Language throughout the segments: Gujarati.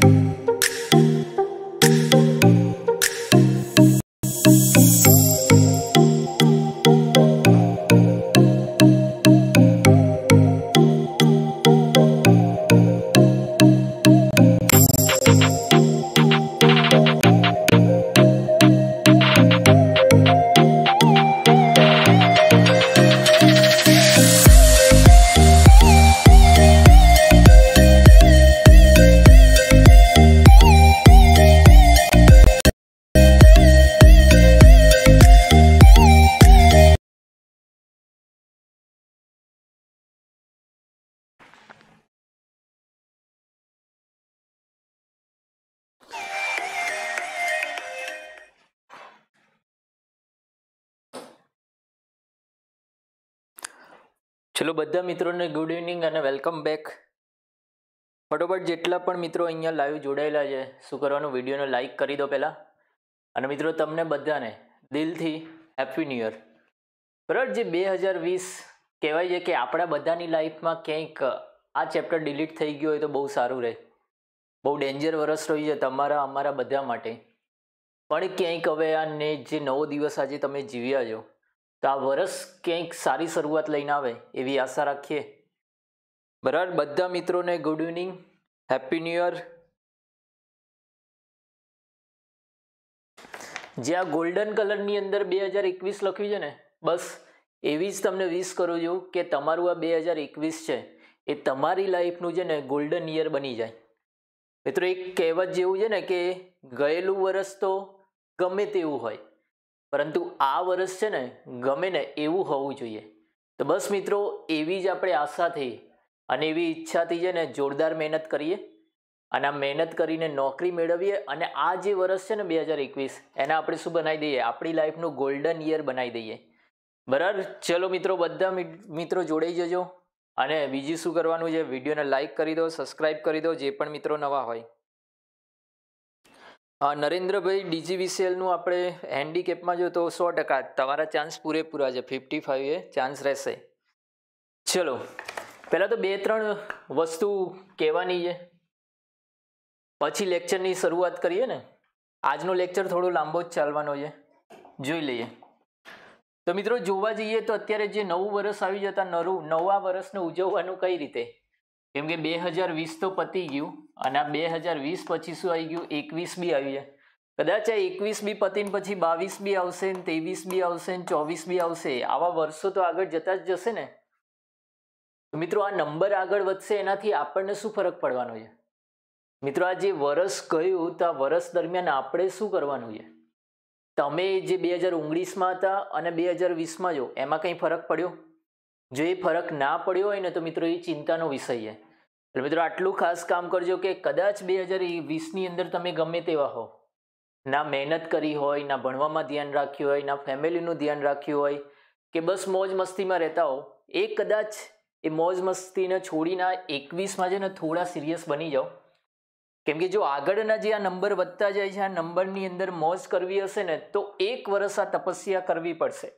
Thank you. ચલો બધા મિત્રોને ગુડ ઇવનિંગ અને વેલકમ બેક ફટોફટ જેટલા પણ મિત્રો અહીંયા લાઈવ જોડાયેલા છે શું કરવાનું વિડીયોને લાઈક કરી દો પહેલાં અને મિત્રો તમને બધાને દિલથી હેપી ન્યૂ યર બરાબર જે બે હજાર વીસ કહેવાય છે કે આપણા બધાની લાઈફમાં ક્યાંક આ ચેપ્ટર ડિલીટ થઈ ગયો હોય તો બહુ સારું રહે બહુ ડેન્જર વરસ રહી છે તમારા અમારા બધા માટે પણ ક્યાંક હવે આને જે નવો દિવસ આજે તમે જીવ્યા છો તો આ વરસ ક્યાંક સારી શરૂઆત લઈને આવે એવી આશા રાખીએ બરાબર બધા મિત્રોને good evening happy new year જે આ ગોલ્ડન કલરની અંદર બે હજાર એકવીસ લખ્યું છે ને બસ એવી જ તમને વિશ કરું છું કે તમારું આ બે હજાર એકવીસ છે એ તમારી લાઈફનું છે ને ગોલ્ડન યર બની જાય મિત્રો એક કહેવત જેવું છે ને કે ગયેલું વરસ તો ગમે તેવું હોય પરંતુ આ વર્ષ છે ને ગમે ને એવું હોવું જોઈએ તો બસ મિત્રો એવી જ આપણે આશાથી અને એવી ઈચ્છાથી છે ને જોરદાર મહેનત કરીએ અને આ મહેનત કરીને નોકરી મેળવીએ અને આ જે વર્ષ છે ને બે હજાર એકવીસ એને આપણે શું બનાવી દઈએ આપણી લાઈફનું ગોલ્ડન યર બનાવી દઈએ બરાબર ચલો મિત્રો બધા મિત્રો જોડાઈ જજો અને બીજું શું કરવાનું છે વિડીયોને લાઇક કરી દો સબસ્ક્રાઈબ કરી દો જે પણ મિત્રો નવા હોય નરેન્દ્રભાઈ ડીજી ડીજીવીસીએલનું આપણે હેન્ડીકેપમાં જો તો સો ટકા તમારા ચાન્સ પૂરેપૂરા છે ફિફ્ટી એ ચાન્સ રહેશે ચલો પહેલાં તો બે ત્રણ વસ્તુ કહેવાની છે પછી લેક્ચરની શરૂઆત કરીએ ને આજનો લેક્ચર થોડો લાંબો જ ચાલવાનો છે જોઈ લઈએ તો મિત્રો જોવા જઈએ તો અત્યારે જે નવું વર્ષ આવી જતા નરું નવા વર્ષને ઉજવવાનું કઈ રીતે કેમ કે બે હજાર વીસ તો પતી ગયું અને આ બે હજાર વીસ પછી શું આવી ગયું એકવીસ બી આવી જાય કદાચ આ એકવીસ બી પતીને પછી બાવીસ બી આવશે ને ત્રેવીસ બી આવશે ને ચોવીસ બી આવશે આવા વર્ષો તો આગળ જતા જ જશે ને મિત્રો આ નંબર આગળ વધશે એનાથી આપણને શું ફરક પડવાનો છે મિત્રો આ જે વરસ કહ્યું તો આ વરસ દરમિયાન આપણે શું કરવાનું છે તમે જે બે હજાર ઓગણીસમાં હતા અને બે હજાર વીસમાં જો એમાં કંઈ ફરક પડ્યો જો એ ફરક ના પડ્યો હોય ને તો મિત્રો એ ચિંતાનો વિષય છે એટલે મિત્રો આટલું ખાસ કામ કરજો કે કદાચ બે હજાર વીસની અંદર તમે ગમે તેવા હો ના મહેનત કરી હોય ના ભણવામાં ધ્યાન રાખ્યું હોય ના ફેમિલીનું ધ્યાન રાખ્યું હોય કે બસ મોજ મસ્તીમાં રહેતા હો એ કદાચ એ મોજ મસ્તીને છોડીને એકવીસમાં છે ને થોડા સિરિયસ બની જાઓ કેમ કે જો આગળના જે આ નંબર વધતા જાય છે આ નંબરની અંદર મોજ કરવી હશે ને તો એક વર્ષ આ તપસ્યા કરવી પડશે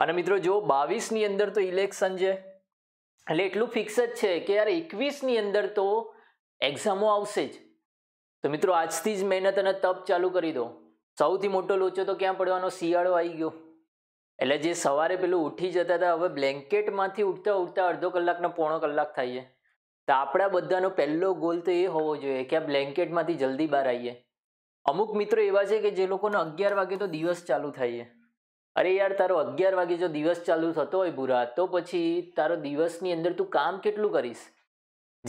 અને મિત્રો જો બાવીસની અંદર તો ઇલેક્શન છે એટલે એટલું ફિક્સ જ છે કે યાર એકવીસની અંદર તો એક્ઝામો આવશે જ તો મિત્રો આજથી જ મહેનત અને તપ ચાલુ કરી દો સૌથી મોટો લોચો તો ક્યાં પડવાનો શિયાળો આવી ગયો એટલે જે સવારે પેલું ઉઠી જતા હતા હવે બ્લેન્કેટમાંથી ઉઠતા ઉઠતા અડધો કલાકનો પોણો કલાક થાય તો આપણા બધાનો પહેલો ગોલ તો એ હોવો જોઈએ કે આ બ્લેન્કેટમાંથી જલ્દી બહાર આવીએ અમુક મિત્રો એવા છે કે જે લોકોને અગિયાર વાગે તો દિવસ ચાલુ થાય છે અરે યાર તારો અગિયાર વાગે જો દિવસ ચાલુ થતો હોય ભૂરા તો પછી તારો દિવસની અંદર તું કામ કેટલું કરીશ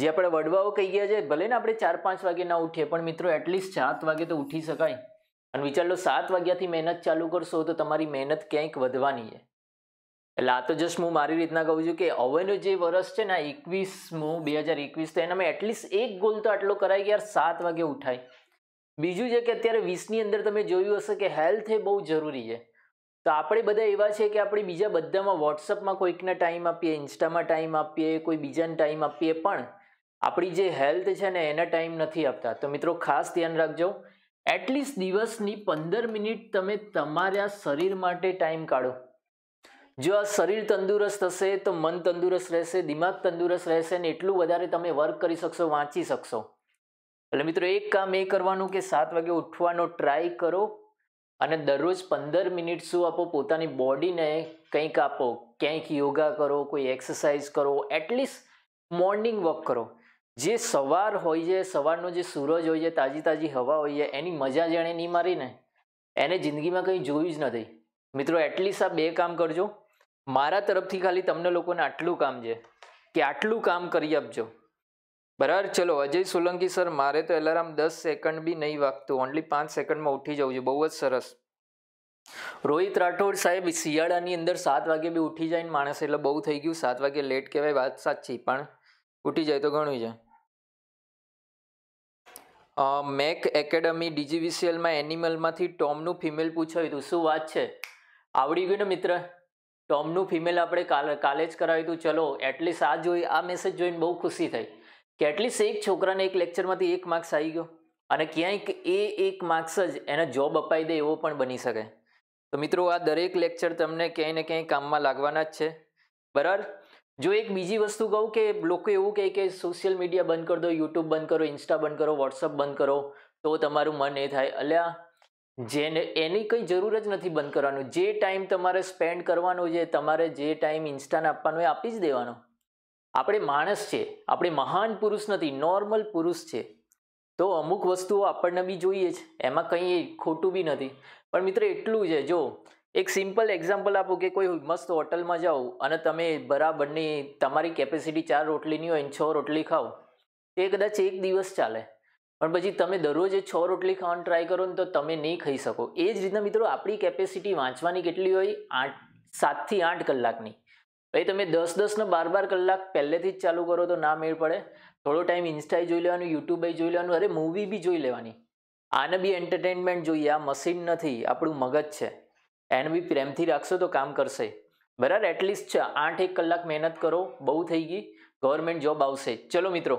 જે આપણે વડવાઓ કહી ગયા છે ભલે ને આપણે ચાર પાંચ વાગે ના ઉઠીએ પણ મિત્રો એટલીસ્ટ સાત વાગે તો ઉઠી શકાય અને વિચાર લો સાત વાગ્યાથી મહેનત ચાલુ કરશો તો તમારી મહેનત ક્યાંક વધવાની છે એટલે આ તો જસ્ટ હું મારી રીતના કહું છું કે હવેનું જે વર્ષ છે ને એકવીસમું બે હજાર એકવીસ તો એનામાં એટલીસ્ટ એક ગોલ તો આટલો કરાય કે યાર સાત વાગે ઉઠાય બીજું છે કે અત્યારે વીસની અંદર તમે જોયું હશે કે હેલ્થ એ બહુ જરૂરી છે તો આપણે બધા એવા છે કે આપણે બીજા બધામાં વોટ્સઅપમાં કોઈકને ટાઈમ આપીએ ઇન્સ્ટામાં ટાઈમ આપીએ કોઈ બીજાને ટાઈમ આપીએ પણ આપણી જે હેલ્થ છે ને એને ટાઈમ નથી આપતા તો મિત્રો ખાસ ધ્યાન રાખજો એટલીસ્ટ દિવસની પંદર મિનિટ તમે તમારા શરીર માટે ટાઈમ કાઢો જો આ શરીર તંદુરસ્ત હશે તો મન તંદુરસ્ત રહેશે દિમાગ તંદુરસ્ત રહેશે ને એટલું વધારે તમે વર્ક કરી શકશો વાંચી શકશો એટલે મિત્રો એક કામ એ કરવાનું કે સાત વાગે ઉઠવાનો ટ્રાય કરો અને દરરોજ પંદર મિનિટ શું આપો પોતાની બોડીને કંઈક આપો ક્યાંક યોગા કરો કોઈ એક્સરસાઇઝ કરો એટલીસ્ટ મોર્નિંગ વોક કરો જે સવાર હોય છે સવારનો જે સૂરજ હોય છે તાજી તાજી હવા હોય છે એની મજા જેણે નહીં મારીને એને જિંદગીમાં કંઈ જોયું જ નથી મિત્રો એટલીસ્ટ આ બે કામ કરજો મારા તરફથી ખાલી તમને લોકોને આટલું કામ છે કે આટલું કામ કરી આપજો બરાબર ચલો અજય સોલંકી સર મારે તો એલાર્મ દસ સેકન્ડ બી નહીં વાગતું ઓનલી પાંચ સેકન્ડમાં ઉઠી જવું છે બહુ જ સરસ રોહિત રાઠોડ સાહેબ શિયાળાની અંદર સાત વાગે બી ઉઠી જાય ને માણસ એટલે બહુ થઈ ગયું સાત વાગે લેટ કહેવાય વાત સાચી પણ ઉઠી જાય તો ઘણું છે મેક એકેડમી ડીજીવીસીએલમાં એનિમલમાંથી ટોમનું ફિમેલ પૂછાયું હતું શું વાત છે આવડી ગયું ને મિત્ર ટોમનું ફિમેલ આપણે કાલે કાલે જ કરાવ્યું હતું ચલો એટલીસ્ટ આ જોઈ આ મેસેજ જોઈને બહુ ખુશી થઈ કેટલી એક છોકરાને એક લેક્ચરમાંથી એક માર્ક્સ આવી ગયો અને ક્યાંક એ એક માર્ક્સ જ એને જોબ અપાઈ દે એવો પણ બની શકે તો મિત્રો આ દરેક લેક્ચર તમને ક્યાંય ને ક્યાંય કામમાં લાગવાના જ છે બરાબર જો એક બીજી વસ્તુ કહું કે લોકો એવું કહે કે સોશિયલ મીડિયા બંધ કરી દો યુટ્યુબ બંધ કરો ઇન્સ્ટા બંધ કરો વોટ્સઅપ બંધ કરો તો તમારું મન એ થાય અલ્યા જેને એની કંઈ જરૂર જ નથી બંધ કરવાનું જે ટાઈમ તમારે સ્પેન્ડ કરવાનો છે તમારે જે ટાઈમ ઇન્સ્ટાને આપવાનો એ આપી જ દેવાનો આપણે માણસ છે આપણે મહાન પુરુષ નથી નોર્મલ પુરુષ છે તો અમુક વસ્તુઓ આપણને બી જોઈએ જ એમાં કંઈ ખોટું બી નથી પણ મિત્ર એટલું છે જો એક સિમ્પલ એક્ઝામ્પલ આપો કે કોઈ મસ્ત હોટલમાં જાઓ અને તમે બરાબરની તમારી કેપેસિટી ચાર રોટલીની હોય છ રોટલી ખાઓ તે કદાચ એક દિવસ ચાલે પણ પછી તમે દરરોજ છ રોટલી ખાવાનું ટ્રાય કરો ને તો તમે નહીં ખાઈ શકો એ જ રીતના મિત્રો આપણી કેપેસિટી વાંચવાની કેટલી હોય આઠ સાતથી આઠ કલાકની ભાઈ તમે દસ દસને બાર બાર કલાક પહેલેથી જ ચાલુ કરો તો ના મેળ પડે થોડો ટાઈમ ઇન્સ્ટાએ જોઈ લેવાનું યુટ્યુબે જોઈ લેવાનું અરે મૂવી બી જોઈ લેવાની આને બી એન્ટરટેનમેન્ટ જોઈએ આ મશીન નથી આપણું મગજ છે એને બી પ્રેમથી રાખશો તો કામ કરશે બરાબર એટલીસ્ટ છે આઠ એક કલાક મહેનત કરો બહુ થઈ ગઈ ગવર્મેન્ટ જોબ આવશે ચલો મિત્રો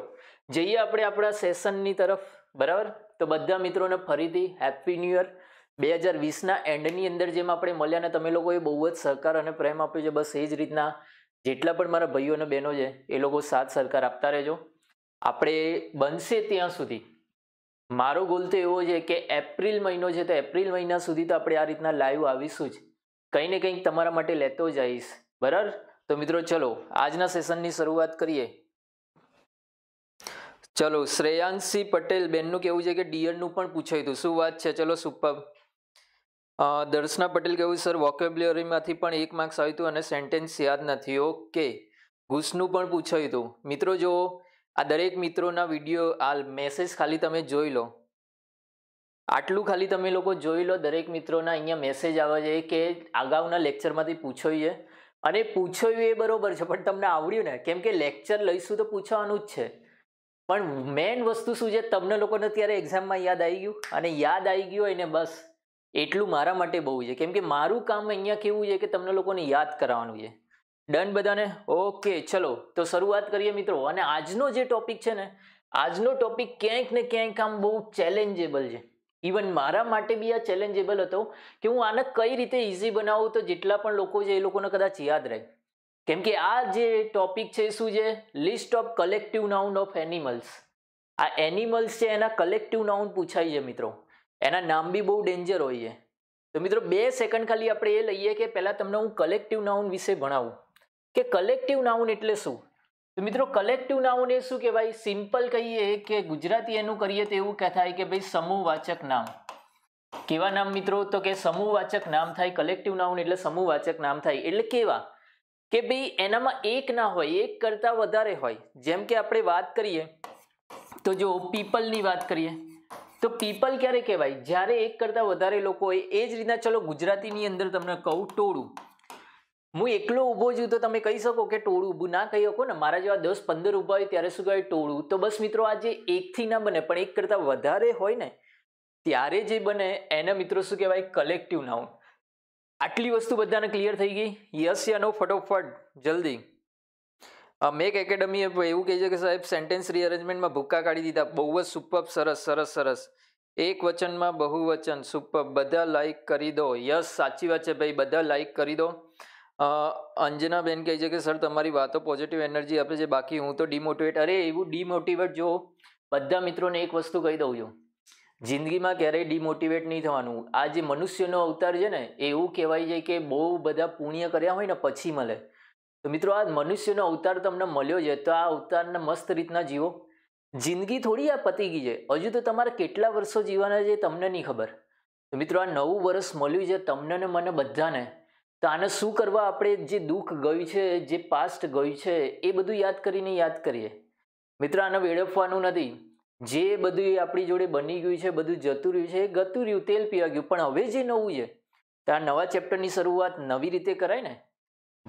જઈએ આપણે આપણા સેશનની તરફ બરાબર તો બધા મિત્રોને ફરીથી હેપી ન્યૂ યર બે હજાર વીસના એન્ડની અંદર જેમ આપણે મળ્યા ને તમે લોકોએ બહુ જ સહકાર અને પ્રેમ આપ્યો છે બસ એ જ રીતના જેટલા પણ મારા ભાઈઓ અને બહેનો છે એ લોકો સાથ સહકાર આપતા રહેજો આપણે બનશે ત્યાં સુધી મારો ગોલ તો એવો છે કે એપ્રિલ મહિનો છે તો એપ્રિલ મહિના સુધી તો આપણે આ રીતના લાઈવ આવીશું જ કંઈ ને કંઈક તમારા માટે લેતો જઈશ બરાબર તો મિત્રો ચલો આજના સેશનની શરૂઆત કરીએ ચલો શ્રેયાંશી પટેલ બેનનું કેવું છે કે ડિયરનું પણ પૂછાયું હતું શું વાત છે ચલો સુપર દર્શના પટેલ કહેવું સર વોકેબ્યુલરીમાંથી પણ એક માર્ક્સ આવ્યું હતું અને સેન્ટેન્સ યાદ નથી ઓકે ઘૂસનું પણ પૂછાયું હતું મિત્રો જો આ દરેક મિત્રોના વિડીયો આ મેસેજ ખાલી તમે જોઈ લો આટલું ખાલી તમે લોકો જોઈ લો દરેક મિત્રોના અહીંયા મેસેજ આવે છે કે અગાઉના લેક્ચરમાંથી પૂછાયું છે અને પૂછાયું એ બરોબર છે પણ તમને આવડ્યું ને કેમ કે લેક્ચર લઈશું તો પૂછવાનું જ છે પણ મેઇન વસ્તુ શું છે તમને લોકોને અત્યારે એક્ઝામમાં યાદ આવી ગયું અને યાદ આવી ગયું હોય ને બસ એટલું મારા માટે બહુ છે કેમ કે મારું કામ અહીંયા કેવું છે કે તમને લોકોને યાદ કરાવવાનું છે ડન બધાને ઓકે ચલો તો શરૂઆત કરીએ મિત્રો અને આજનો જે ટોપિક છે ને આજનો ટોપિક ક્યાંક ને ક્યાંક આમ બહુ ચેલેન્જેબલ છે ઇવન મારા માટે બી આ ચેલેન્જેબલ હતો કે હું આને કઈ રીતે ઇઝી બનાવું તો જેટલા પણ લોકો છે એ લોકોને કદાચ યાદ રહે કેમ કે આ જે ટોપિક છે શું છે list of collective noun of animals આ એનિમલ્સ છે એના કલેક્ટિવ નાઉન પૂછાય છે મિત્રો એના નામ બી બહુ ડેન્જર હોય છે તો મિત્રો બે સેકન્ડ ખાલી આપણે એ લઈએ કે પહેલાં તમને હું કલેક્ટિવ નાઉન વિશે ભણાવું કે કલેક્ટિવ નાઉન એટલે શું તો મિત્રો કલેક્ટિવ નાઉન એ શું કહેવાય સિમ્પલ કહીએ કે ગુજરાતી એનું કરીએ તો એવું કહેવાય કે ભાઈ સમૂહવાચક નામ કેવા નામ મિત્રો તો કે સમૂહવાચક નામ થાય કલેક્ટિવ નાઉન એટલે સમૂહવાચક નામ થાય એટલે કેવા કે ભાઈ એનામાં એક ના હોય એક કરતાં વધારે હોય જેમ કે આપણે વાત કરીએ તો જો પીપલની વાત કરીએ તો પીપલ ક્યારે કહેવાય જ્યારે એક કરતાં વધારે લોકો હોય એ જ રીતના ચલો ગુજરાતીની અંદર તમને કહું ટોળું હું એકલો ઊભો છું તો તમે કહી શકો કે ટોળું ઊભું ના કહી શકો ને મારા જેવા દસ પંદર ઊભા હોય ત્યારે શું કહેવાય ટોળું તો બસ મિત્રો આ જે એકથી ના બને પણ એક કરતાં વધારે હોય ને ત્યારે જે બને એને મિત્રો શું કહેવાય કલેક્ટિવ નાઉન આટલી વસ્તુ બધાને ક્લિયર થઈ ગઈ યસ યા નો ફટોફટ જલ્દી મેક એકેડમી એવું કહે છે કે સાહેબ સેન્ટેન્સ રીઅરેન્જમેન્ટમાં ભૂક્કા કાઢી દીધા બહુ જ સુપર સરસ સરસ સરસ એક વચનમાં બહુ વચન સુપર બધા લાઈક કરી દો યસ સાચી વાત છે ભાઈ બધા લાઈક કરી દો અંજનાબેન કહે છે કે સર તમારી વાતો પોઝિટિવ એનર્જી આપે છે બાકી હું તો ડિમોટિવેટ અરે એવું ડિમોટિવેટ જો બધા મિત્રોને એક વસ્તુ કહી દઉં છું જિંદગીમાં ક્યારેય ડિમોટિવેટ નહીં થવાનું આ જે મનુષ્યનો અવતાર છે ને એવું કહેવાય છે કે બહુ બધા પુણ્ય કર્યા હોય ને પછી મળે તો મિત્રો આ મનુષ્યનો અવતાર તમને મળ્યો છે તો આ અવતારને મસ્ત રીતના જીવો જિંદગી થોડી આ પતી ગઈ છે હજુ તો તમારે કેટલા વર્ષો જીવવાના છે તમને નહીં ખબર મિત્રો આ નવું વર્ષ મળ્યું છે તમને ને મને બધાને તો આને શું કરવા આપણે જે દુઃખ ગયું છે જે પાસ્ટ ગયું છે એ બધું યાદ કરીને યાદ કરીએ મિત્રો આને વેડફવાનું નથી જે બધું આપણી જોડે બની ગયું છે બધું જતું રહ્યું છે એ ગતું રહ્યું તેલ પીવા ગયું પણ હવે જે નવું છે તો આ નવા ચેપ્ટરની શરૂઆત નવી રીતે કરાય ને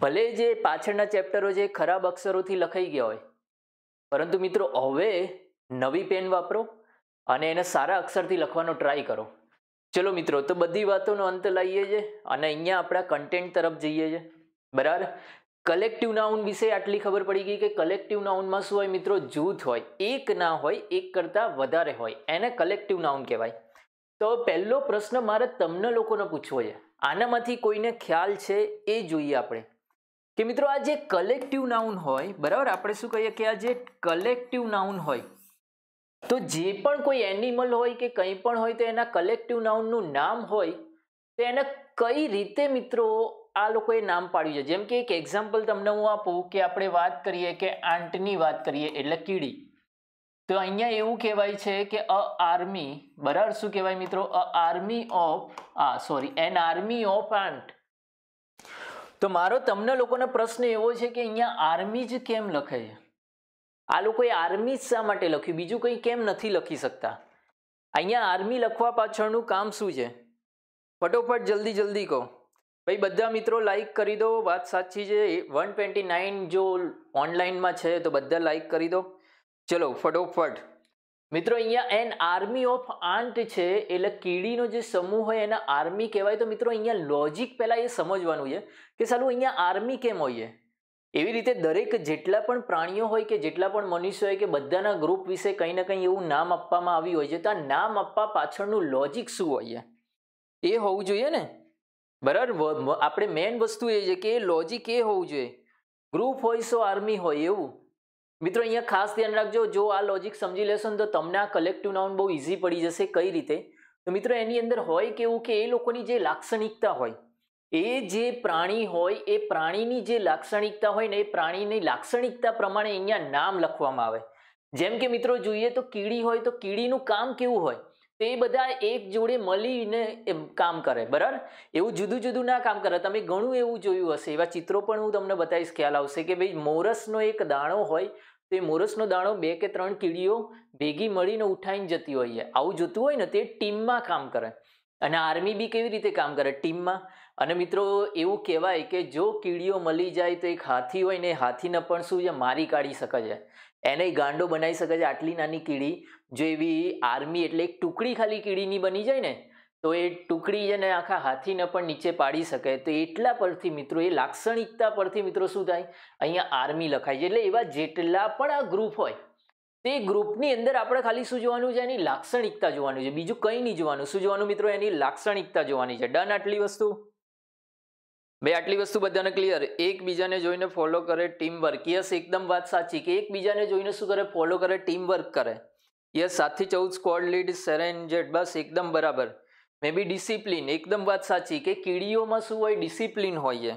ભલે જે પાછળના ચેપ્ટરો જે ખરાબ અક્ષરોથી લખાઈ ગયા હોય પરંતુ મિત્રો હવે નવી પેન વાપરો અને એને સારા અક્ષરથી લખવાનો ટ્રાય કરો ચલો મિત્રો તો બધી વાતોનો અંત લાવીએ છીએ અને અહીંયા આપણા કન્ટેન્ટ તરફ જઈએ છીએ બરાબર કલેક્ટિવ નાઉન વિશે આટલી ખબર પડી ગઈ કે કલેક્ટિવ નાઉનમાં શું હોય મિત્રો જૂથ હોય એક ના હોય એક કરતાં વધારે હોય એને કલેક્ટિવ નાઉન કહેવાય તો પહેલો પ્રશ્ન મારે તમને લોકોને પૂછવો છે આનામાંથી કોઈને ખ્યાલ છે એ જોઈએ આપણે કે મિત્રો આ જે કલેક્ટિવ નાઉન હોય બરાબર આપણે શું કહીએ કે આ જે કલેક્ટિવ નાઉન હોય તો જે પણ કોઈ એનિમલ હોય કે કંઈ પણ હોય તો એના કલેક્ટિવ નાઉનનું નામ હોય તો એને કઈ રીતે મિત્રો આ લોકોએ નામ પાડ્યું છે જેમ કે એક એક્ઝામ્પલ તમને હું આપું કે આપણે વાત કરીએ કે આંટની વાત કરીએ એટલે કીડી તો અહીંયા એવું કહેવાય છે કે અ આર્મી બરાબર શું કહેવાય મિત્રો અ આર્મી ઓફ આ sorry an army of ant તો મારો તમને લોકોને પ્રશ્ન એવો છે કે અહીંયા આર્મી જ કેમ લખે છે આ લોકોએ આર્મી જ શા માટે લખ્યું બીજું કંઈ કેમ નથી લખી શકતા અહીંયા આર્મી લખવા પાછળનું કામ શું છે ફટોફટ જલ્દી જલ્દી કહો ભાઈ બધા મિત્રો લાઈક કરી દો વાત સાચી છે વન ટ્વેન્ટી નાઇન જો ઓનલાઈનમાં છે તો બધા લાઈક કરી દો ચલો ફટોફટ મિત્રો અહીંયા એન આર્મી ઓફ આન્ટ છે એટલે કીડીનો જે સમૂહ હોય એના આર્મી કહેવાય તો મિત્રો અહીંયા લોજિક પહેલાં એ સમજવાનું છે કે સાલું અહીંયા આર્મી કેમ હોઈએ એવી રીતે દરેક જેટલા પણ પ્રાણીઓ હોય કે જેટલા પણ મનુષ્ય હોય કે બધાના ગ્રુપ વિશે કંઈ ને કંઈ એવું નામ આપવામાં આવ્યું હોય છે તો આ નામ આપવા પાછળનું લોજિક શું હોય એ હોવું જોઈએ ને બરાબર આપણે મેઇન વસ્તુ એ છે કે એ લોજિક એ હોવું જોઈએ ગ્રુપ હોય સો આર્મી હોય એવું મિત્રો અહીંયા ખાસ ધ્યાન રાખજો જો આ લોજિક સમજી લેશો ને તો તમને આ કલેક્ટિવ નાઉન બહુ ઇઝી પડી જશે કઈ રીતે તો મિત્રો એની અંદર હોય કેવું કે એ લોકોની જે લાક્ષણિકતા હોય એ જે પ્રાણી હોય એ પ્રાણીની જે લાક્ષણિકતા હોય ને એ પ્રાણીની લાક્ષણિકતા પ્રમાણે અહીંયા નામ લખવામાં આવે જેમ કે મિત્રો જોઈએ તો કીડી હોય તો કીડીનું કામ કેવું હોય તે બધા એક જોડે મળીને એમ કામ કરે બરાબર એવું જુદું જુદું ના કામ કરે તમે ઘણું એવું જોયું હશે એવા ચિત્રો પણ હું તમને બતાવીશ ખ્યાલ આવશે કે ભાઈ મોરસનો એક દાણો હોય તો એ મોરસનો દાણો બે કે ત્રણ કીડીઓ ભેગી મળીને ઉઠાઈને જતી હોય છે આવું જોતું હોય ને તે ટીમમાં કામ કરે અને આર્મી બી કેવી રીતે કામ કરે ટીમમાં અને મિત્રો એવું કહેવાય કે જો કીડીઓ મળી જાય તો એક હાથી હોય ને એ હાથીને પણ શું છે મારી કાઢી શકે છે એને ગાંડો બનાવી શકે છે આટલી નાની કીડી જો એવી આર્મી એટલે એક ટુકડી ખાલી કીડીની બની જાય ને તો એ ટુકડી છે ને આખા હાથીને પણ નીચે પાડી શકે તો એટલા પરથી મિત્રો એ લાક્ષણિકતા પરથી મિત્રો શું થાય અહીંયા આર્મી લખાય છે એટલે એવા જેટલા પણ આ ગ્રુપ હોય તે ગ્રુપની અંદર આપણે ખાલી શું જોવાનું છે એની લાક્ષણિકતા જોવાનું છે બીજું કંઈ નહીં જોવાનું શું જોવાનું મિત્રો એની લાક્ષણિકતા જોવાની છે ડન આટલી વસ્તુ બે આટલી વસ્તુ બધાને ક્લિયર એકબીજાને જોઈને ફોલો કરે ટીમ વર્ક યસ એકદમ વાત સાચી કે એકબીજાને જોઈને શું કરે ફોલો કરે ટીમ વર્ક કરે યસ સાતથી ચૌદ સ્કોડ લીડ સેરેન્જેડ બસ એકદમ બરાબર મે બી ડિસિપ્લિન એકદમ વાત સાચી કે કીડીઓમાં શું હોય ડિસિપ્લિન હોય છે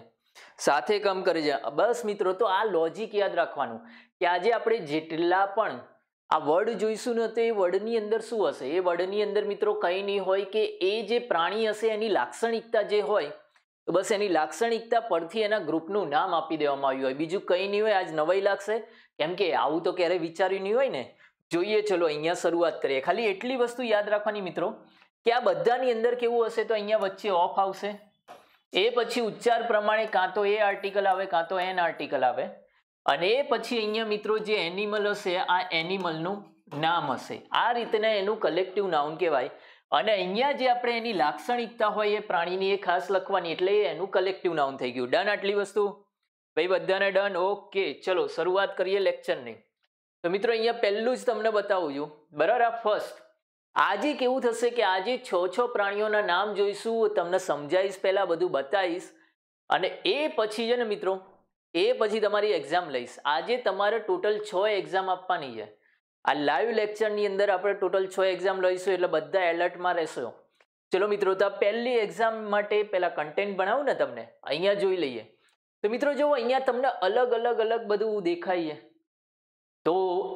સાથે કામ કરે છે બસ મિત્રો તો આ લોજિક યાદ રાખવાનું કે આજે આપણે જેટલા પણ આ વર્ડ જોઈશું ને તો એ વર્ડની અંદર શું હશે એ વર્ડની અંદર મિત્રો કંઈ નહીં હોય કે એ જે પ્રાણી હશે એની લાક્ષણિકતા જે હોય તો બસ એની લાક્ષણિકતા પરથી એના ગ્રુપનું નામ આપી દેવામાં આવ્યું હોય બીજું કંઈ નહીં હોય આજ નવાઈ લાગશે કેમ કે આવું તો ક્યારેય વિચાર્યું નહીં હોય ને જોઈએ ચલો અહીંયા શરૂઆત કરીએ ખાલી એટલી વસ્તુ યાદ રાખવાની મિત્રો કે આ બધાની અંદર કેવું હશે તો અહીંયા વચ્ચે ઓફ આવશે એ પછી ઉચ્ચાર પ્રમાણે કાં તો એ આર્ટિકલ આવે કાં તો એન આર્ટિકલ આવે અને એ પછી અહીંયા મિત્રો જે એનિમલ હશે આ એનિમલનું નામ હશે આ રીતના એનું કલેક્ટિવ નાઉન કહેવાય અને અહીંયા જે આપણે એની લાક્ષણિકતા હોય એ પ્રાણીની એ ખાસ લખવાની એટલે એનું કલેક્ટિવ નાઉન થઈ ગયું ડન આટલી વસ્તુ ભાઈ બધાને ડન ઓકે ચલો શરૂઆત કરીએ લેક્ચરની તો મિત્રો અહીંયા પહેલું જ તમને બતાવું છું બરાબર આ ફર્સ્ટ આજે કેવું થશે કે આજે છ છ પ્રાણીઓના નામ જોઈશું તમને સમજાવીશ પહેલાં બધું બતાવીશ અને એ પછી છે ને મિત્રો એ પછી તમારી એક્ઝામ લઈશ આજે તમારે ટોટલ છ એક્ઝામ આપવાની છે આ લાઈવ લેક્ચરની અંદર આપણે ટોટલ છ એક્ઝામ લઈશું એટલે બધા એલર્ટમાં રહેશો ચલો મિત્રો તો પહેલી એક્ઝામ માટે પહેલાં કન્ટેન્ટ બનાવું ને તમને અહીંયા જોઈ લઈએ તો મિત્રો જો અહીંયા તમને અલગ અલગ અલગ બધું દેખાય તો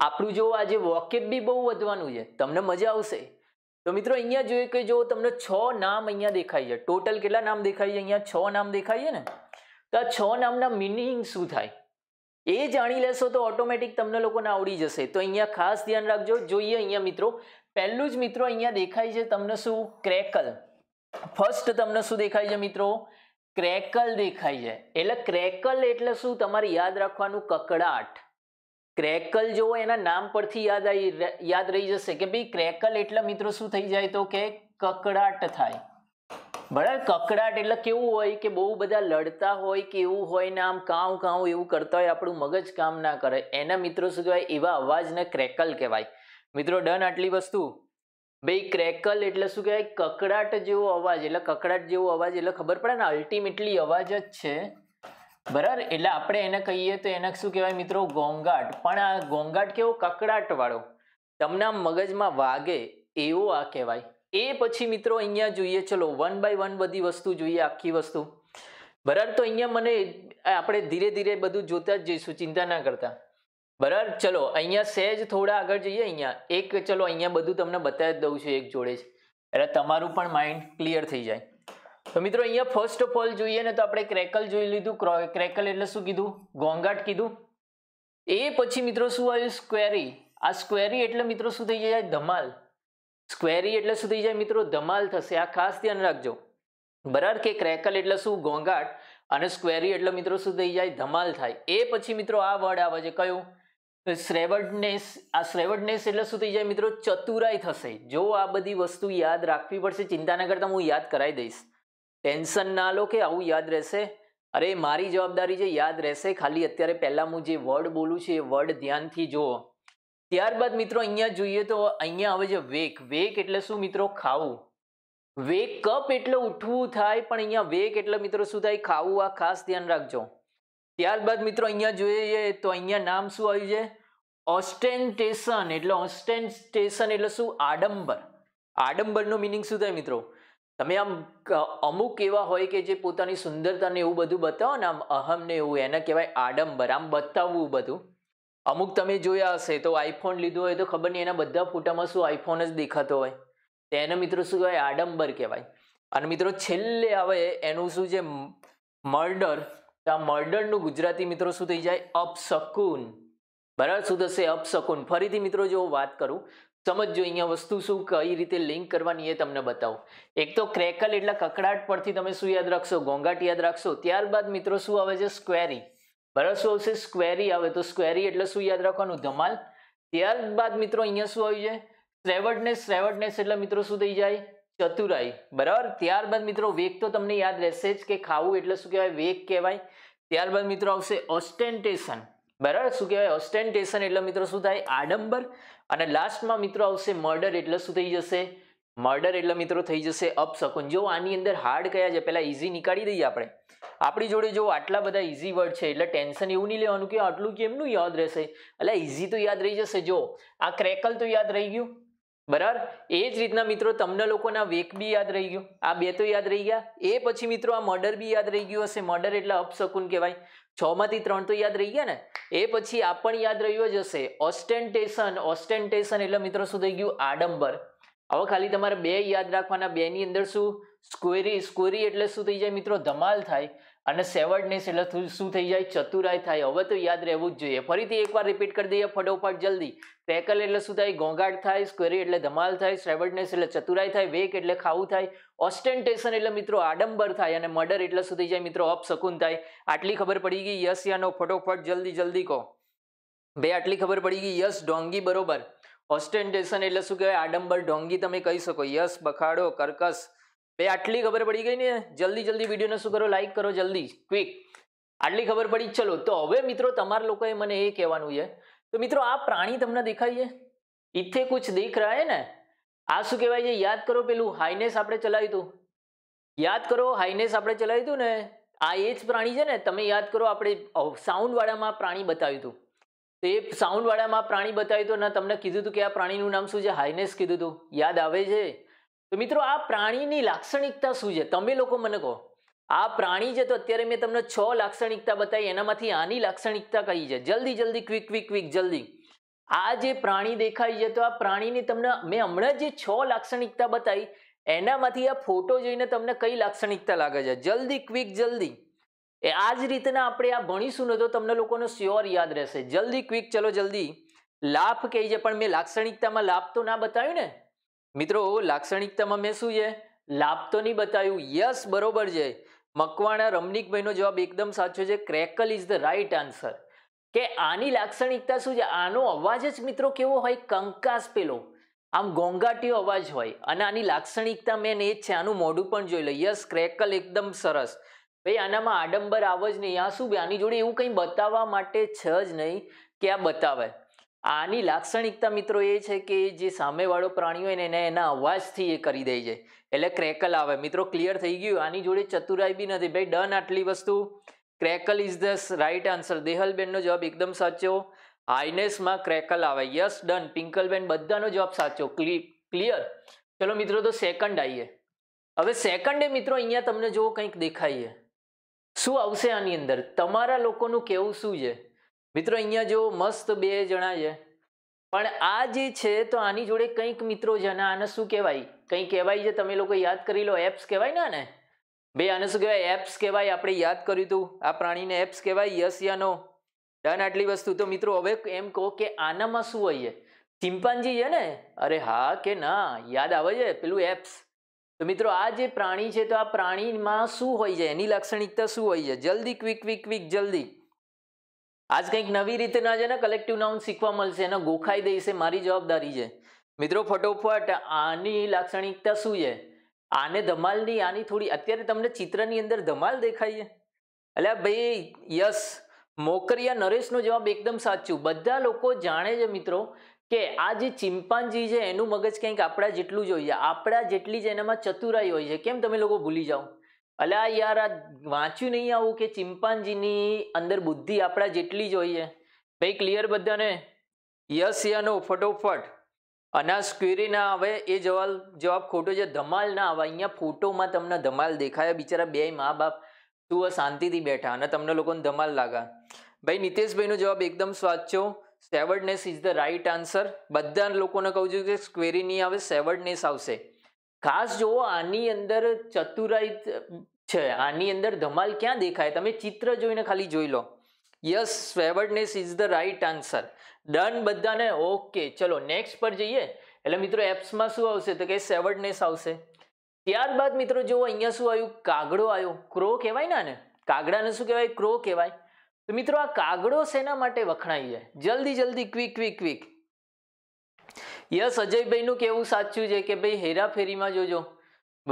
આપણું જો આજે વોકેબ બી બહુ વધવાનું છે તમને મજા આવશે તો મિત્રો અહીંયા જોઈએ કે જો તમને છ નામ અહીંયા દેખાય છે ટોટલ કેટલા નામ દેખાય છે અહીંયા છ નામ દેખાય છે ને તો આ છ નામના મિનિંગ શું થાય એ જાણી લેશો તો ઓટોમેટિક તમને લોકોને આવડી જશે તો અહીંયા ખાસ ધ્યાન રાખજો જોઈએ અહીંયા મિત્રો પહેલું જ મિત્રો અહીંયા દેખાય છે તમને શું ક્રેકલ ફર્સ્ટ તમને શું દેખાય છે મિત્રો ક્રેકલ દેખાય છે એટલે ક્રેકલ એટલે શું તમારે યાદ રાખવાનું કકડાટ ક્રેકલ જોવો એના નામ પરથી યાદ આવી યાદ રહી જશે કે ભાઈ ક્રેકલ એટલે મિત્રો શું થઈ જાય તો કે કકડાટ થાય બરાબર કકડાટ એટલે કેવું હોય કે બહુ બધા લડતા હોય કે એવું હોય ને આમ કાઉ કાઉ એવું કરતા હોય આપણું મગજ કામ ના કરે એના મિત્રો શું કહેવાય એવા અવાજને ક્રેકલ કહેવાય મિત્રો ડન આટલી વસ્તુ ભાઈ ક્રેકલ એટલે શું કહેવાય કકડાટ જેવો અવાજ એટલે કકડાટ જેવો અવાજ એટલે ખબર પડે ને અલ્ટિમેટલી અવાજ જ છે બરાબર એટલે આપણે એને કહીએ તો એને શું કહેવાય મિત્રો ઘોંઘાટ પણ આ ઘોંઘાટ કેવો કકડાટવાળો તમને મગજમાં વાગે એવો આ કહેવાય એ પછી મિત્રો અહીંયા જોઈએ ચલો વન બાય વન બધી વસ્તુ જોઈએ આખી વસ્તુ બરાબર તો અહીંયા મને આપણે ધીરે ધીરે બધું જોતા જ જઈશું ચિંતા ના કરતા બરાબર ચલો અહીંયા સહેજ થોડા આગળ જઈએ અહીંયા એક ચલો અહીંયા બધું તમને બતાવી દઉં છું એક જોડે જ એટલે તમારું પણ માઇન્ડ ક્લિયર થઈ જાય તો મિત્રો અહીંયા ફર્સ્ટ ઓફ ઓલ જોઈએ ને તો આપણે ક્રેકલ જોઈ લીધું ક્રેકલ એટલે શું કીધું ઘોંઘાટ કીધું એ પછી મિત્રો શું આવ્યું સ્ક્વેરી આ સ્ક્વેરી એટલે મિત્રો શું થઈ જાય ધમાલ સ્ક્વેરી એટલે શું થઈ જાય મિત્રો ધમાલ થશે આ ખાસ ધ્યાન રાખજો બરાબર કે ક્રેકલ એટલે શું ઘોંઘાટ અને સ્ક્વેરી એટલે મિત્રો શું થઈ જાય ધમાલ થાય એ પછી મિત્રો આ વર્ડ આવે છે કયું શ્રેવડનેસ આ શ્રેવડનેસ એટલે શું થઈ જાય મિત્રો ચતુરાઈ થશે જો આ બધી વસ્તુ યાદ રાખવી પડશે ચિંતા ન કરતા હું યાદ કરાવી દઈશ ટેન્શન ના લો કે આવું યાદ રહેશે અરે મારી જવાબદારી જે યાદ રહેશે ખાલી અત્યારે પહેલાં હું જે વર્ડ બોલું છું એ વર્ડ ધ્યાનથી જુઓ ત્યારબાદ મિત્રો અહીંયા જોઈએ તો અહીંયા આવે છે વેક વેક એટલે શું મિત્રો ખાવું વેક કપ એટલે ઉઠવું થાય પણ અહીંયા વેક એટલે મિત્રો શું થાય ખાવું આ ખાસ ધ્યાન રાખજો ત્યારબાદ મિત્રો અહીંયા જોઈએ તો અહીંયા નામ શું આવ્યું છે ઓસ્ટેન્ટેશન એટલે ઓસ્ટેન્ટેશન એટલે શું આડંબર આડંબરનો મિનિંગ શું થાય મિત્રો તમે આમ અમુક એવા હોય કે જે પોતાની સુંદરતાને એવું બધું બતાવો ને આમ અહમને એવું એને કહેવાય આડંબર આમ બતાવવું બધું અમુક તમે જોયા હશે તો આઈફોન લીધો હોય તો ખબર નહીં એના બધા ફોટામાં શું આઈફોન જ દેખાતો હોય તો એને મિત્રો શું કહેવાય આડંબર કહેવાય અને મિત્રો છેલ્લે આવે એનું શું છે મર્ડર તો આ મર્ડરનું ગુજરાતી મિત્રો શું થઈ જાય અપશકુન બરાબર શું થશે અપશકુન ફરીથી મિત્રો જો વાત કરું સમજો અહીંયા વસ્તુ શું કઈ રીતે લિંક કરવાની એ તમને બતાવું એક તો ક્રેકલ એટલે કકડાટ પરથી તમે શું યાદ રાખશો ઘોંઘાટ યાદ રાખશો ત્યારબાદ મિત્રો શું આવે છે સ્ક્વેરી બરાબર શું આવશે સ્ક્વેરી આવે તો સ્ક્વેરી એટલે શું યાદ રાખવાનું ધમાલ ત્યારબાદ મિત્રો અહીંયા શું આવ્યું છે શ્રેવડનેસ શ્રેવડનેસ એટલે મિત્રો શું થઈ જાય ચતુરાઈ બરાબર ત્યારબાદ મિત્રો વેગ તો તમને યાદ રહેશે જ કે ખાવું એટલે શું કહેવાય વેગ કહેવાય ત્યારબાદ મિત્રો આવશે ઓસ્ટેન્ટેશન બરાબર શું કહેવાય ઓસ્ટેન્ટેશન એટલે મિત્રો શું થાય આડંબર અને લાસ્ટમાં મિત્રો આવશે મર્ડર એટલે શું થઈ જશે મર્ડર એટલે મિત્રો થઈ જશે અપશકુન જો આની અંદર હાર્ડ કયા છે પહેલાં ઇઝી નીકાળી દઈએ આપણે આપણી જોડે જો આટલા બધા ઇઝી વર્ડ છે એટલે ટેન્શન એવું નહીં લેવાનું કે આટલું કેમનું યાદ રહેશે એટલે ઇઝી તો યાદ રહી જશે જો આ ક્રેકલ તો યાદ રહી ગયું બરાબર એ જ રીતના મિત્રો તમને લોકોના વેક બી યાદ રહી ગયો આ બે તો યાદ રહી ગયા એ પછી મિત્રો આ મર્ડર બી યાદ રહી ગયું હશે મર્ડર એટલે અપશકુન કહેવાય છ માંથી ત્રણ તો યાદ રહી ગયા ને એ પછી આ પણ યાદ રહ્યું જ હશે ઓસ્ટેન્ટેશન ઓસ્ટેન્ટેશન એટલે મિત્રો શું થઈ ગયું આડંબર હવે ખાલી તમારે બે યાદ રાખવાના બેની અંદર શું સ્કોરી સ્કોરી એટલે શું થઈ જાય મિત્રો ધમાલ થાય અને સેવર્ડનેસ એટલે શું થઈ જાય ચતુરાય થાય હવે તો યાદ રહેવું જ જોઈએ ફરીથી એકવાર રિપીટ કરી દઈએ ફટોફટ જલ્દી પેકલ એટલે શું થાય ઘોંઘાટ થાય સ્ક્વેરી એટલે ધમાલ થાય સેવર્ડનેસ એટલે ચતુરાઈ થાય વેક એટલે ખાવું થાય ઓસ્ટેન્ટેશન એટલે મિત્રો આડંબર થાય અને મર્ડર એટલે શું થઈ જાય મિત્રો અપશકુન થાય આટલી ખબર પડી ગઈ યસ યાનો ફટોફટ જલ્દી જલ્દી કહો બે આટલી ખબર પડી ગઈ યસ ડોંગી બરોબર ઓસ્ટેન્ટેશન એટલે શું કહેવાય આડંબર ડોંગી તમે કહી શકો યસ બખાડો કર્કશ બે આટલી ખબર પડી ગઈ ને જલ્દી જલ્દી વિડીયોને શું કરો લાઈક કરો જલ્દી ક્વિક આટલી ખબર પડી ચલો તો હવે મિત્રો તમારા લોકોએ મને એ કહેવાનું છે તો મિત્રો આ પ્રાણી તમને દેખાય છે ઇથે કુછ દેખ રહ્યા હે ને આ શું કહેવાય છે યાદ કરો પેલું હાઈનેસ આપણે ચલાવ્યું હતું યાદ કરો હાઈનેસ આપણે ચલાવ્યું હતું ને આ એ જ પ્રાણી છે ને તમે યાદ કરો આપણે સાઉન્ડવાળામાં પ્રાણી બતાવ્યું હતું તો એ સાઉન્ડવાળામાં પ્રાણી બતાવ્યું હતું ને તમને કીધું હતું કે આ પ્રાણીનું નામ શું છે હાઈનેસ કીધું હતું યાદ આવે છે તો મિત્રો આ પ્રાણીની લાક્ષણિકતા શું છે તમે લોકો મને કહો આ પ્રાણી છે તો અત્યારે મેં તમને છ લાક્ષણિકતા બતાવી એનામાંથી આની લાક્ષણિકતા કઈ છે જલ્દી જલ્દી ક્વિક ક્વિક ક્વિક જલ્દી આ જે પ્રાણી દેખાય છે તો આ પ્રાણીની તમને મેં હમણાં જે છ લાક્ષણિકતા બતાવી એનામાંથી આ ફોટો જોઈને તમને કઈ લાક્ષણિકતા લાગે છે જલ્દી ક્વિક જલ્દી એ આ જ રીતના આપણે આ ભણીશું ને તો તમને લોકોને શ્યોર યાદ રહેશે જલ્દી ક્વિક ચલો જલ્દી લાભ કહી છે પણ મેં લાક્ષણિકતામાં લાભ તો ના બતાવ્યું ને મિત્રો લાક્ષણિકતામાં મેં શું છે લાભ તો નહીં બતાવ્યું યસ બરોબર છે મકવાણા રમણીકભાઈનો જવાબ એકદમ સાચો છે crackle is the right answer કે આની લાક્ષણિકતા શું છે આનો અવાજ જ મિત્રો કેવો હોય કંકાસ પેલો આમ ઘોંઘાટીયો અવાજ હોય અને આની લાક્ષણિકતા મેન એ જ છે આનું મોઢું પણ જોઈ લો યસ ક્રેકલ એકદમ સરસ ભાઈ આનામાં આડંબર આવો જ નહીં આ શું આની જોડે એવું કંઈ બતાવવા માટે છે જ નહીં કે આ બતાવે આની લાક્ષણિકતા મિત્રો એ છે કે જે સામેવાળો પ્રાણી હોય ને એને એના અવાજથી એ કરી દે છે એટલે ક્રેકલ આવે મિત્રો ક્લિયર થઈ ગયું આની જોડે ચતુરાઈ બી નથી ભાઈ ડન આટલી વસ્તુ crackle is the right answer દેહલબેનનો જવાબ એકદમ સાચો હાઈનેસમાં ક્રેકલ આવે યસ ડન પિંકલબેન બધાનો જવાબ સાચો ક્લિયર ચલો મિત્રો તો સેકન્ડ આવીએ હવે સેકન્ડે મિત્રો અહીંયા તમને જો કંઈક દેખાઈએ શું આવશે આની અંદર તમારા લોકોનું કેવું શું છે મિત્રો અહીંયા જો મસ્ત બે જણા છે પણ આ જે છે તો આની જોડે કંઈક મિત્રો છે અને આને શું કહેવાય કંઈ કહેવાય છે તમે લોકો યાદ કરી લો એપ્સ કહેવાય ને આને બે આને શું કહેવાય એપ્સ કહેવાય આપણે યાદ કર્યું હતું આ પ્રાણીને એપ્સ કહેવાય યસ યા ડન આટલી વસ્તુ તો મિત્રો હવે એમ કહો કે આનામાં શું હોય છે ચિંપાંજી છે ને અરે હા કે ના યાદ આવે છે પેલું એપ્સ તો મિત્રો આ જે પ્રાણી છે તો આ પ્રાણીમાં શું હોય છે એની લાક્ષણિકતા શું હોય છે જલ્દી ક્વિક ક્વિક ક્વિક જલ્દી આજ કંઈક નવી રીતના છે ને કલેક્ટિવ નાઉન શીખવા મળશે એને ગોખાઈ દેશે મારી જવાબદારી છે મિત્રો ફટોફટ આની લાક્ષણિકતા શું છે આને ધમાલની આની થોડી અત્યારે તમને ચિત્રની અંદર ધમાલ દેખાય છે એટલે ભાઈ યસ મોકરિયા નરેશનો જવાબ એકદમ સાચું બધા લોકો જાણે છે મિત્રો કે આ જે ચિમ્પાન્જી છે એનું મગજ કંઈક આપણા જેટલું જ હોય છે આપણા જેટલી જ એનામાં ચતુરાઈ હોય છે કેમ તમે લોકો ભૂલી જાઓ અલા યાર આ વાંચ્યું નહીં આવું કે ચિંપાંજીની અંદર બુદ્ધિ આપણા જેટલી જોઈએ ભાઈ ક્લિયર બધાને યસ યનો ફટોફટ અને ક્વેરી ના આવે એ જવાબ જવાબ ખોટો છે ધમાલ ના આવે અહીંયા ફોટોમાં તમને ધમાલ દેખાયા બિચારા બે મા બાપ શું શાંતિથી બેઠા અને તમને લોકોને ધમાલ લાગા ભાઈ નિતેશભાઈનો જવાબ એકદમ સાચો સેવર્ડનેસ ઇઝ ધ રાઇટ આન્સર બધા લોકોને કહું છું કે ક્વેરી નહીં આવે સેવર્ડનેસ આવશે ખાસ જુઓ આની અંદર ચતુરાઈ છે આની અંદર ધમાલ ક્યાં દેખાય તમે ચિત્ર જોઈને ખાલી જોઈ લો યસ સ્વેવર્ડનેસ is the right answer done બધાને ઓકે ચલો નેક્સ્ટ પર જઈએ એટલે મિત્રો એપ્સમાં શું આવશે તો કે સેવર્ડનેસ આવશે ત્યારબાદ મિત્રો જુઓ અહીંયા શું આવ્યું કાગડો આવ્યો ક્રો કહેવાય ને આને કાગડાને શું કહેવાય ક્રો કહેવાય તો મિત્રો આ કાગડો શેના માટે વખણાય છે જલ્દી જલ્દી ક્વિક ક્વિક ક્વિક યસ અજયભાઈનું કેવું સાચું છે કે ભાઈ હેરાફેરીમાં જોજો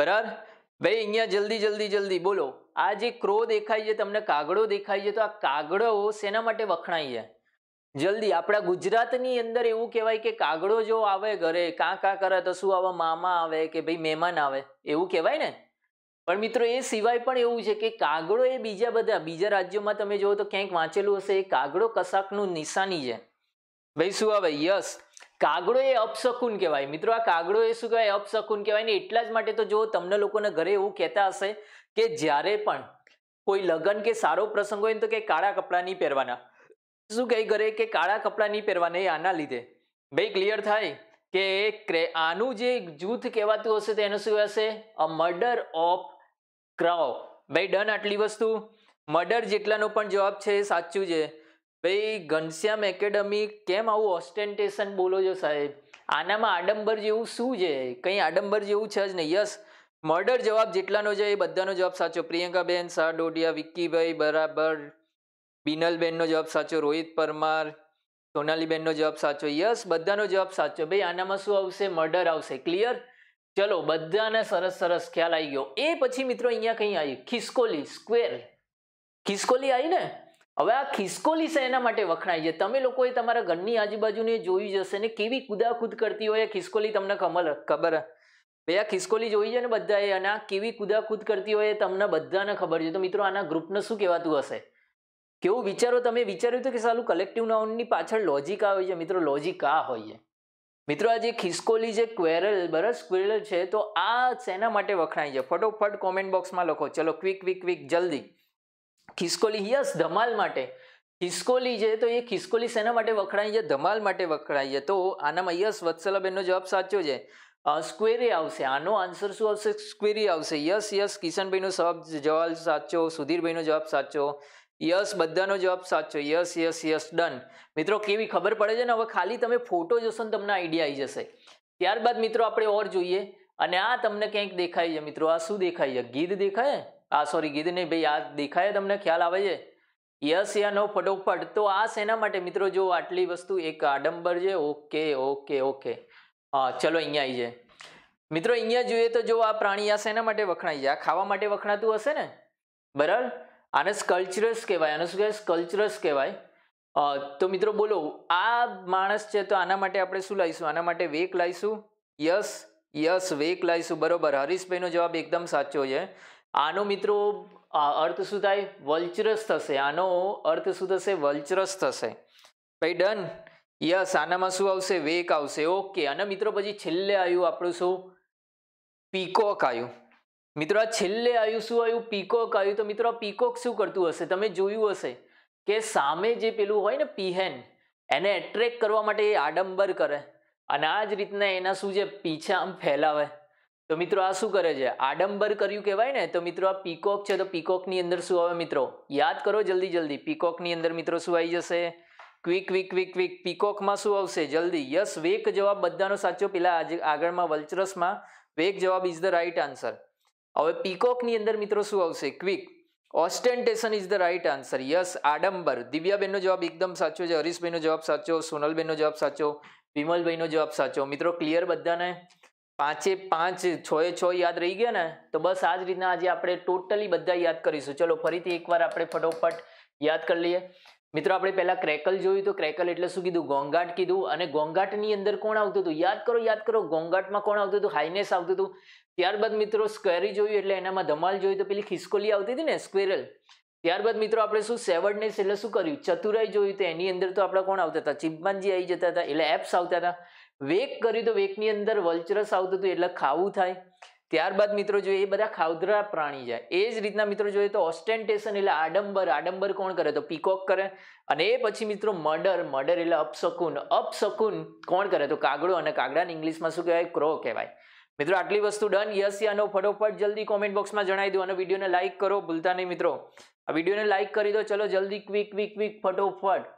બરાબર ભાઈ અહીંયા જલ્દી જલ્દી જલ્દી બોલો આ જે ક્રો દેખાય છે તમને કાગડો દેખાય છે તો આ કાગડો શેના માટે વખણાય છે જલ્દી આપણા ગુજરાતની અંદર એવું કહેવાય કે કાગડો જો આવે ઘરે કાં કાં કરે તો શું આવે મામા આવે કે ભાઈ મહેમાન આવે એવું કહેવાય ને પણ મિત્રો એ સિવાય પણ એવું છે કે કાગડો એ બીજા બધા બીજા રાજ્યોમાં તમે જુઓ તો ક્યાંક વાંચેલું હશે એ કાગડો કશાકનું નિશાની છે ભાઈ શું આવે યસ કાગડો એ અપશકુન કહેવાય મિત્રો આ કાગડો એ શું કહેવાય અપશકુન કહેવાય ને એટલા જ માટે તો જો તમને લોકોના ઘરે એવું કહેતા હશે કે જ્યારે પણ કોઈ લગ્ન કે સારો પ્રસંગ હોય ને તો કે કાળા કપડાં નહીં પહેરવાના શું કહે ઘરે કે કાળા કપડાં નહીં પહેરવાના એ આના લીધે ભાઈ ક્લિયર થાય કે આનું જે જૂથ કહેવાતું હશે તો એનું શું હશે અ મર્ડર ઓફ ક્રાઉ ભાઈ ડન આટલી વસ્તુ મર્ડર જેટલાનો પણ જવાબ છે એ સાચું છે ભાઈ ઘનશ્યામ એકેડમી કેમ આવું ઓસ્ટેન્ટેશન બોલો છો સાહેબ આનામાં આડંબર જેવું શું છે કંઈ આડંબર જેવું છે જ નહીં યસ મર્ડર જવાબ જેટલાનો છે એ બધાનો જવાબ સાચો પ્રિયંકાબેન શાહ ડોડિયા વિક્કીભાઈ બરાબર બિનલબેનનો જવાબ સાચો રોહિત પરમાર સોનાલીબેનનો જવાબ સાચો યસ બધાનો જવાબ સાચો ભાઈ આનામાં શું આવશે મર્ડર આવશે ક્લિયર ચલો બધાને સરસ સરસ ખ્યાલ આવી ગયો એ પછી મિત્રો અહીંયા કંઈ આવી ખિસકોલી સ્ક્વેર ખિસકોલી આવી ને હવે આ ખિસકોલી શેના માટે વખણાય છે તમે લોકોએ તમારા ઘરની આજુબાજુને જોઈ જશે ને કેવી કુદાકૂદ કરતી હોય ખિસકોલી તમને ખબર ખબર બે આ ખિસકોલી જોઈ છે ને બધાએ અને આ કેવી કુદાકૂદ કરતી હોય તમને બધાને ખબર છે તો મિત્રો આના ગ્રુપને શું કહેવાતું હશે કેવું વિચારો તમે વિચાર્યું હતું કે સાલું કલેક્ટિવ નાઉનની પાછળ લોજિક આ હોય છે મિત્રો લોજિક આ હોય છે મિત્રો આ જે ખિસકોલી જે ક્વેરલ બરાબર ક્વેરલ છે તો આ શેના માટે વખણાય છે ફટોફટ કોમેન્ટ બોક્સમાં લખો ચલો ક્વિક ક્વિક ક્વિક જલ્દી ખિસકોલી યસ ધમાલ માટે ખિસકોલી છે તો એ ખિસકોલી શેના માટે વખણાય છે ધમાલ માટે વખણાય છે તો આનામાં યસ વત્સલાબેનનો જવાબ સાચો છે સ્ક્વેરી આવશે આનો આન્સર શું આવશે સ્ક્વેરી આવશે યસ યસ કિશનભાઈનો જવાબ જવાબ સાચો સુધીરભાઈનો જવાબ સાચો યસ બધાનો જવાબ સાચો યસ યસ યસ ડન મિત્રો કેવી ખબર પડે છે ને હવે ખાલી તમે ફોટો જોશો ને તમને આઈડિયા આવી જશે ત્યારબાદ મિત્રો આપણે ઓર જોઈએ અને આ તમને ક્યાંક દેખાય છે મિત્રો આ શું દેખાય છે ગીધ દેખાય આ સોરી ગીધ નહીં ભાઈ આ દેખાય તમને ખ્યાલ આવે છે યસ યા નો ફટોફટ તો આ શેના માટે મિત્રો જો આટલી વસ્તુ એક આડંબર છે ઓકે ઓકે ઓકે હા ચલો અહીંયા આવી જાય મિત્રો અહીંયા જોઈએ તો જો આ પ્રાણી આ શેના માટે વખણાય છે આ ખાવા માટે વખણાતું હશે ને બરાબર આને સ્કલ્ચરસ કહેવાય આને શું કહેવાય સ્કલ્ચરસ કહેવાય તો મિત્રો બોલો આ માણસ છે તો આના માટે આપણે શું લાવીશું આના માટે વેક લાવીશું યસ યસ વેક લાવીશું બરોબર હરીશભાઈનો જવાબ એકદમ સાચો છે આનો મિત્રો અર્થ શું થાય વલ્ચરસ થશે આનો અર્થ શું થશે વલ્ચરસ થશે ભાઈ ડન યસ આનામાં શું આવશે વેક આવશે ઓકે અને મિત્રો પછી છેલ્લે આવ્યું આપણું શું પીકોક આવ્યું મિત્રો આ છેલ્લે આવ્યું શું આવ્યું પીકોક આવ્યું તો મિત્રો પીકોક શું કરતું હશે તમે જોયું હશે કે સામે જે પેલું હોય ને પીહેન એને એટ્રેક કરવા માટે એ આડંબર કરે અને આ જ રીતના એના શું છે પીછા આમ ફેલાવે તો મિત્રો આ શું કરે છે આડંબર કર્યું કહેવાય ને તો મિત્રો આ પીકોક છે તો પીકોકની અંદર શું આવે મિત્રો યાદ કરો જલ્દી જલ્દી પીકોકની અંદર મિત્રો શું આવી જશે ક્વિક ક્વિક ક્વિક ક્વિક પીકોકમાં શું આવશે જલ્દી યસ વેક જવાબ બધાનો સાચો પેલા આગળમાં વલ્ચરસમાં વેક જવાબ ઇઝ ધ રાઈટ આન્સર હવે પીકોકની અંદર મિત્રો શું આવશે quick ostentation is the right answer yes આડંબર દિવ્યાબેનનો જવાબ એકદમ સાચો છે હરીશભાઈનો જવાબ સાચો સોનલબેનનો જવાબ સાચો વિમલભાઈનો જવાબ સાચો મિત્રો ક્લિયર બધાને પાંચે પાંચ છ એ છ યાદ રહી ગયા ને તો બસ આ જ રીતના આજે આપણે ટોટલી બધા યાદ કરીશું ચલો ફરીથી એકવાર આપણે ફટોફટ યાદ કરી લઈએ મિત્રો આપણે પહેલા ક્રેકલ જોયું તો ક્રેકલ એટલે શું કીધું ગોંઘાટ કીધું અને ગોંઘાટની અંદર કોણ આવતું હતું યાદ કરો યાદ કરો ગોંઘાટમાં કોણ આવતું હતું હાઈનેસ આવતું હતું ત્યારબાદ મિત્રો સ્ક્વેરી જોયું એટલે એનામાં ધમાલ જોયું તો પેલી ખિસકોલી આવતી હતી ને સ્ક્વેરલ ત્યારબાદ મિત્રો આપણે શું સેવર્ડનેસ એટલે શું કર્યું ચતુરાઈ જોયું તો એની અંદર તો આપણા કોણ આવતા હતા ચિમ્પાન્જી આવી જતા હતા એટલે એપ્સ આવતા હતા વેક કર્યું તો વેકની અંદર વલ્ચરસ આવતું હતું એટલે ખાવું થાય ત્યારબાદ મિત્રો જોઈએ એ બધા ખાવદરા પ્રાણી જાય એ જ રીતના મિત્રો જોઈએ તો ઓસ્ટેન્ટેશન એટલે આડંબર આડંબર કોણ કરે તો પીકોક કરે અને એ પછી મિત્રો મર્ડર મર્ડર એટલે અપશકુન અપશકુન કોણ કરે તો કાગડો અને કાગડાને ઇંગ્લિશમાં શું કહેવાય ક્રો કહેવાય મિત્રો આટલી વસ્તુ ડન યસ યાનો ફટોફટ જલ્દી કોમેન્ટ બોક્સમાં જણાવી દો અને વિડીયોને લાઇક કરો ભૂલતા નહીં મિત્રો આ વિડીયોને લાઇક કરી દો ચલો જલ્દી ક્વિક ક્વિક ક્વિક ફટોફટ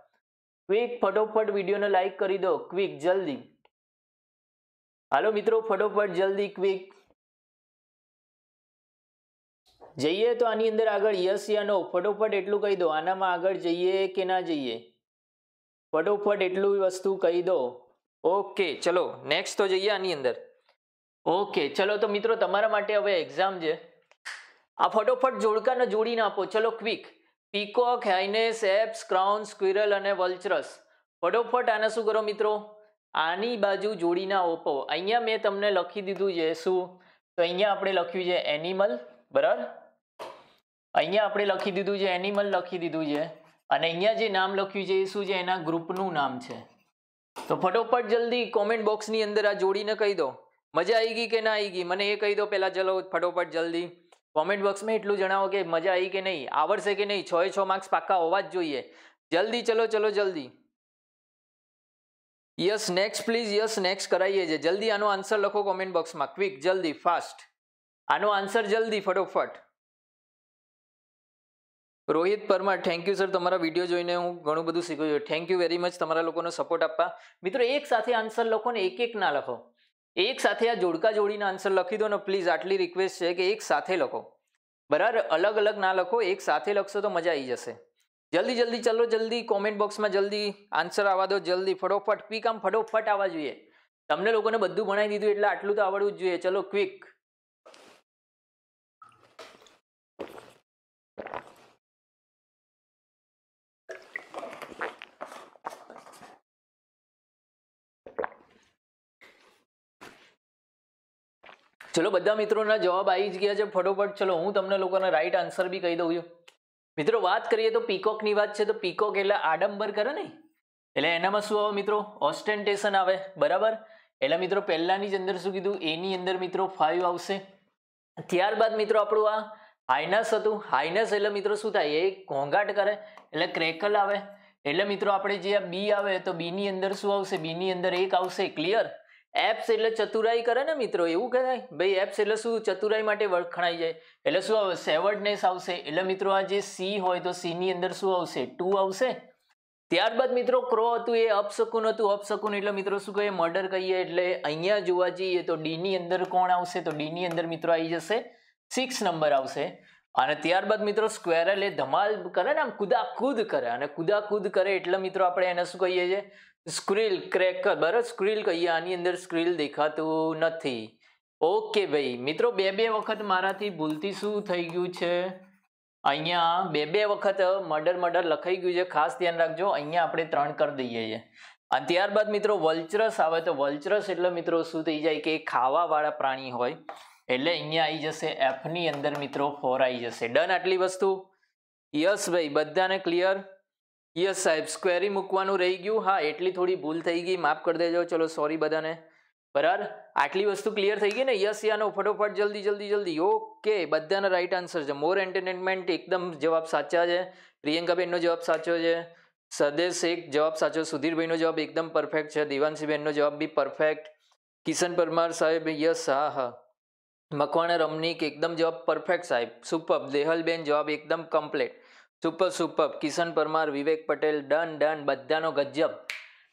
ક્વિક ફટોફટ વિડીયોને લાઇક કરી દો ક્વિક જલ્દી હાલો મિત્રો ફટોફટ જલ્દી ક્વિક જઈએ તો આની અંદર આગળ યસ યા નો ફટોફટ એટલું કહી દો આનામાં આગળ જઈએ કે ના જઈએ ફટોફટ એટલું વસ્તુ કહી દો ઓકે ચલો નેક્સ્ટ તો જઈએ આની અંદર ઓકે ચલો તો મિત્રો તમારા માટે હવે એક્ઝામ છે આ ફટોફટ જોડકાને જોડીને આપો ચલો quick peacock highness apes crown squirrel અને વલ્ચરસ ફટોફટ આને શું કરો મિત્રો આની બાજુ જોડીના ઓપો અહીંયા મેં તમને લખી દીધું છે શું તો અહીંયા આપણે લખ્યું છે એનિમલ બરાબર અહીંયા આપણે લખી દીધું છે એનિમલ લખી દીધું છે અને અહીંયા જે નામ લખ્યું છે એ શું છે એના ગ્રુપનું નામ છે તો ફટોફટ જલ્દી કોમેન્ટ બોક્સની અંદર આ જોડીને કહી દો મજા આવી ગઈ કે ના આવી ગઈ મને એ કહી દો પહેલાં ચલો ફટોફટ જલ્દી કોમેન્ટ બોક્સમાં એટલું જણાવો કે મજા આવી કે નહીં આવડશે કે નહીં છ છ માર્ક્સ પાક્કા હોવા જ જોઈએ જલ્દી ચલો ચલો જલ્દી yes next please yes next કરાવીએ છીએ જલ્દી આનો આન્સર લખો કોમેન્ટ બોક્સમાં ક્વિક જલ્દી ફાસ્ટ આનો આન્સર જલ્દી ફટોફટ Rohit Parmar thank you sir તમારા વિડીયો જોઈને હું ઘણું બધું શીખ્યો છું થેન્ક યુ વેરી મચ તમારા લોકોનો સપોર્ટ આપવા મિત્રો એક સાથે આન્સર લખો ને એક એક ના લખો એક સાથે આ જોડકા જોડીને આન્સર લખી દો ને પ્લીઝ આટલી રિક્વેસ્ટ છે કે એક સાથે લખો બરાબર અલગ અલગ ના લખો એક સાથે લખશો તો મજા આવી જશે જલ્દી જલ્દી ચલો જલ્દી કોમેન્ટ બોક્સમાં જલ્દી આન્સર આવવા દો જલ્દી ફટોફટ ક્વિક આમ ફટોફટ આવવા જોઈએ તમને લોકોને બધું ભણાવી દીધું એટલે આટલું તો આવડવું જ જોઈએ ચલો ક્વિક ચલો બધા મિત્રોના જવાબ આવી જ ગયા છે ફટોફટ ચલો હું તમને લોકોને રાઈટ આન્સર બી કહી દઉં છું મિત્રો વાત કરીએ તો પીકોકની વાત છે તો પીકોક એટલે આડંબર કરે ને એટલે એનામાં શું આવે મિત્રો ઓસ્ટેન્ટેશન આવે બરાબર એટલે મિત્રો પહેલાંની જ અંદર શું કીધું એની અંદર મિત્રો ફાઈવ આવશે ત્યારબાદ મિત્રો આપણું આ હાઇનસ હતું હાઇનસ એટલે મિત્રો શું થાય એ ઘોંઘાટ કરે એટલે ક્રેકલ આવે એટલે મિત્રો આપણે જે આ બી આવે તો બીની અંદર શું આવશે બીની અંદર એક આવશે ક્લિયર એપ્સ એટલે ચતુરાઈ કરે ને મિત્રો એવું કહેવાય ભાઈ એપ્સ એટલે શું ચતુરાઈ માટે વખણાઈ જાય એટલે શું આવે સેવર્ડનેસ આવશે એટલે મિત્રો આ જે સી હોય તો સીની અંદર શું આવશે ટુ આવશે ત્યારબાદ મિત્રો ક્રો હતું એ અપશકુન હતું અપશકુન એટલે મિત્રો શું કહીએ મર્ડર કહીએ એટલે અહીંયા જોવા જઈએ તો ડીની અંદર કોણ આવશે તો ડીની અંદર મિત્રો આવી જશે સિક્સ નંબર આવશે અને ત્યારબાદ મિત્રો સ્ક્વેરલ એ ધમાલ કરે ને આમ કુદાકૂદ કરે અને કુદાકૂદ કરે એટલે મિત્રો આપણે એને શું કહીએ છીએ સ્ક્રીલ ક્રેકર બરાબર સ્ક્રીલ કહીએ આની અંદર સ્ક્રીલ દેખાતું નથી ઓકે ભાઈ મિત્રો બે બે વખત મારાથી ભૂલથી શું થઈ ગયું છે અહીંયા બે બે વખત મર્ડર મર્ડર લખાઈ ગયું છે ખાસ ધ્યાન રાખજો અહીંયા આપણે ત્રણ કરી દઈએ છીએ અને ત્યારબાદ મિત્રો વલ્ચરસ આવે તો વલ્ચરસ એટલે મિત્રો શું થઈ જાય કે ખાવાવાળા પ્રાણી હોય એટલે અહીંયા આવી જશે એફની અંદર મિત્રો ફોર આવી જશે ડન આટલી વસ્તુ યસ ભાઈ બધાને ક્લિયર યસ સાહેબ સ્ક્વેરી મૂકવાનું રહી ગયું હા એટલી થોડી ભૂલ થઈ ગઈ માફ કરી દેજો ચલો સોરી બધાને બરાબર આટલી વસ્તુ ક્લિયર થઈ ગઈ ને યસ યાનો ફટોફટ જલ્દી જલ્દી જલ્દી ઓકે બધાનો રાઈટ આન્સર છે મોર એન્ટરટેનમેન્ટ એકદમ જવાબ સાચા છે પ્રિયંકાબેનનો જવાબ સાચો છે સદેશ શેખ જવાબ સાચો સુધીરભાઈનો જવાબ એકદમ પરફેક્ટ છે દિવાનસીબેનનો જવાબ બી પરફેક્ટ કિશન પરમાર સાહેબ યસ હા હા મકવાણા રમણીક એકદમ જવાબ પરફેક્ટ સાહેબ સુપર દેહલબેન જવાબ એકદમ complete super super Kishan Parmar Vivek Patel done done બધાનો ગજબ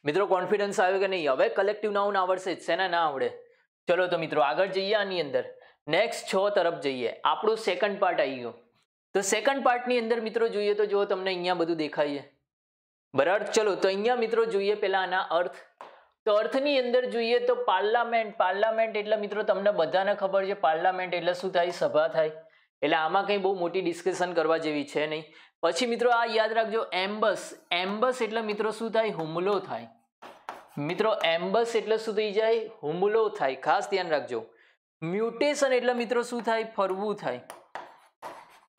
મિત્રો કોન્ફિડન્સ આવ્યો કે નહીં હવે કલેક્ટિવ નાઉન આવડશે જ સેના ના આવડે ચલો તો મિત્રો આગળ જઈએ આની અંદર નેક્સ્ટ છ તરફ જઈએ આપણું સેકન્ડ પાર્ટ આવી ગયો તો સેકન્ડ પાર્ટની અંદર મિત્રો જોઈએ તો જો તમને અહીંયા બધું દેખાઈએ બરાબર ચલો તો અહીંયા મિત્રો જોઈએ પહેલાં આના અર્થ તો અર્થની અંદર જોઈએ તો પાર્લામેન્ટ પાર્લામેન્ટ એટલે મિત્રો તમને બધાને ખબર છે પાર્લામેન્ટ એટલે શું થાય સભા થાય એટલે આમાં કંઈ બહુ મોટી ડિસ્કશન કરવા જેવી છે નહીં પછી મિત્રો આ યાદ રાખજો એમ્બસ એમ્બસ એટલે મિત્રો શું થાય હુમલો થાય મિત્રો એમ્બસ એટલે શું થઈ જાય હુમલો થાય ખાસ ધ્યાન રાખજો મ્યુટેશન એટલે મિત્રો શું થાય ફરવું થાય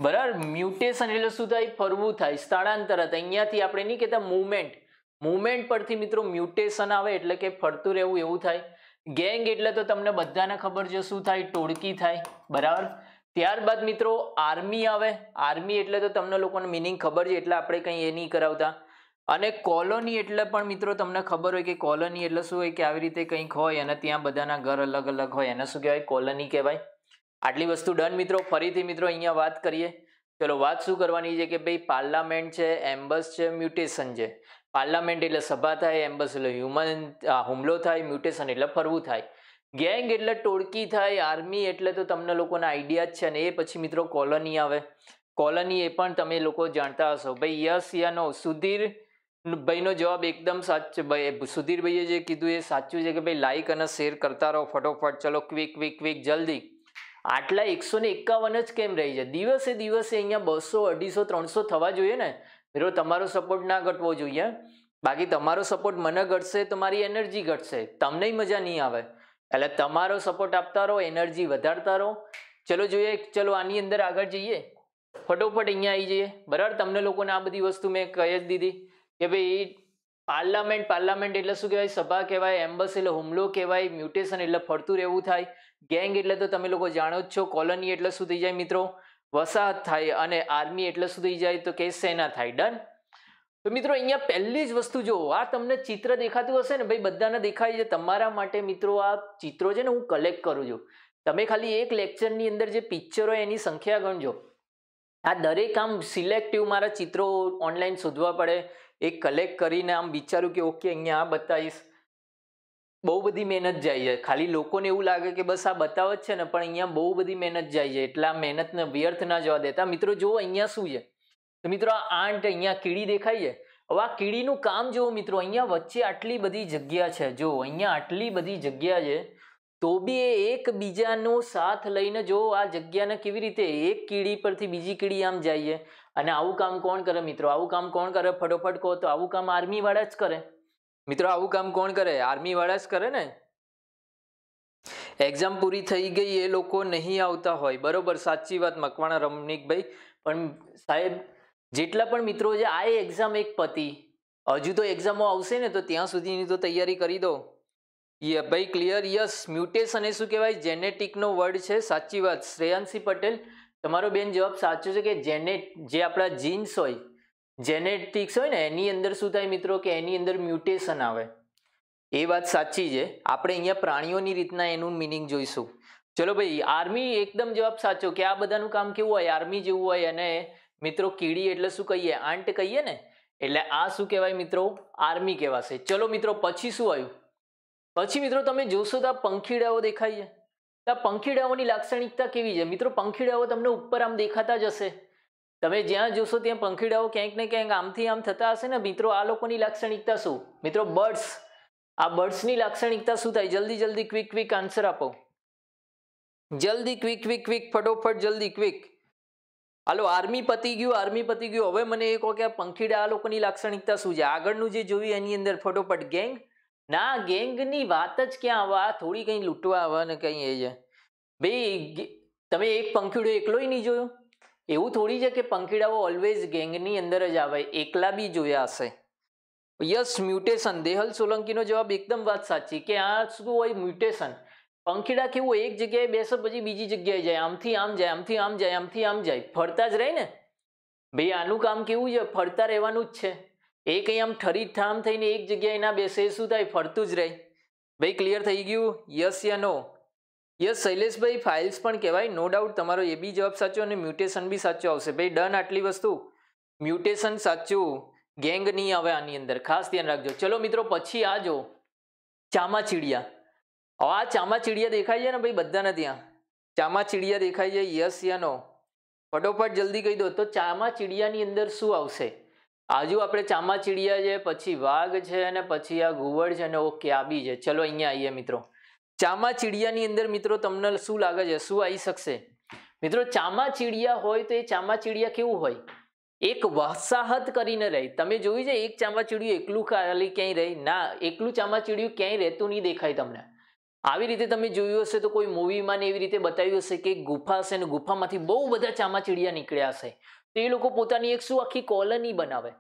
બરાબર મ્યુટેશન એટલે શું થાય ફરવું થાય સ્થળાંતર થાય અહીંયાથી આપણે નહીં કહેતા મુવમેન્ટ મુવમેન્ટ પરથી મિત્રો મ્યુટેશન આવે એટલે કે ફરતું રહેવું એવું થાય ગેંગ એટલે તો તમને બધાને ખબર છે શું થાય ટોળકી થાય બરાબર ત્યારબાદ મિત્રો આર્મી આવે આર્મી એટલે તો તમને લોકોને મિનિંગ ખબર છે એટલે આપણે કંઈ એ નહીં કરાવતા અને કોલોની એટલે પણ મિત્રો તમને ખબર હોય કે કોલોની એટલે શું હોય કે આવી રીતે કંઈક હોય અને ત્યાં બધાના ઘર અલગ અલગ હોય એને શું કહેવાય કોલોની કહેવાય આટલી વસ્તુ ડન મિત્રો ફરીથી મિત્રો અહીંયા વાત કરીએ ચલો વાત શું કરવાની છે કે ભાઈ પાર્લામેન્ટ છે એમ્બસ છે મ્યુટેશન છે પાર્લામેન્ટ એટલે સભા થાય એમ્બસ એટલે હ્યુમન હુમલો થાય મ્યુટેશન એટલે ફરવું થાય ગેંગ એટલે ટોળકી થાય આર્મી એટલે તો તમને લોકોને આઈડિયા જ છે ને એ પછી મિત્રો કોલોની આવે કોલોની એ પણ તમે લોકો જાણતા હશો ભાઈ યસ યા નો સુધીર ભાઈનો જવાબ એકદમ સાચો ભાઈ સુધીર ભાઈએ જે કીધું એ સાચું છે કે ભાઈ લાઈક અને શેર કરતા રહો ફટોફટ ચલો ક્વિક ક્વિક ક્વિક જલ્દી આટલા એકસો ને એકાવન જ કેમ રહી છે દિવસે દિવસે અહીંયા બસો અઢીસો ત્રણસો થવા જોઈએ ને મિત્રો તમારો સપોર્ટ ના ઘટવો જોઈએ બાકી તમારો સપોર્ટ મને ઘટશે તો મારી એનર્જી ઘટશે તમને મજા નહીં આવે એટલે તમારો સપોર્ટ આપતા રહો એનર્જી વધારતા રહો ચલો જોઈએ ચલો આની અંદર આગળ જઈએ ફટોફટ અહીંયા આવી જઈએ બરાબર તમને લોકોને આ બધી વસ્તુ મેં કહી જ દીધી કે ભાઈ પાર્લામેન્ટ પાર્લામેન્ટ એટલે શું કહેવાય સભા કહેવાય એમ્બસ એટલે હુમલો કહેવાય મ્યુટેશન એટલે ફરતું રહેવું થાય ગેંગ એટલે તો તમે લોકો જાણો જ છો કોલોની એટલે શું થઈ જાય મિત્રો વસાહત થાય અને આર્મી એટલે શું થઈ જાય તો કે સેના થાય ડન તો મિત્રો અહીંયા પહેલી જ વસ્તુ જો આ તમને ચિત્ર દેખાતું હશે ને ભાઈ બધાને દેખાય છે તમારા માટે મિત્રો આ ચિત્રો છે ને હું કલેક્ટ કરું છું તમે ખાલી એક લેક્ચરની અંદર જે પિક્ચરો એની સંખ્યા ગણજો આ દરેક આમ સિલેક્ટિવ મારા ચિત્રો ઓનલાઈન શોધવા પડે એ કલેક્ટ કરીને આમ વિચારું કે ઓકે અહીંયા આ બતાવીશ બહુ બધી મહેનત જાય છે ખાલી લોકોને એવું લાગે કે બસ આ બતાવ જ છે ને પણ અહીંયા બહુ બધી મહેનત જાય છે એટલા મહેનતને વ્યર્થ ના જવા દેતા મિત્રો જો અહીંયા શું છે તો મિત્રો આ આંટ અહીંયા કીડી દેખાય છે હવે આ કીડીનું કામ જુઓ મિત્રો અહીંયા વચ્ચે આટલી બધી જગ્યા છે જો અહીંયા આટલી બધી જગ્યા છે તો બી એ એકબીજાનો સાથ લઈને જો આ જગ્યાને કેવી રીતે એક કીડી પરથી બીજી કીડી આમ જઈએ અને આવું કામ કોણ કરે મિત્રો આવું કામ કોણ કરે ફટોફટ કહો તો આવું કામ આર્મીવાળા જ કરે મિત્રો આવું કામ કોણ કરે આર્મીવાળા જ કરે ને એક્ઝામ પૂરી થઈ ગઈ એ લોકો નહીં આવતા હોય બરોબર સાચી વાત મકવાણા રમણીકભાઈ પણ સાહેબ જેટલા પણ મિત્રો છે આ એક્ઝામ એક પતિ હજુ તો એક્ઝામો આવશે ને તો ત્યાં સુધીની તો તૈયારી કરી દો યે ભાઈ ક્લિયર યસ મ્યુટેશન એ શું કહેવાય જેનેટિકનો વર્ડ છે સાચી વાત શ્રેયાંશી પટેલ તમારો બેન જવાબ સાચો છે કે જેનેટ જે આપણા જીન્સ હોય જેનેટિક્સ હોય ને એની અંદર શું થાય મિત્રો કે એની અંદર મ્યુટેશન આવે એ વાત સાચી છે આપણે અહીંયા પ્રાણીઓની રીતના એનું મિનિંગ જોઈશું ચલો ભાઈ આર્મી એકદમ જવાબ સાચો કે આ બધાનું કામ કેવું હોય આર્મી જેવું હોય અને મિત્રો કીડી એટલે શું કહીએ આંટ કહીએ ને એટલે આ શું કહેવાય મિત્રો આર્મી કહેવાશે ચલો મિત્રો પછી શું આવ્યું પછી મિત્રો તમે જોશો તો આ પંખીડાઓ દેખાઈએ છે આ પંખીડાઓની લાક્ષણિકતા કેવી છે મિત્રો પંખીડાઓ તમને ઉપર આમ દેખાતા જ હશે તમે જ્યાં જોશો ત્યાં પંખીડાઓ ક્યાંક ને ક્યાંક આમથી આમ થતા હશે ને મિત્રો આ લોકોની લાક્ષણિકતા શું મિત્રો બર્ડ્સ આ બર્ડ્સની લાક્ષણિકતા શું થાય જલ્દી જલ્દી ક્વિક ક્વિક આન્સર આપો જલ્દી ક્વિક ક્વિક ક્વિક ફટોફટ જલ્દી ક્વિક હાલો આર્મી પતી ગયું આર્મી પતી ગયું હવે મને એ કહો કે આ પંખીડા આ લોકોની લાક્ષણિકતા શું છે આગળનું જે જોયું એની અંદર ફટોફટ ગેંગ ના ગેંગની વાત જ ક્યાં આવા થોડી કંઈ લૂંટવા આવા ને કંઈ એ છે ભાઈ તમે એક પંખીડો એકલોય નહીં જોયો એવું થોડી છે કે પંખીડાઓ ઓલવેઝ ગેંગની અંદર જ આવે એકલા બી જોયા હશે યસ મ્યુટેશન દેહલ સોલંકીનો જવાબ એકદમ વાત સાચી કે આ શું હોય મ્યુટેશન પંખીડા કેવું એક જગ્યાએ બેસે પછી બીજી જગ્યાએ જાય આમથી આમ જાય આમથી આમ જાય આમથી આમ જાય ફરતા જ રહે ને ભાઈ આનું કામ કેવું છે ફરતા રહેવાનું જ છે એ કંઈ આમ ઠરી ઠામ થઈને એક જગ્યાએ ના બેસે શું થાય ફરતું જ રહે ભાઈ ક્લિયર થઈ ગયું yes ya no yes Shaileshbhai files પણ કહેવાય નો ડાઉટ તમારો એ બી જવાબ સાચો અને મ્યુટેશન બી સાચો આવશે ભાઈ ડન આટલી વસ્તુ મ્યુટેશન સાચું ગેંગ નહીં આવે આની અંદર ખાસ ધ્યાન રાખજો ચલો મિત્રો પછી આજો ચામા ચામાચીડિયા હવે આ ચામા ચામાચીડિયા દેખાય છે ને ભાઈ બધાને ત્યાં ચામાચીડિયા દેખાય છે યસ યા નો ફટોફટ જલ્દી કહી દો તો ચામા ચામાચીડિયાની અંદર શું આવશે આજુ આપણે ચામા ચામાચીડિયા છે પછી વાઘ છે અને પછી આ ઘુવડ છે અને ઓકે આબી છે ચલો અહીંયા આવીએ મિત્રો ચામા ચામાચીડિયાની અંદર મિત્રો તમને શું લાગે છે શું આવી શકશે મિત્રો ચામા ચામાચીડિયા હોય તો એ ચામા ચામાચીડિયા કેવું હોય એક વસાહત કરીને રહે તમે જોયું છે એક ચામા ચામાચીડિયું એકલું ખાલી ક્યાંય રહે ના એકલું ચામાચીડિયું ક્યાંય રહેતું નહીં દેખાય તમને આવી રીતે તમે જોયું હશે તો કોઈ મૂવીમાં ને એવી રીતે બતાવ્યું હશે કે ગુફા હશે અને ગુફામાંથી બહુ બધા ચામાચીડિયા નીકળ્યા હશે તો એ લોકો પોતાની એક શું આખી કોલોની બનાવે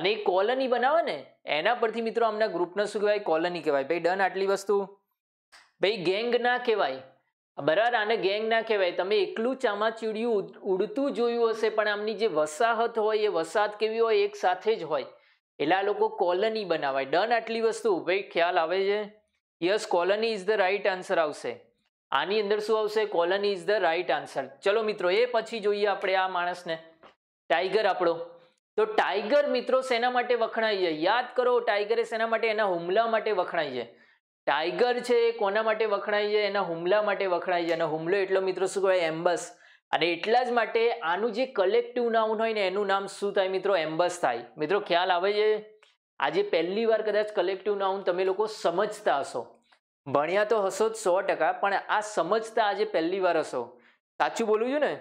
અને એ કોલોની બનાવે ને એના પરથી મિત્રો આમના ગ્રુપને શું કહેવાય કોલોની કહેવાય ભાઈ ડન આટલી વસ્તુ ભાઈ ગેંગ ના કહેવાય બરાબર આને ગેંગ ના કહેવાય તમે એકલું ચામાચીડિયું ઉડતું જોયું હશે પણ આમની જે વસાહત હોય એ વસાહત કેવી હોય એક સાથે જ હોય એટલે આ લોકો કોલોની બનાવાય ડન આટલી વસ્તુ ભાઈ ખ્યાલ આવે છે yes colony is the right answer આવશે આની અંદર શું આવશે colony is the right answer ચલો મિત્રો એ પછી જોઈએ આપણે આ માણસને ટાઈગર આપણો તો ટાઈગર મિત્રો શેના માટે વખણાય યાદ કરો ટાઈગરે શેના માટે એના હુમલા માટે વખણાઈએ ટાઈગર છે એ કોના માટે વખણાય એના હુમલા માટે વખણાય અને હુમલો એટલો મિત્રો શું કહેવાય એમ્બસ અને એટલા જ માટે આનું જે કલેક્ટિવ નાઉન હોય ને એનું નામ શું થાય મિત્રો એમ્બસ થાય મિત્રો ખ્યાલ આવે છે આજે પહેલી વાર કદાચ કલેક્ટિવ નાઉન તમે લોકો સમજતા હશો ભણ્યા તો હશો જ સો ટકા પણ આ સમજતા આજે પહેલી વાર હશો સાચું બોલું છું ને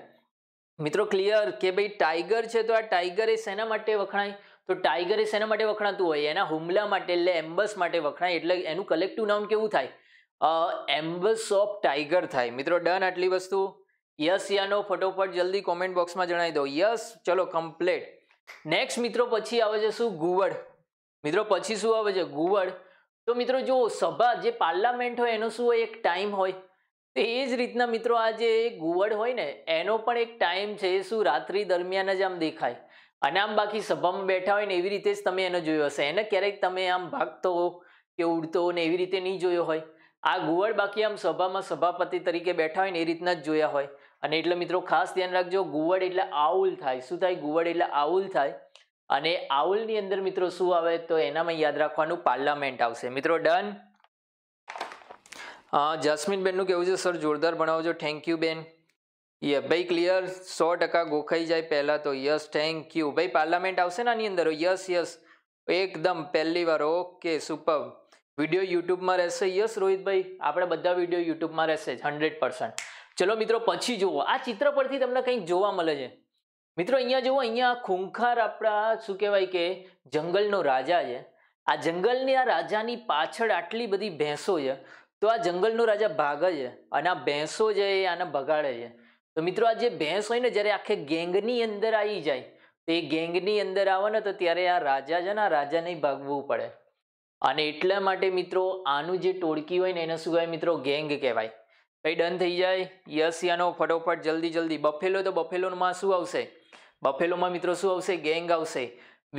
મિત્રો ક્લિયર કે ભાઈ ટાઈગર છે તો આ ટાઈગર એ શેના માટે વખણાય તો ટાઈગર એ શેના માટે વખણાતું હોય એના હુમલા માટે એટલે એમ્બસ માટે વખણાય એટલે એનું કલેક્ટિવ નાઉન કેવું થાય એમ્બસ ઓફ ટાઈગર થાય મિત્રો ડન આટલી વસ્તુ યસ યાનો ફટોફટ જલ્દી કોમેન્ટ બોક્સમાં જણાવી દો યસ ચલો કમ્પ્લેટ નેક્સ્ટ મિત્રો પછી આવે છે શું ગુવડ મિત્રો પછી શું આવે છે ગુવડ તો મિત્રો જો સભા જે પાર્લામેન્ટ હોય એનો શું હોય એક ટાઈમ હોય તો એ જ રીતના મિત્રો આ જે ગુવડ હોય ને એનો પણ એક ટાઈમ છે એ શું રાત્રિ દરમિયાન જ આમ દેખાય અને આમ બાકી સભામાં બેઠા હોય ને એવી રીતે જ તમે એને જોયો હશે એને ક્યારેક તમે આમ ભાગતો કે ઉડતો ને એવી રીતે નહીં જોયો હોય આ ગુવડ બાકી આમ સભામાં સભાપતિ તરીકે બેઠા હોય ને એ રીતના જ જોયા હોય અને એટલે મિત્રો ખાસ ધ્યાન રાખજો ગુવડ એટલે આઉલ થાય શું થાય ગુવડ એટલે આઉલ થાય અને આઉલની અંદર મિત્રો શું આવે તો એનામાં યાદ રાખવાનું પાર્લામેન્ટ આવશે મિત્રો ડન જસ્મીનબેનનું કેવું છે સર જોરદાર ભણાવજો થેન્ક યુ બેન યસ ભાઈ ક્લિયર સો ટકા ગોખાઈ જાય પહેલાં તો યસ થેન્ક યુ ભાઈ પાર્લામેન્ટ આવશે ને આની અંદર યસ યસ એકદમ પહેલી વાર ઓકે સુપર વિડીયો યુટ્યુબમાં રહેશે યસ રોહિતભાઈ આપણે બધા વિડીયો યુટ્યુબમાં રહેશે જ હંડ્રેડ પર્સન્ટ ચલો મિત્રો પછી જુઓ આ ચિત્ર પરથી તમને કંઈક જોવા મળે છે મિત્રો અહીંયા જુઓ અહીંયા ખૂંખાર આપણા શું કહેવાય કે જંગલનો રાજા છે આ જંગલની આ રાજાની પાછળ આટલી બધી ભેંસો છે તો આ જંગલનો રાજા ભાગે છે અને આ ભેંસો છે એ આને ભગાડે છે તો મિત્રો આ જે ભેંસ હોય ને જ્યારે આખે ગેંગની અંદર આવી જાય તો એ ગેંગની અંદર આવે ને તો ત્યારે આ રાજા છે ને આ રાજાને ભાગવું પડે અને એટલા માટે મિત્રો આનું જે ટોળકી હોય ને એને શું કહેવાય મિત્રો ગેંગ કહેવાય કઈ ડન થઈ જાય યસ યાનો ફટોફટ જલ્દી જલ્દી બફેલો તો બફેલોમાં શું આવશે બફેલોમાં મિત્રો શું આવશે ગેંગ આવશે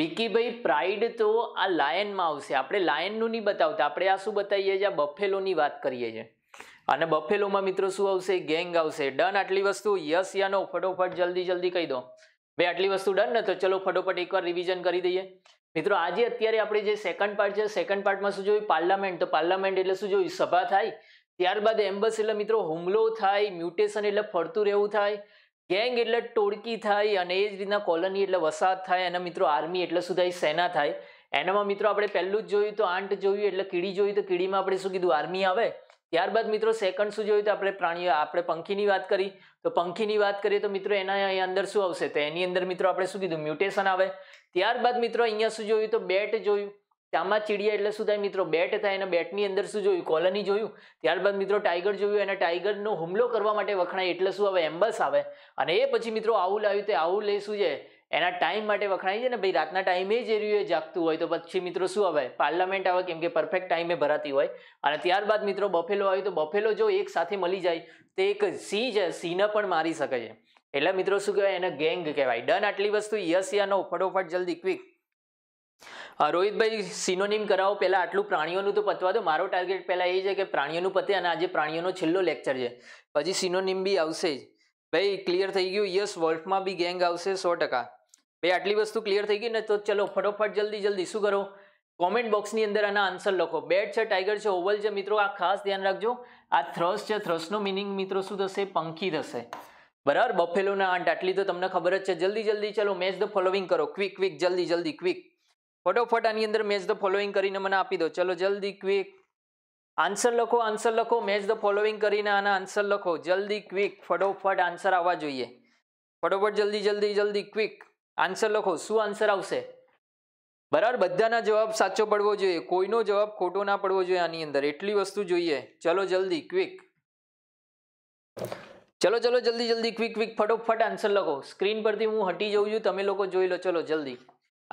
વિકીભાઈ પ્રાઇડ તો આ લાયનમાં આવશે આપણે લાયનનું નહીં બતાવતા આપણે આ શું બતાવીએ છીએ આ બફેલોની વાત કરીએ છીએ અને બફેલોમાં મિત્રો શું આવશે ગેંગ આવશે ડન આટલી વસ્તુ યસ યાનો ફટોફટ જલ્દી જલ્દી કહી દો બે આટલી વસ્તુ ડન ને તો ચલો ફટોફટ એકવાર રિવિઝન કરી દઈએ મિત્રો આજે અત્યારે આપણે જે સેકન્ડ પાર્ટ છે સેકન્ડ પાર્ટમાં શું જોયું પાર્લામેન્ટ તો પાર્લામેન્ટ એટલે શું જોયું સભા થાય ત્યારબાદ એમ્બસ એટલે મિત્રો હુમલો થાય મ્યુટેશન એટલે ફરતું રહેવું થાય ગેંગ એટલે ટોળકી થાય અને એ જ રીતના કોલોની એટલે વસાહત થાય એના મિત્રો આર્મી એટલે શું થાય સેના થાય એનામાં મિત્રો આપણે પહેલું જ જોયું તો આંટ જોયું એટલે કીડી જોયું તો કીડીમાં આપણે શું કીધું આર્મી આવે ત્યારબાદ મિત્રો સેકન્ડ શું જોયું તો આપણે પ્રાણીઓ આપણે પંખીની વાત કરી તો પંખીની વાત કરીએ તો મિત્રો એના અહીંયા અંદર શું આવશે તો એની અંદર મિત્રો આપણે શું કીધું મ્યુટેશન આવે ત્યારબાદ મિત્રો અહીંયા શું જોયું તો બેટ જોયું ચામા ચામાચીડિયા એટલે શું થાય મિત્રો બેટ થાય એના બેટની અંદર શું જોયું કોલોની જોયું ત્યારબાદ મિત્રો ટાઈગર જોયું અને ટાઈગરનો હુમલો કરવા માટે વખણાય એટલે શું આવે એમ્બસ આવે અને એ પછી મિત્રો આવું લાવ્યું તે આવું લે શું છે એના ટાઈમ માટે વખણાય છે ને ભાઈ રાતના ટાઈમે જ એરિયું જાગતું હોય તો પછી મિત્રો શું આવે પાર્લામેન્ટ આવે કેમ કે પરફેક્ટ ટાઈમે ભરાતી હોય અને ત્યારબાદ મિત્રો બફેલો આવે તો બફેલો જો એક સાથે મળી જાય તો એક સિંહ છે સિંહને પણ મારી શકે છે એટલે મિત્રો શું કહેવાય એને ગેંગ કહેવાય ડન આટલી વસ્તુ યસ યાનો ફટોફટ જલ્દી ક્વિક રોહિતભાઈ સિનોનિમ કરાવો પહેલાં આટલું પ્રાણીઓનું તો પતવા દો મારો ટાર્ગેટ પહેલાં એ છે કે પ્રાણીઓનું પતે અને આજે પ્રાણીઓનો છેલ્લો લેક્ચર છે પછી સિનોનિમ બી આવશે જ ભાઈ ક્લિયર થઈ ગયું યસ વર્લ્ફમાં બી ગેંગ આવશે સો ટકા ભાઈ આટલી વસ્તુ ક્લિયર થઈ ગઈ ને તો ચલો ફટોફટ જલ્દી જલ્દી શું કરો કોમેન્ટ બોક્સની અંદર આના આન્સર લખો બેટ છે ટાઈગર છે ઓવલ છે મિત્રો આ ખાસ ધ્યાન રાખજો આ થ્રસ છે થ્રસનો મિનિંગ મિત્રો શું થશે પંખી થશે બરાબર બફેલોના આંટ આટલી તો તમને ખબર જ છે જલ્દી જલ્દી ચલો મેચ ધ ફોલોવિંગ કરો ક્વિક ક્વિક જલ્દી જલ્દી ક્વિક ફટોફટ આની અંદર મેચ ધ ફોલોઈંગ કરીને મને આપી દો ચલો જલ્દી ક્વિક આન્સર લખો આન્સર લખો મેચ ધ ફોલોઈંગ કરીને આના આન્સર લખો જલ્દી ક્વિક ફટોફટ આન્સર આવવા જોઈએ ફટોફટ જલ્દી જલ્દી જલ્દી ક્વિક આન્સર લખો શું આન્સર આવશે બરાબર બધાના જવાબ સાચો પડવો જોઈએ કોઈનો જવાબ ખોટો ના પડવો જોઈએ આની અંદર એટલી વસ્તુ જોઈએ ચલો જલ્દી ક્વિક ચલો ચલો જલ્દી જલ્દી ક્વિક ક્વિક ફટોફટ આન્સર લખો સ્ક્રીન પરથી હું હટી જઉં છું તમે લોકો જોઈ લો ચલો જલ્દી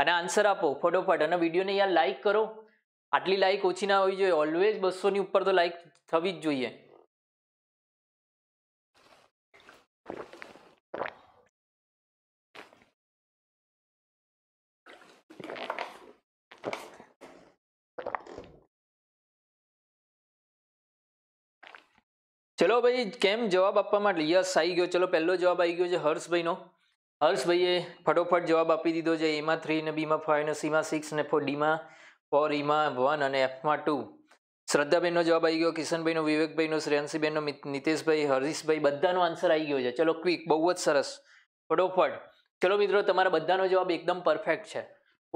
અને આન્સર આપો ફટોફટ અને વિડીયોને યાર લાઇક કરો આટલી લાઇક ઓછી ના હોવી જોઈએ ઓલવેઝ બસોની ઉપર તો લાઇક થવી જ જોઈએ ચલો ભાઈ કેમ જવાબ આપવા માટે યસ આવી ગયો ચલો પહેલો જવાબ આવી ગયો છે હર્ષભાઈનો હર્ષભાઈએ ફટોફટ જવાબ આપી દીધો છે એમાં થ્રી અને બીમાં ફાઇવ અને સીમાં સિક્સ ને ફોર ડીમાં ફોર ઈમાં વન અને એફમાં ટુ શ્રદ્ધાબેનનો જવાબ આવી ગયો કિશનભાઈનો વિવેકભાઈનો શ્રેયાંશીબેનનો નિતેશભાઈ હરીશભાઈ બધાનો આન્સર આવી ગયો છે ચલો ક્વિક બહુ જ સરસ ફટોફટ ચલો મિત્રો તમારા બધાનો જવાબ એકદમ પરફેક્ટ છે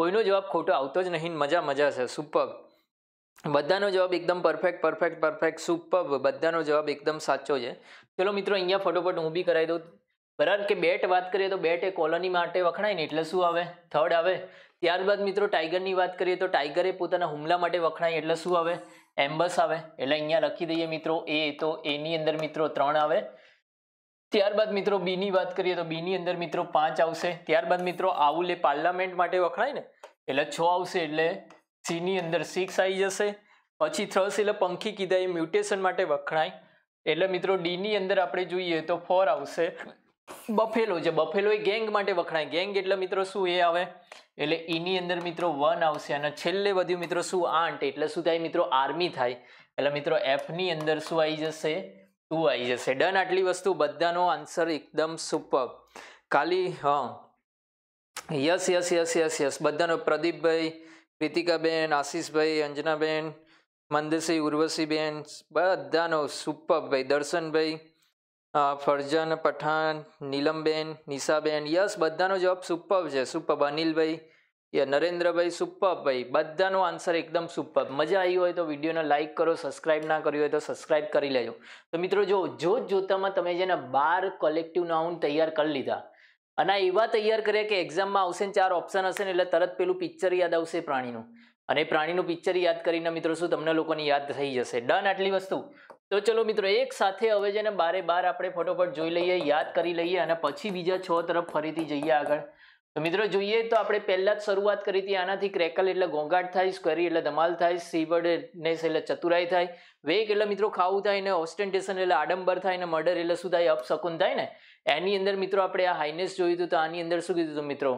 કોઈનો જવાબ ખોટો આવતો જ નહીં મજા મજા છે સુપર બધાનો જવાબ એકદમ પરફેક્ટ પરફેક્ટ પરફેક્ટ સુપર બધાનો જવાબ એકદમ સાચો છે ચલો મિત્રો અહીંયા ફટોફટ હું બી કરાવી દઉં બરાબર કે બેટ વાત કરીએ તો બેટ એ કોલોની માટે વખણાય ને એટલે શું આવે થર્ડ આવે ત્યારબાદ મિત્રો ટાઈગરની વાત કરીએ તો ટાઈગર એ પોતાના હુમલા માટે વખણાય એટલે શું આવે એમ્બસ આવે એટલે અહીંયા લખી દઈએ મિત્રો એ તો એની અંદર મિત્રો ત્રણ આવે ત્યારબાદ મિત્રો બીની વાત કરીએ તો બીની અંદર મિત્રો પાંચ આવશે ત્યારબાદ મિત્રો આવું લે પાર્લામેન્ટ માટે વખણાય ને એટલે છ આવશે એટલે સીની અંદર સિક્સ આવી જશે પછી થ્રસ એટલે પંખી કીધા એ મ્યુટેશન માટે વખણાય એટલે મિત્રો ડીની અંદર આપણે જોઈએ તો ફોર આવશે બફેલો છે બફેલો એ ગેંગ માટે વખણાય ગેંગ એટલે મિત્રો શું એ આવે એટલે એની અંદર મિત્રો વન આવશે અને છેલ્લે બધું મિત્રો શું આંટ એટલે શું થાય મિત્રો આર્મી થાય એટલે મિત્રો એફની અંદર શું આવી જશે ટુ આવી જશે ડન આટલી વસ્તુ બધાનો આન્સર એકદમ સુપર કાલી હા yes yes yes yes yes બધાનો પ્રદીપભાઈ પ્રીતિકાબેન આશીષભાઈ અંજનાબેન મંદસિંહ ઉર્વશીબેન બધાનો સુપર ભાઈ દર્શનભાઈ ફરજન પઠાણ નીલમબેન નિશાબેન યસ બધાનો જવાબ સુપર છે super Anilbhai ya Narendrabhai super ભાઈ બધાનો આન્સર એકદમ સુપર મજા આવી હોય તો વિડીયોને લાઇક કરો સબસ્ક્રાઇબ ના કર્યું હોય તો સબસ્ક્રાઇબ કરી લેજો તો મિત્રો જો જોત જોતામાં તમે છે ને બાર કલેક્ટિવ નાઉન તૈયાર કરી લીધા અને એવા તૈયાર કર્યા કે એક્ઝામમાં આવશે ને ચાર ઓપ્શન હશે ને એટલે તરત પેલું પિક્ચર યાદ આવશે પ્રાણીનું અને પ્રાણીનું પિક્ચર યાદ કરીને મિત્રો શું તમને લોકોની યાદ થઈ જશે ડન આટલી વસ્તુ તો ચલો મિત્રો એક સાથે હવે છે ને બારે બાર આપણે ફટોફટ જોઈ લઈએ યાદ કરી લઈએ અને પછી બીજા છ તરફ ફરીથી જઈએ આગળ તો મિત્રો જોઈએ તો આપણે પહેલાં જ શરૂઆત કરી હતી આનાથી ક્રેકલ એટલે ઘોંઘાટ થાય સ્ક્વેરી એટલે ધમાલ થાય સીવર્ડનેસ એટલે ચતુરાઈ થાય વેગ એટલે મિત્રો ખાવું થાય ને ઓસ્ટેન્ટેશન એટલે આડંબર થાય ને મર્ડર એટલે શું થાય અપશકુન થાય ને એની અંદર મિત્રો આપણે આ હાઈનેસ જોયું હતું તો આની અંદર શું કીધું હતું મિત્રો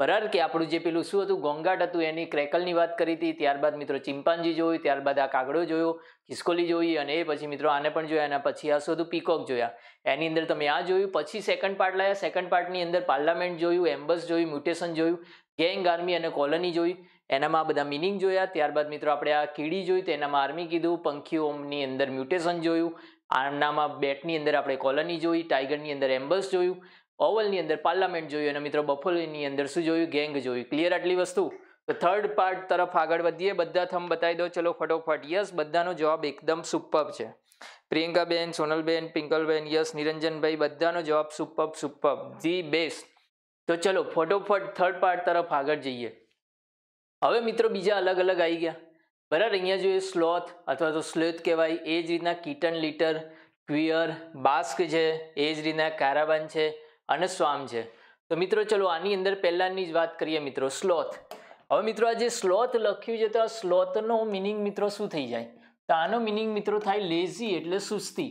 બરાબર કે આપણું જે પેલું શું હતું ગોંગાટ હતું એની ક્રેકલની વાત કરી હતી ત્યારબાદ મિત્રો ચિંપાંજી જોયું ત્યારબાદ આ કાગડો જોયો ખિસકોલી જોઈ અને એ પછી મિત્રો આને પણ જોયા અને પછી આ શું હતું પીકોક જોયા એની અંદર તમે આ જોયું પછી સેકન્ડ પાર્ટ લાયા સેકન્ડ પાર્ટની અંદર પાર્લામેન્ટ જોયું એમ્બસ જોયું મ્યુટેશન જોયું ગેંગ આર્મી અને કોલોની જોયું એનામાં બધા મિનિંગ જોયા ત્યારબાદ મિત્રો આપણે આ કીડી જોઈ તેનામાં આર્મી કીધું પંખીઓની અંદર મ્યુટેશન જોયું આનામાં બેટની અંદર આપણે કોલોની જોઈ ટાઈગરની અંદર એમ્બસ જોયું ઓવલની અંદર પાર્લામેન્ટ જોયું અને મિત્રો બફોલીની અંદર શું જોયું ગેંગ જોયું ક્લિયર આટલી વસ્તુ તો થર્ડ પાર્ટ તરફ આગળ વધીએ બધા થમ બતાવી દો ચલો ફટોફટ યસ બધાનો જવાબ એકદમ સુપર છે પ્રિયંકાબેન સોનલબેન પિંકલબેન યસ નિરંજનભાઈ બધાનો જવાબ સુપર સુપર ધી બેસ્ટ તો ચલો ફટોફટ થર્ડ પાર્ટ તરફ આગળ જઈએ હવે મિત્રો બીજા અલગ અલગ આવી ગયા બરાબર અહીંયા જોઈએ સ્લોથ અથવા તો સ્લોથ કહેવાય એ જ રીતના કિટન લીટર ક્વિયર બાસ્ક છે એ જ રીતના કારાબાન છે અને સ્વામ છે તો મિત્રો ચલો આની અંદર પહેલાંની જ વાત કરીએ મિત્રો સ્લોથ હવે મિત્રો આ જે સ્લોથ લખ્યું છે તો આ સ્લોથનો મિનિંગ મિત્રો શું થઈ જાય તો આનો મિનિંગ મિત્રો થાય લેઝી એટલે સુસ્તી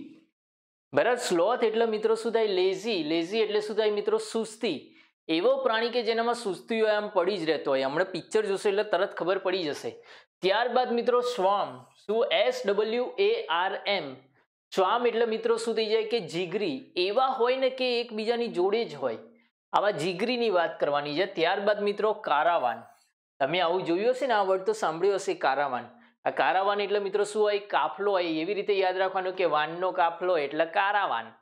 બરાબર સ્લોથ એટલે મિત્રો શું થાય લેઝી લેઝી એટલે શું થાય મિત્રો સુસ્તી એવો પ્રાણી કે જેનામાં સુસ્તી હોય આમ પડી જ રહેતો હોય હમણાં પિક્ચર જોશે એટલે તરત ખબર પડી જશે ત્યારબાદ મિત્રો સ્વામ શું S W A R M જો આમ એટલે મિત્રો સુધી જાય કે જીગરી એવા હોય ને કે એકબીજાની જોડે જ હોય આવા જીગરીની વાત કરવાની છે ત્યારબાદ મિત્રો કારાવાન તમે આવું જોયું હશે ને આ વર્ડ તો સાંભળ્યો હશે કારાવાન આ કારાવાન એટલે મિત્રો શું હોય કાફલો હોય એવી રીતે યાદ રાખવાનું કે વાનનો કાફલો એટલે કારાવાન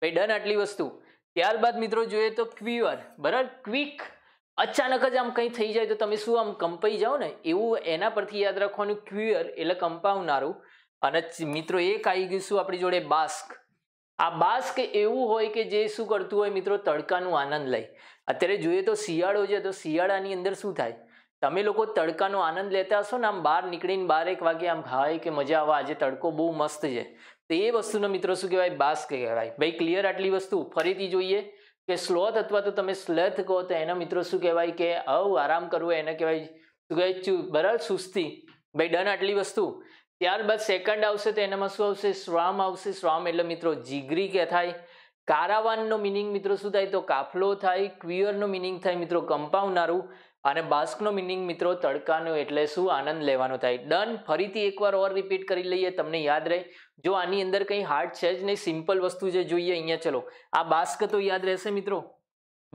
ભાઈ ડન આટલી વસ્તુ ત્યારબાદ મિત્રો જોઈએ તો ક્વિયર બરાબર ક્વિક અચાનક જ આમ કંઈ થઈ જાય તો તમે શું આમ કંપાઈ જાઓ ને એવું એના પરથી યાદ રાખવાનું ક્વિયર એટલે કંપાવનારું અને મિત્રો એક આવી ગયું શું આપણી જોડે બાસ્ક આ બાસ્ક એવું હોય કે જે શું કરતું હોય મિત્રો તડકાનું આનંદ લઈ અત્યારે જોઈએ તો શિયાળો છે તો શિયાળાની અંદર શું થાય તમે લોકો તડકાનો આનંદ લેતા હશો ને આમ બહાર નીકળીને બાર એક વાગે આમ ખાય કે મજા આવે આજે તડકો બહુ મસ્ત છે તો એ વસ્તુનો મિત્રો શું કહેવાય બાસ્ક કહેવાય ભાઈ ક્લિયર આટલી વસ્તુ ફરીથી જોઈએ કે સ્લોથ અથવા તો તમે સ્લેથ કહો તો એના મિત્રો શું કહેવાય કે હવ આરામ કરવો એને કહેવાય શું કહેવાય બરાબર સુસ્તી ભાઈ ડન આટલી વસ્તુ ત્યારબાદ સેકન્ડ આવશે તો એનામાં શું આવશે શ્વામ આવશે શ્વામ એટલે મિત્રો જીગરી કે થાય કારાવાનનો મિનિંગ મિત્રો શું થાય તો કાફલો થાય ક્વિયરનો મિનિંગ થાય મિત્રો કંપાવનારું અને બાસ્કનો મિનિંગ મિત્રો તડકાનો એટલે શું આનંદ લેવાનો થાય ડન ફરીથી એકવાર ઓર રિપીટ કરી લઈએ તમને યાદ રહે જો આની અંદર કંઈ હાર્ડ છે જ નહીં સિમ્પલ વસ્તુ જે જોઈએ અહીંયા ચલો આ બાસ્ક તો યાદ રહેશે મિત્રો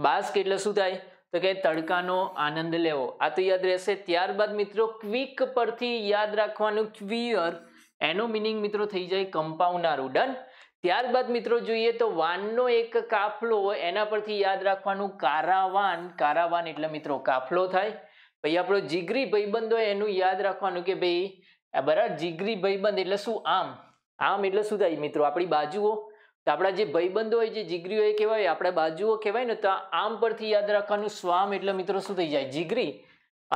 બાસ્ક એટલે શું થાય તો કે તડકાનો આનંદ લેવો આ તો યાદ રહેશે ત્યારબાદ મિત્રો ક્વિક પરથી યાદ રાખવાનું ક્વિયર એનો મિનિંગ મિત્રો થઈ જાય કંપાવનારું ડન ત્યારબાદ મિત્રો જોઈએ તો વાનનો એક કાફલો એના પરથી યાદ રાખવાનું કારાવાન કારાવાન એટલે મિત્રો કાફલો થાય ભાઈ આપણો જીગરી ભાઈબંધ હોય એનું યાદ રાખવાનું કે ભાઈ બરાબર જીગરી ભાઈબંધ એટલે શું આમ આમ એટલે શું થાય મિત્રો આપણી બાજુઓ તો આપણા જે ભાઈબંધો હોય જે જીગરીઓ એ કહેવાય આપણા બાજુઓ કહેવાય ને તો આમ પરથી યાદ રાખવાનું સ્વામ એટલે મિત્રો શું થઈ જાય જીગરી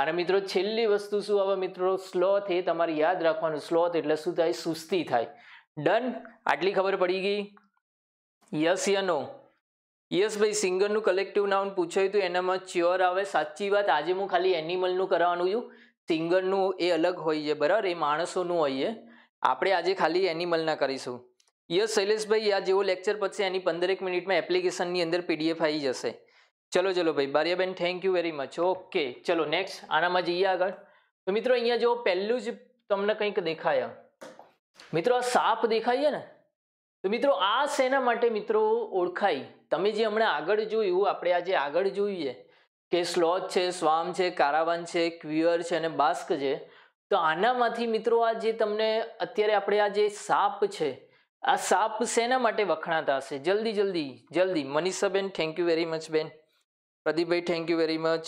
અને મિત્રો છેલ્લી વસ્તુ શું આવે મિત્રો સ્લોથ એ તમારે યાદ રાખવાનું સ્લોથ એટલે શું થાય સુસ્તી થાય ડન આટલી ખબર પડી ગઈ યસ યનો યસ ભાઈ સિંગરનું કલેક્ટિવ નાઉન પૂછાયું હતું એનામાં ચ્યોર આવે સાચી વાત આજે હું ખાલી એનિમલનું કરવાનું છું સિંગરનું એ અલગ હોય છે બરાબર એ માણસોનું હોય છે આપણે આજે ખાલી એનિમલના કરીશું યસ શૈલેષભાઈ આ જેવો લેક્ચર પછી એની પંદરેક મિનિટમાં એપ્લિકેશનની અંદર પીડીએફ આવી જશે ચલો ચલો ભાઈ Bariyaben thank you very much okay ચલો નેક્સ્ટ આનામાં જઈએ આગળ તો મિત્રો અહીંયા જો પહેલું જ તમને કંઈક દેખાયા મિત્રો આ સાપ દેખાઈએ ને તો મિત્રો આ શેના માટે મિત્રો ઓળખાય તમે જે હમણાં આગળ જોયું આપણે આજે આગળ જોઈએ કે સ્લોથ છે સ્વામ છે કારાવાન છે ક્વિયર છે અને બાસ્ક છે તો આનામાંથી મિત્રો આ જે તમને અત્યારે આપણે આ જે સાપ છે આ સાપ શેના માટે વખણાતા હશે જલ્દી જલ્દી જલ્દી Manishaben thank you very much બેન Pradeepbhai thank you very much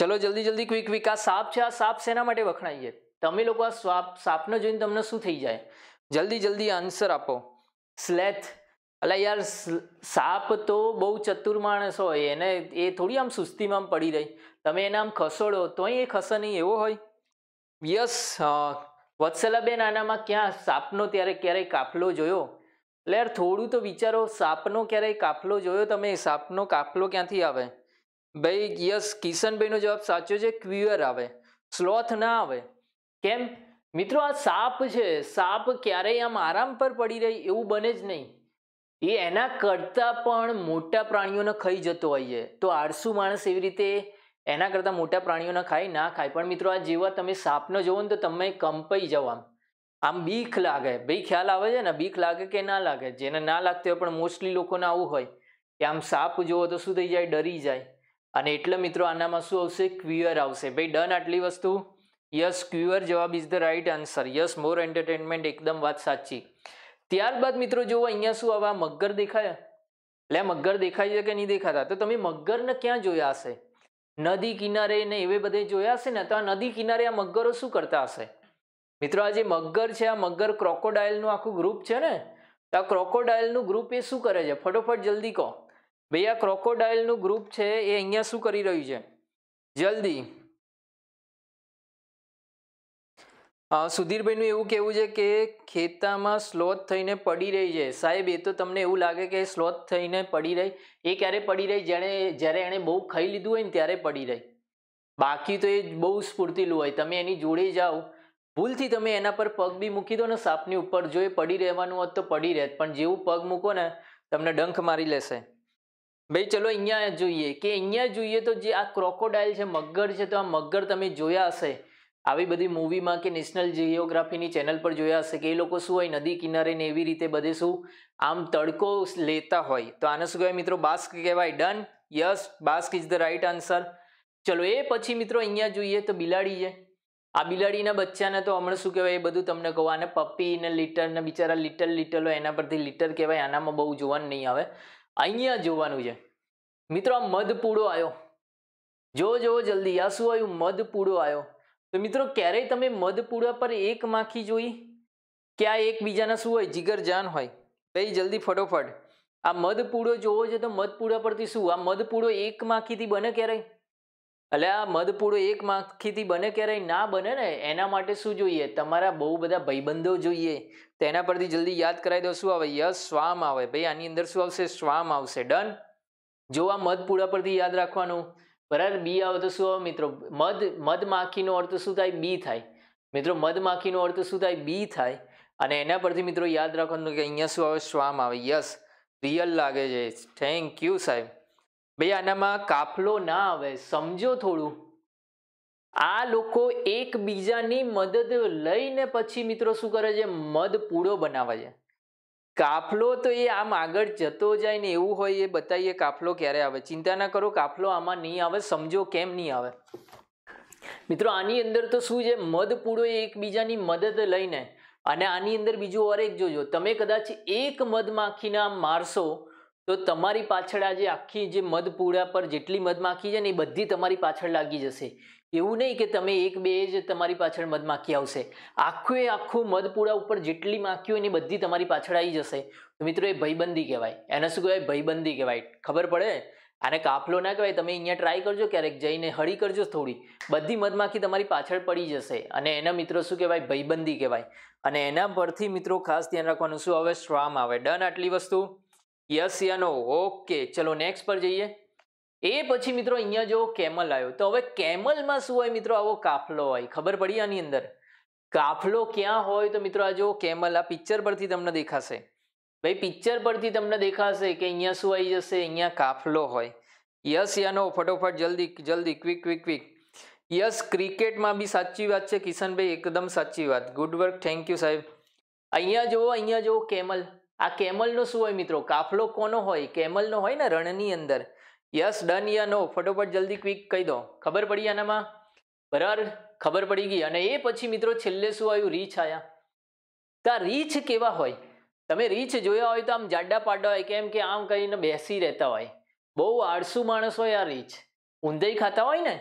ચલો જલ્દી જલ્દી ક્વિક ક્વિક આ સાપ છે આ સાપ શેના માટે વખણાય તમે લોકો આ સાપ સાપને જોઈને તમને શું થઈ જાય જલ્દી જલ્દી આન્સર આપો સ્લેથ એટલે યાર સાપ તો બહુ ચતુર માણસ હોય એને એ થોડી આમ સુસ્તીમાં પડી રહી તમે એને આમ ખસોડો તોય એ ખસે નહીં એવો હોય યસ વત્સલાબેન આનામાં ક્યાં સાપનો ત્યારે ક્યારેય કાફલો જોયો એટલે યાર થોડું તો વિચારો સાપનો ક્યારેય કાફલો જોયો તમે સાપનો કાફલો ક્યાંથી આવે ભાઈ યસ કિશનભાઈનો જવાબ સાચો છે ક્વિયર આવે સ્લોથ ના આવે કેમ મિત્રો આ સાપ છે સાપ ક્યારેય આમ આરામ પર પડી રહી એવું બને જ નહીં એ એના કરતાં પણ મોટા પ્રાણીઓને ખાઈ જતો હોય છે તો આળસુ માણસ એવી રીતે એના કરતાં મોટા પ્રાણીઓના ખાઈ ના ખાય પણ મિત્રો આ જેવા તમે સાપનો જોવો ને તો તમે કંપાઈ જાઓ આમ આમ બીખ લાગે ભાઈ ખ્યાલ આવે છે ને બીખ લાગે કે ના લાગે જેને ના લાગતી હોય પણ મોસ્ટલી લોકોને આવું હોય કે આમ સાપ જોવો તો શું થઈ જાય ડરી જાય અને એટલે મિત્રો આનામાં શું આવશે ક્વિયર આવશે ભાઈ ડન આટલી વસ્તુ યસ ક્વિયર જવાબ is the right answer yes more entertainment એકદમ વાત સાચી ત્યારબાદ મિત્રો જુઓ અહીંયા શું આવા મગર દેખાયા એટલે મગર દેખાય છે કે નહીં દેખાતા તો તમે મગરને ક્યાં જોયા હશે નદી કિનારે ને એવે બધે જોયા હશે ને તો આ નદી કિનારે આ મગરો શું કરતા હશે મિત્રો આ જે મગર છે આ મગર ક્રોકોડાઇલનું આખું ગ્રુપ છે ને તો આ ક્રોકોડાઇલનું ગ્રુપ એ શું કરે છે ફટોફટ જલ્દી કહો ભાઈ આ ક્રોકોડાઇલનું ગ્રુપ છે એ અહીંયા શું કરી રહ્યું છે જલ્દી સુધીરભાઈનું એવું કહેવું છે કે ખેતામાં સ્લોથ થઈને પડી રહી છે સાહેબ એ તો તમને એવું લાગે કે સ્લોથ થઈને પડી રહી એ ક્યારે પડી રહી જેણે જ્યારે એણે બહુ ખાઈ લીધું હોય ને ત્યારે પડી રહી બાકી તો એ બહુ સ્ફૂર્તિલું હોય તમે એની જોડે જાઓ ભૂલથી તમે એના પર પગ બી મૂકી દો ને સાપની ઉપર જો એ પડી રહેવાનું હોત તો પડી રહેત પણ જેવું પગ મૂકો ને તમને ડંખ મારી લેશે ભાઈ ચલો અહીંયા જોઈએ કે અહીંયા જોઈએ તો જે આ ક્રોકોડાઇલ છે મગર છે તો આ મગર તમે જોયા હશે આવી બધી મૂવીમાં કે નેશનલ જિયોગ્રાફીની ચેનલ પર જોયા હશે કે એ લોકો શું હોય નદી કિનારે ને એવી રીતે બધે શું આમ તડકો લેતા હોય તો આને શું કહેવાય મિત્રો બાસ્ક કહેવાય done yes bask is the right answer ચલો એ પછી મિત્રો અહીંયા જોઈએ તો બિલાડી છે આ બિલાડીના બચ્ચાને તો હમણાં શું કહેવાય એ બધું તમને કહું આને પપ્પી ને લિટર ને બિચારા લિટલ હોય એના પરથી લિટર કહેવાય આનામાં બહુ જોવાનું નહીં આવે અહીંયા જોવાનું છે મિત્રો આ મધ મધપૂડો આવ્યો જો જો જલ્દી આ શું આવ્યું મધ મધપૂડો આવ્યો તો મિત્રો ક્યારેય તમે મધપૂડા પર એક માખી જોઈ કે આ એકબીજાના શું હોય જીગર જાન હોય ભાઈ જલ્દી ફટોફટ આ મધપૂડો જોવો છે તો મધપૂડા પરથી શું આ મધપૂડો એક માખીથી બને ક્યારેય એટલે આ મધપૂડો એક માખીથી બને ક્યારેય ના બને ને એના માટે શું જોઈએ તમારા બહુ બધા ભાઈબંધો જોઈએ તેના પરથી જલ્દી યાદ કરાવી દો શું આવે યસ સ્વામ આવે ભાઈ આની અંદર શું આવશે સ્વામ આવશે ડન જો આ મધપૂડા પરથી યાદ રાખવાનું બરાબર બી આવે તો શું આવે મિત્રો મધ મધમાખીનો અર્થ શું થાય બી થાય મિત્રો મધમાખીનો અર્થ શું થાય બી થાય અને એના પરથી મિત્રો યાદ રાખવાનું કે અહીંયા શું આવે શ્વામ આવે યસ રિયલ લાગે છે થેન્ક યુ સાહેબ ભાઈ આનામાં કાફલો ના આવે સમજો થોડું આ લોકો એકબીજાની મદદ લઈને પછી મિત્રો શું કરે છે મધ પૂડો બનાવે છે કાફલો તો એ આમ આગળ જતો જાય ને એવું હોય એ બતાવીએ કાફલો ક્યારે આવે ચિંતા ના કરો કાફલો આમાં નહીં આવે સમજો કેમ નહીં આવે મિત્રો આની અંદર તો શું છે મધપૂડો એકબીજાની મદદ લઈને અને આની અંદર બીજું ઓર એક જોજો તમે કદાચ એક મધમાખીના મારશો તો તમારી પાછળ આજે આખી જે મધપૂડા પર જેટલી મધમાખી છે ને એ બધી તમારી પાછળ લાગી જશે એવું નહીં કે તમે એક બે જ તમારી પાછળ મધમાખી આવશે આખું એ આખું મધપૂડા ઉપર જેટલી માખીઓ એની બધી તમારી પાછળ આવી જશે તો મિત્રો એ ભયબંધી કહેવાય એને શું કહેવાય ભયબંધી કહેવાય ખબર પડે આને કાફલો ના કહેવાય તમે અહીંયા ટ્રાય કરજો ક્યારેક જઈને હળી કરજો થોડી બધી મધમાખી તમારી પાછળ પડી જશે અને એના મિત્રો શું કહેવાય ભયબંધી કહેવાય અને એના પરથી મિત્રો ખાસ ધ્યાન રાખવાનું શું હવે શ્વામ આવે ડન આટલી વસ્તુ યસ યા નો ઓકે ચલો નેક્સ્ટ પર જઈએ એ પછી મિત્રો અહીંયા જો કેમલ આવ્યો તો હવે કેમલમાં શું હોય મિત્રો આવો કાફલો હોય ખબર પડી આની અંદર કાફલો ક્યાં હોય તો મિત્રો આ જો કેમલ આ પિક્ચર પરથી તમને દેખાશે ભાઈ પિક્ચર પરથી તમને દેખાશે કે અહીંયા શું આવી જશે અહીંયા કાફલો હોય યસ યાનો ફટોફટ જલ્દી જલ્દી ક્વિક ક્વિક ક્વિક યસ ક્રિકેટમાં બી સાચી વાત છે કિશનભાઈ એકદમ સાચી વાત ગુડ વર્ક થેન્ક યુ સાહેબ અહીંયા જુઓ અહીંયા જુઓ કેમલ આ કેમલનો શું હોય મિત્રો કાફલો કોનો હોય કેમલનો હોય ને રણની અંદર યસ ડન યા નો ફટોફટ જલ્દી ક્વિક કહી દો ખબર પડી આનામાં બરાબર ખબર પડી ગઈ અને એ પછી મિત્રો છેલ્લે શું આવ્યું રીચ આયા તો આ રીચ કેવા હોય તમે રીચ જોયા હોય તો આમ જાડા પાડા હોય કેમ કે આમ કરીને બેસી રહેતા હોય બહુ આળસુ માણસ હોય આ રીચ ઊંધાઈ ખાતા હોય ને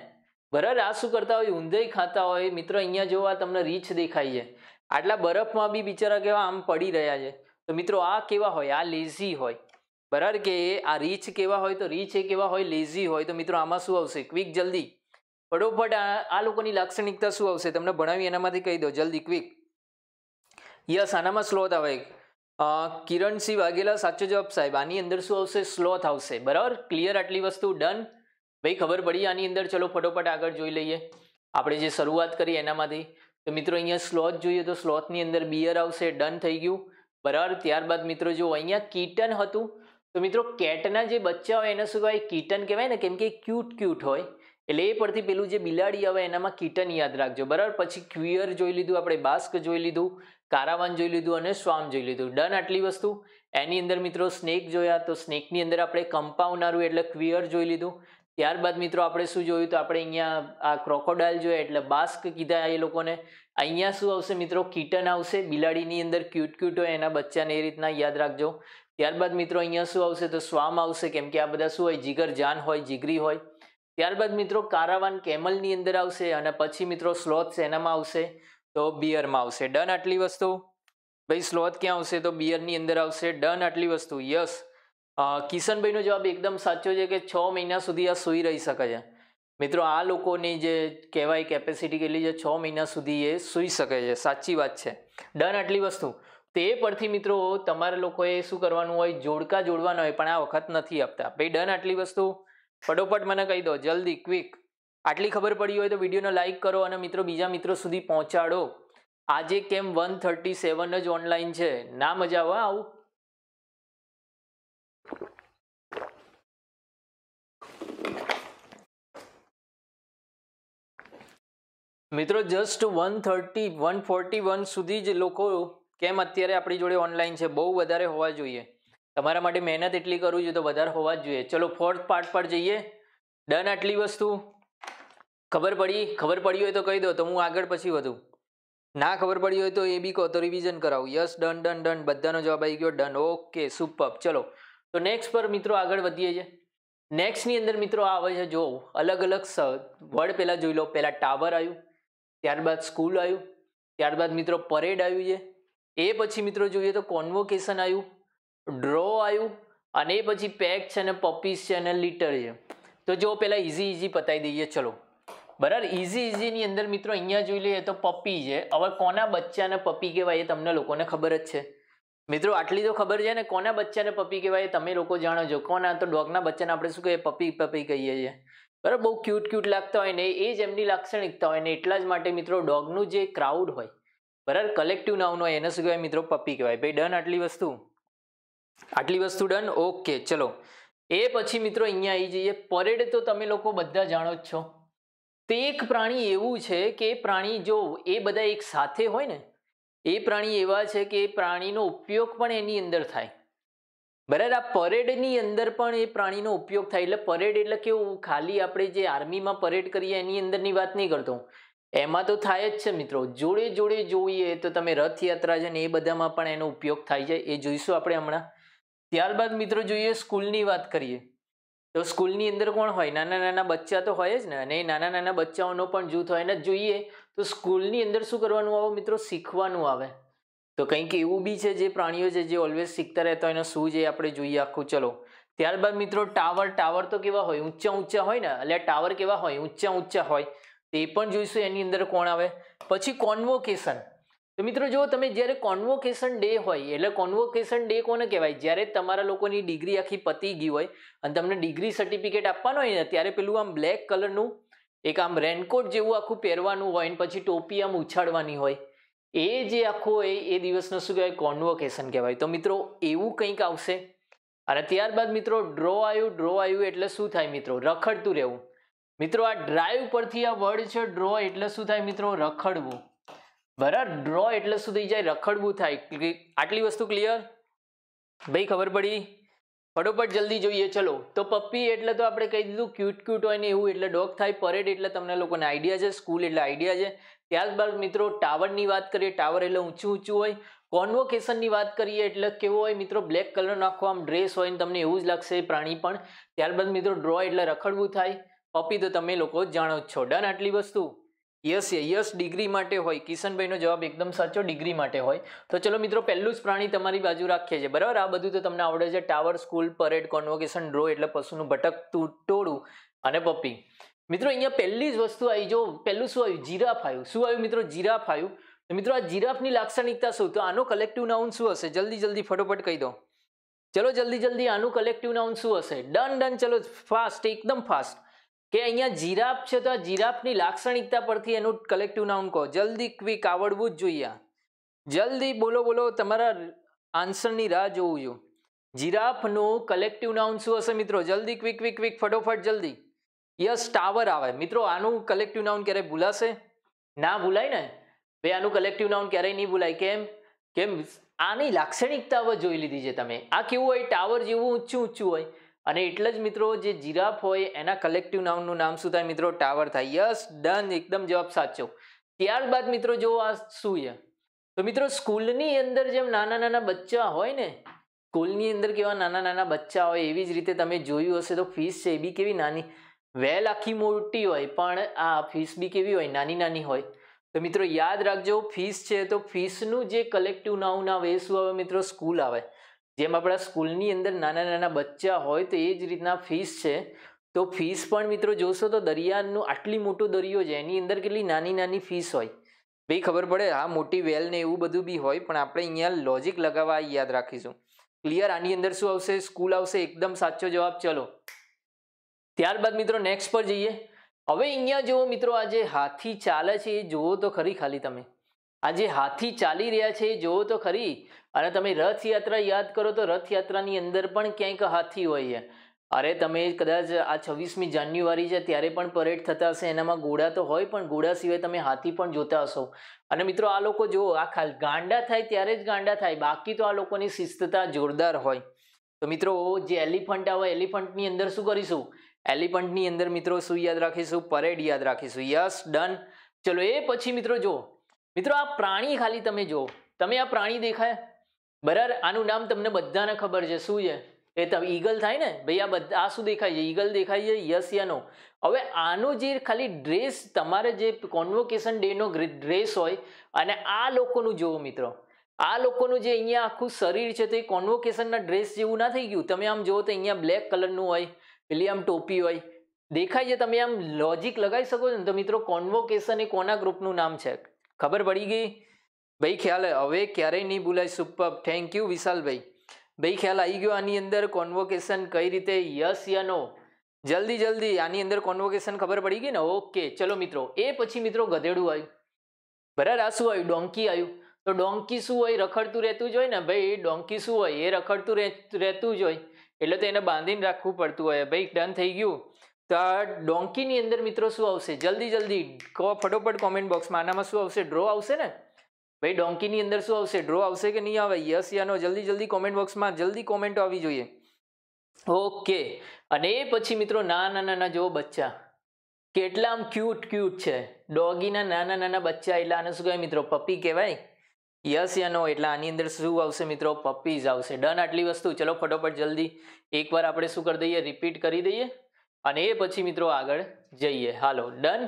બરાબર આ શું કરતા હોય ઊંધાઈ ખાતા હોય મિત્રો અહીંયા જોવા તમને રીચ દેખાય છે આટલા બરફમાં બી બિચારા કેવા આમ પડી રહ્યા છે તો મિત્રો આ કેવા હોય આ લેઝી હોય બરાબર કે આ રીચ કેવા હોય તો રીચ એ કેવા હોય લેઝી હોય તો મિત્રો આમાં શું આવશે ક્વિક જલ્દી ફટોફટ આ લોકોની લાક્ષણિકતા શું આવશે તમને ભણાવી એનામાંથી કહી દો જલ્દી ક્વિક યસ આનામાં સ્લોથ આવે કિરણસિંહ વાઘેલા સાચો જવાબ સાહેબ આની અંદર શું આવશે સ્લોથ આવશે બરાબર ક્લિયર આટલી વસ્તુ ડન ભાઈ ખબર પડી આની અંદર ચલો ફટોફટ આગળ જોઈ લઈએ આપણે જે શરૂઆત કરી એનામાંથી તો મિત્રો અહીંયા સ્લોથ જોઈએ તો સ્લોથની અંદર બિયર આવશે ડન થઈ ગયું બરાબર ત્યારબાદ મિત્રો જો અહીંયા કીટન હતું તો મિત્રો કેટના જે બચ્ચા હોય એને શું કહેવાય કીટન કહેવાય ને કેમ કે ક્યુટ ક્યુટ હોય એટલે એ પરથી પેલું જે બિલાડી આવે એનામાં કીટન યાદ રાખજો બરાબર પછી ક્વિયર જોઈ લીધું આપણે બાસ્ક જોઈ લીધું કારાવાન જોઈ લીધું અને સ્વામ જોઈ લીધું ડન આટલી વસ્તુ એની અંદર મિત્રો સ્નેક જોયા તો સ્નેકની અંદર આપણે કંપાવનારું એટલે ક્વિયર જોઈ લીધું ત્યારબાદ મિત્રો આપણે શું જોયું તો આપણે અહીંયા આ ક્રોકોડાઇલ જોયા એટલે બાસ્ક કીધા એ લોકોને અહીંયા શું આવશે મિત્રો કીટન આવશે બિલાડીની અંદર ક્યુટ ક્યુટ હોય એના બચ્ચાને એ રીતના યાદ રાખજો ત્યારબાદ મિત્રો અહીંયા શું આવશે તો સ્વામ આવશે કેમ કે આ બધા શું હોય જીગર જાન હોય જીગરી હોય ત્યારબાદ મિત્રો કારાવાન કેમલની અંદર આવશે અને પછી મિત્રો સ્લોથ એનામાં આવશે તો બિયરમાં આવશે ડન આટલી વસ્તુ ભાઈ સ્લોથ ક્યાં આવશે તો બિયરની અંદર આવશે ડન આટલી વસ્તુ યસ કિશનભાઈનો જવાબ એકદમ સાચો છે કે છ મહિના સુધી આ સૂઈ રહી શકે છે મિત્રો આ લોકોની જે કહેવાય કેપેસિટી કેટલી છે છ મહિના સુધી એ સૂઈ શકે છે સાચી વાત છે ડન આટલી વસ્તુ તે પરથી મિત્રો તમારા લોકોએ શું કરવાનું હોય જોડકા જોડવાના હોય પણ આ વખત નથી આપતા ભાઈ ડન આટલી વસ્તુ ફટોફટ મને કહી દો જલ્દી ક્વિક આટલી ખબર પડી હોય તો વિડીયોને લાઇક કરો અને મિત્રો બીજા મિત્રો સુધી પહોંચાડો આજે કેમ વન થર્ટી સેવન જ ઓનલાઈન છે ના મજા આવે આવું મિત્રો just one thirty one forty one સુધી જ લોકો કેમ અત્યારે આપણી જોડે ઓનલાઈન છે બહુ વધારે હોવા જોઈએ તમારા માટે મહેનત એટલી કરવી જોઈએ તો વધારે હોવા જ જોઈએ ચલો ફોર્થ પાર્ટ પર જઈએ ડન આટલી વસ્તુ ખબર પડી ખબર પડી હોય તો કહી દો તો હું આગળ પછી વધુ ના ખબર પડી હોય તો એ બી કહો તો રિવિઝન કરાવું યસ ડન ડન ડન બધાનો જવાબ આવી ગયો ડન ઓકે સુપર ચલો તો નેક્સ્ટ પર મિત્રો આગળ વધીએ છીએ નેક્સ્ટની અંદર મિત્રો આ આવે છે જો અલગ અલગ વર્ડ પહેલાં જોઈ લો પહેલાં ટાવર આવ્યું ત્યારબાદ સ્કૂલ આવ્યું ત્યારબાદ મિત્રો પરેડ આવ્યું છે એ પછી મિત્રો જોઈએ તો કોન્વોકેશન આવ્યું ડ્રો આવ્યું અને એ પછી પેક છે અને પપ્પીસ છે અને લીટર છે તો જો પહેલાં ઇઝી ઇઝી પતાવી દઈએ ચલો બરાબર ઇઝી ઇઝીની અંદર મિત્રો અહીંયા જોઈ લઈએ તો પપ્પી છે હવે કોના બચ્ચાને પપ્પી કહેવાય એ તમને લોકોને ખબર જ છે મિત્રો આટલી તો ખબર છે ને કોના બચ્ચાને પપ્પી કહેવાય તમે લોકો જાણો છો કોના તો ડોગના બચ્ચાને આપણે શું કહીએ પપ્પી પપ્પી કહીએ છીએ બરાબર બહુ ક્યુટ ક્યુટ લાગતા હોય ને એ જ એમની લાક્ષણિકતા હોય ને એટલા જ માટે મિત્રો ડોગનું જે ક્રાઉડ હોય બરાબર કલેક્ટિવ નાઉન હોય એને શું મિત્રો પપ્પી કહેવાય ભાઈ ડન આટલી વસ્તુ આટલી વસ્તુ ડન ઓકે ચલો એ પછી મિત્રો અહીંયા આવી જઈએ પરેડ તો તમે લોકો બધા જાણો જ છો તે એક પ્રાણી એવું છે કે પ્રાણી જો એ બધા એક સાથે હોય ને એ પ્રાણી એવા છે કે પ્રાણીનો ઉપયોગ પણ એની અંદર થાય બરાબર આ પરેડની અંદર પણ એ પ્રાણીનો ઉપયોગ થાય એટલે પરેડ એટલે કેવું ખાલી આપણે જે આર્મીમાં પરેડ કરીએ એની અંદરની વાત નહીં કરતો એમાં તો થાય જ છે મિત્રો જોડે જોડે જોઈએ તો તમે રથયાત્રા છે ને એ બધામાં પણ એનો ઉપયોગ થાય છે એ જોઈશું આપણે હમણાં ત્યારબાદ મિત્રો જોઈએ સ્કૂલની વાત કરીએ તો સ્કૂલની અંદર કોણ હોય નાના નાના બચ્ચા તો હોય જ ને અને નાના નાના બચ્ચાઓનો પણ જૂથ હોય ને જોઈએ તો સ્કૂલની અંદર શું કરવાનું આવે મિત્રો શીખવાનું આવે તો કંઈક એવું બી છે જે પ્રાણીઓ છે જે ઓલવેઝ શીખતા રહેતા હોય એનો શું જે આપણે જોઈએ આખું ચલો ત્યારબાદ મિત્રો ટાવર ટાવર તો કેવા હોય ઊંચા ઊંચા હોય ને એટલે ટાવર કેવા હોય ઊંચા ઊંચા હોય તે પણ જોઈશું એની અંદર કોણ આવે પછી કોન્વોકેશન તો મિત્રો જો તમે જ્યારે કોન્વોકેશન ડે હોય એટલે કોન્વોકેશન ડે કોને કહેવાય જ્યારે તમારા લોકોની ડિગ્રી આખી પતી ગઈ હોય અને તમને ડિગ્રી સર્ટિફિકેટ આપવાનું હોય ને ત્યારે પેલું આમ બ્લેક કલરનું એક આમ રેનકોટ જેવું આખું પહેરવાનું હોય ને પછી ટોપી આમ ઉછાળવાની હોય એ જે આખો એ એ દિવસનો શું કહેવાય કોન્વોકેશન કહેવાય તો મિત્રો એવું કંઈક આવશે અને ત્યારબાદ મિત્રો ડ્રો આવ્યું ડ્રો આવ્યું એટલે શું થાય મિત્રો રખડતું રહેવું મિત્રો આ ડ્રાઈવ પરથી આ વર્ડ છે ડ્રો એટલે શું થાય મિત્રો રખડવું બરાબર ડ્રો એટલે શું થઈ જાય રખડવું થાય આટલી વસ્તુ ક્લિયર ભાઈ ખબર પડી ફટોફટ જલ્દી જોઈએ ચલો તો પપ્પી એટલે તો આપણે કહી દીધું ક્યુટ ક્યુટ હોય ને એવું એટલે ડોગ થાય પરેડ એટલે તમને લોકોને આઈડિયા છે સ્કૂલ એટલે આઈડિયા છે ત્યારબાદ મિત્રો ટાવરની વાત કરીએ ટાવર એટલે ઊંચું ઊંચું હોય કોન્વોકેશનની વાત કરીએ એટલે કેવો હોય મિત્રો બ્લેક કલર નાખો આમ ડ્રેસ હોય ને તમને એવું જ લાગશે પ્રાણી પણ ત્યારબાદ મિત્રો ડ્રો એટલે રખડવું થાય પપ્પી તો તમે લોકો જાણો જ છો ડન આટલી વસ્તુ યસ યસ ડિગ્રી માટે હોય કિશનભાઈનો જવાબ એકદમ સાચો ડિગ્રી માટે હોય તો ચલો મિત્રો પહેલું જ પ્રાણી તમારી બાજુ રાખીએ છીએ બરાબર આ બધું તો તમને આવડે છે tower school parade convocation drove એટલે પશુનું ભટકતું ટોળું અને પપ્પી મિત્રો અહીંયા પહેલી જ વસ્તુ આવી જો પહેલું શું આવ્યું જીરાફ આવ્યું શું આવ્યું મિત્રો જીરાફ આવ્યું તો મિત્રો આ જીરાફની લાક્ષણિકતા શું તો આનો કલેક્ટિવ નાઉન શું હશે જલ્દી જલ્દી ફટોફટ કહી દો ચલો જલ્દી જલ્દી આનું કલેક્ટિવ નાઉન શું હશે ડન ડન ચલો ફાસ્ટ એકદમ ફાસ્ટ કે અહીંયા જીરાફ છે તો આ જીરાફની લાક્ષણિકતા પરથી એનું કલેક્ટિવ નાઉન કહો જલ્દી ક્વિક આવડવું જ જોઈએ જલ્દી બોલો બોલો તમારા આન્સરની રાહ જોવું જોઈએ જીરાફનું કલેક્ટિવ નાઉન શું હશે મિત્રો જલ્દી ક્વિક ક્વિક ક્વિક ફટોફટ જલ્દી યસ ટાવર આવે મિત્રો આનું કલેક્ટિવ નાઉન ક્યારેય ભૂલાશે ના ભૂલાય ને ભાઈ આનું કલેક્ટિવ નાઉન ક્યારેય નહીં ભૂલાય કેમ કેમ આની લાક્ષણિકતા જોઈ લીધી છે તમે આ કેવું હોય ટાવર જેવું ઊંચું ઊંચું હોય અને એટલે જ મિત્રો જે જીરાફ હોય એના કલેક્ટિવ નાઉનનું નામ શું થાય મિત્રો ટાવર થાય યસ ડન એકદમ જવાબ સાચો ત્યારબાદ મિત્રો જો આ શું છે તો મિત્રો સ્કૂલની અંદર જેમ નાના નાના બચ્ચા હોય ને સ્કૂલની અંદર કેવા નાના નાના બચ્ચા હોય એવી જ રીતે તમે જોયું હશે તો ફીસ છે એ બી કેવી નાની વેલ આખી મોટી હોય પણ આ ફીસ બી કેવી હોય નાની નાની હોય તો મિત્રો યાદ રાખજો ફીસ છે તો ફીસનું જે કલેક્ટિવ નાઉન આવે એ શું આવે મિત્રો સ્કૂલ આવે જેમ આપણા સ્કૂલની અંદર નાના નાના બચ્ચા હોય તો એ જ રીતના ફીસ છે તો ફીસ પણ મિત્રો જોશો તો દરિયાનું આટલી મોટો દરિયો છે એની અંદર કેટલી નાની નાની ફીસ હોય ભાઈ ખબર પડે આ મોટી વેલ ને એવું બધું બી હોય પણ આપણે અહીંયા લોજિક લગાવવા યાદ રાખીશું ક્લિયર આની અંદર શું આવશે સ્કૂલ આવશે એકદમ સાચો જવાબ ચલો ત્યારબાદ મિત્રો નેક્સ્ટ પર જઈએ હવે અહીંયા જુઓ મિત્રો આ જે હાથી ચાલે છે એ જુઓ તો ખરી ખાલી તમે આ જે હાથી ચાલી રહ્યા છે એ જુઓ તો ખરી અને તમે રથયાત્રા યાદ કરો તો રથયાત્રાની અંદર પણ ક્યાંક હાથી હોય છે અરે તમે કદાચ આ છવ્વીસમી જાન્યુઆરી છે ત્યારે પણ પરેડ થતા હશે એનામાં ઘોડા તો હોય પણ ઘોડા સિવાય તમે હાથી પણ જોતા હશો અને મિત્રો આ લોકો જો આ ખાલી ગાંડા થાય ત્યારે જ ગાંડા થાય બાકી તો આ લોકોની શિસ્તતા જોરદાર હોય તો મિત્રો જે એલિફન્ટ આવે એલિફન્ટની અંદર શું કરીશું એલિફન્ટની અંદર મિત્રો શું યાદ રાખીશું પરેડ યાદ રાખીશું યસ ડન ચલો એ પછી મિત્રો જો મિત્રો આ પ્રાણી ખાલી તમે જુઓ તમે આ પ્રાણી દેખાય બરાબર આનું નામ તમને બધાને ખબર છે શું છે એ તમે ઈગલ થાય ને ભાઈ આ બધા આ શું દેખાય છે ઈગલ દેખાય છે યસ યા હવે આનું જે ખાલી ડ્રેસ તમારે જે કોન્વોકેશન ડેનો ડ્રેસ હોય અને આ લોકોનું જુઓ મિત્રો આ લોકોનું જે અહીંયા આખું શરીર છે તે કોન્વોકેશનના ડ્રેસ જેવું ના થઈ ગયું તમે આમ જુઓ તો અહીંયા બ્લેક કલરનું હોય પેલી આમ ટોપી હોય દેખાય છે તમે આમ લોજિક લગાવી શકો છો ને તો મિત્રો કોન્વોકેશન એ કોના ગ્રુપનું નામ છે ખબર પડી ગઈ ભાઈ ખ્યાલ હવે ક્યારેય નહીં ભૂલાય સુપર થેન્ક યુ વિશાલભાઈ ભાઈ ખ્યાલ આવી ગયો આની અંદર કોન્વોકેશન કઈ રીતે યસ યા નો જલ્દી જલ્દી આની અંદર કોન્વોકેશન ખબર પડી ગઈ ને ઓકે ચલો મિત્રો એ પછી મિત્રો ગધેડું આવ્યું બરાબર આ શું આવ્યું ડોંકી આવ્યું તો ડોંકી શું હોય રખડતું રહેતું જ હોય ને ભાઈ ડોંકી શું હોય એ રખડતું રહેતું જ હોય એટલે તો એને બાંધીને રાખવું પડતું હોય ભાઈ ડન થઈ ગયું તો આ ડોન્કીની અંદર મિત્રો શું આવશે જલ્દી જલ્દી ફટોફટ કોમેન્ટ બોક્સમાં આનામાં શું આવશે ડ્રો આવશે ને ભાઈ ડોંકીની અંદર શું આવશે ડ્રો આવશે કે નહીં આવે યસ યાનો જલ્દી જલ્દી કોમેન્ટ બોક્સમાં જલ્દી કોમેન્ટો આવી જોઈએ ઓકે અને એ પછી મિત્રો નાના નાના જો બચ્ચા કેટલા આમ ક્યુટ ક્યુટ છે ડોગીના નાના નાના બચ્ચા એટલે આને શું કહેવાય મિત્રો પપ્પી કહેવાય યસ યાનો નો એટલે આની અંદર શું આવશે મિત્રો પપ્પીઝ આવશે ડન આટલી વસ્તુ ચલો ફટોફટ જલ્દી એકવાર આપણે શું કરી દઈએ રિપીટ કરી દઈએ અને એ પછી મિત્રો આગળ જઈએ હાલો ડન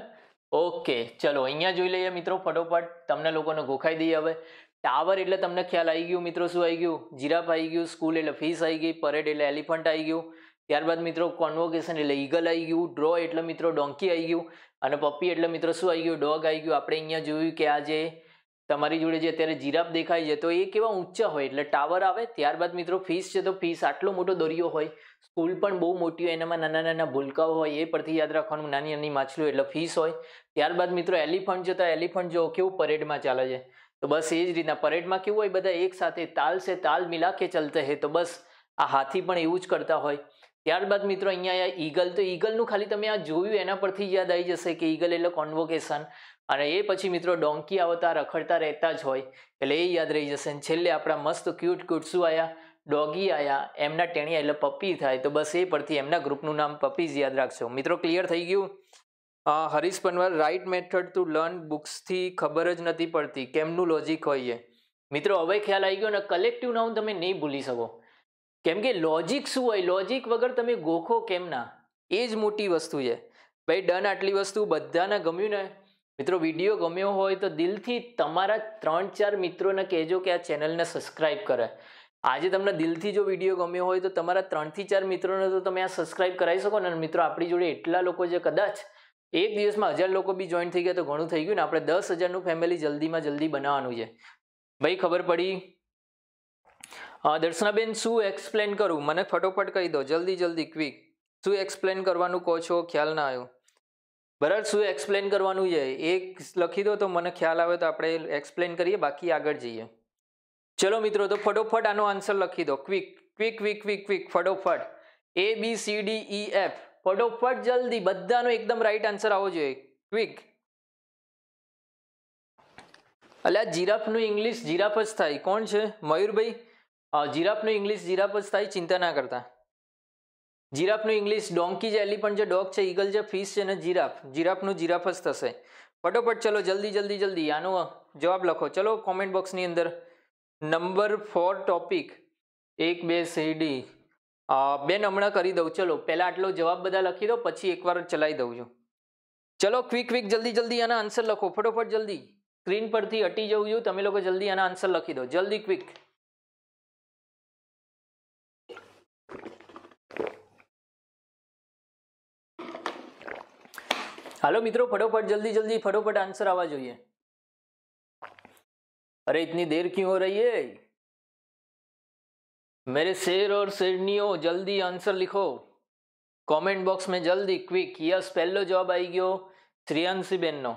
ઓકે ચલો અહીંયા જોઈ લઈએ મિત્રો ફટોફટ તમને લોકોને ગોખાઈ દઈએ હવે ટાવર એટલે તમને ખ્યાલ આવી ગયું મિત્રો શું આવી ગયું જીરાફ આવી ગયું સ્કૂલ એટલે ફીસ આવી ગઈ પરેડ એટલે એલિફન્ટ આવી ગયું ત્યારબાદ મિત્રો કોન્વોકેશન એટલે ઈગલ આવી ગયું ડ્રો એટલે મિત્રો ડોંકી આવી ગયું અને પપ્પી એટલે મિત્રો શું આવી ગયું ડોગ આવી ગયું આપણે અહીંયા જોયું કે આજે તમારી જોડે જે અત્યારે જીરાફ દેખાય છે તો એ કેવા ઊંચા હોય એટલે ટાવર આવે ત્યારબાદ મિત્રો ફીસ છે તો ફીસ આટલો મોટો દરિયો હોય સ્કૂલ પણ બહુ મોટી હોય એનામાં નાના નાના ભૂલકાઓ હોય એ પરથી યાદ રાખવાનું નાની નાની માછલીઓ એટલે ફીસ હોય ત્યારબાદ મિત્રો એલિફન્ટ છે તો એલિફન્ટ જો કેવું પરેડમાં ચાલે છે તો બસ એ જ રીતના પરેડમાં કેવું હોય બધા એક સાથે તાલ સે તાલ મિલા કે ચલતે હે તો બસ આ હાથી પણ એવું જ કરતા હોય ત્યારબાદ મિત્રો અહીંયા ઈગલ તો ઈગલનું ખાલી તમે આ જોયું એના પરથી યાદ આવી જશે કે ઈગલ એટલે કોન્વોકેશન અને એ પછી મિત્રો ડોંકી આવતા રખડતા રહેતા જ હોય એટલે એ યાદ રહી જશે ને છેલ્લે આપણા મસ્ત ક્યુટ ક્યુટ શું આવ્યા ડોગી આવ્યા એમના ટેણિયા એટલે પપ્પી થાય તો બસ એ પરથી એમના ગ્રુપનું નામ પપ્પીઝ યાદ રાખશો મિત્રો ક્લિયર થઈ ગયું Harish Panwar right method to learn બુક્સથી ખબર જ નથી પડતી કેમનું લોજિક હોઈએ મિત્રો હવે ખ્યાલ આવી ગયો ને કલેક્ટિવ નાઉન તમે નહીં ભૂલી શકો કેમ કે લોજિક શું હોય લોજિક વગર તમે ગોખો કેમ ના એ જ મોટી વસ્તુ છે ભાઈ ડન આટલી વસ્તુ બધાને ગમ્યું ને મિત્રો વિડીયો ગમ્યો હોય તો દિલથી તમારા ત્રણ ચાર મિત્રોને કહેજો કે આ ચેનલને સબસ્ક્રાઇબ કરે આજે તમને દિલથી જો વિડીયો ગમ્યો હોય તો તમારા ત્રણથી ચાર મિત્રોને તો તમે આ સબસ્ક્રાઈબ કરાવી શકો ને મિત્રો આપણી જોડે એટલા લોકો છે કદાચ એક દિવસમાં હજાર લોકો બી જોઈન થઈ ગયા તો ઘણું થઈ ગયું ને આપણે દસ હજારનું ફેમિલી જલ્દીમાં જલ્દી બનાવવાનું છે ભાઈ ખબર પડી દર્શનાબેન શું એક્સપ્લેન કરું મને ફટોફટ કહી દો જલ્દી જલ્દી ક્વિક શું એક્સપ્લેન કરવાનું કહો છો ખ્યાલ ના આવ્યો બરાબર શું એક્સપ્લેન કરવાનું છે એ લખી દો તો મને ખ્યાલ આવે તો આપણે એક્સપ્લેન કરીએ બાકી આગળ જઈએ ચલો મિત્રો તો ફટોફટ આનો આન્સર લખી દો quick quick quick quick quick ફટોફટ A B C D E F ફટોફટ જલ્દી બધાનો એકદમ રાઈટ આન્સર આવવો જોઈએ ક્વિક અલ્યા જીરાફનું ઇંગ્લિશ જીરાફ જ થાય કોણ છે મયુરભાઈ જીરાફનું ઇંગ્લિશ જીરાફ જ થાય ચિંતા ના કરતા જીરાફનું ઇંગ્લિશ ડોંકી છે એલિફન્ટ છે ડોગ છે ઈગલ છે ફિશ છે અને જીરાફ જીરાફનું જીરાફ જ થશે ફટોફટ ચલો જલ્દી જલ્દી જલ્દી આનો જવાબ લખો ચલો કોમેન્ટ બોક્સની અંદર નંબર ફોર ટોપિક એક બે સીડી બેન હમણાં કરી દઉં ચલો પહેલાં આટલો જવાબ બધા લખી દો પછી એકવાર ચલાવી દઉં છું ચલો ક્વિક ક્વિક જલ્દી જલ્દી આના આન્સર લખો ફટોફટ જલ્દી સ્ક્રીન પરથી અટી જવું છું તમે લોકો જલ્દી આના આન્સર લખી દો જલ્દી ક્વિક हेलो मित्रों फटोफट जल्दी जल्दी फटोफट आंसर आवाज होइए अरे इतनी देर क्यों हो रही है मेरे शेर और शेरनी जल्दी आंसर लिखो कमेंट बॉक्स में जल्दी क्विक यस पहलो जवाब आई गयो श्रेयांशी बेन नो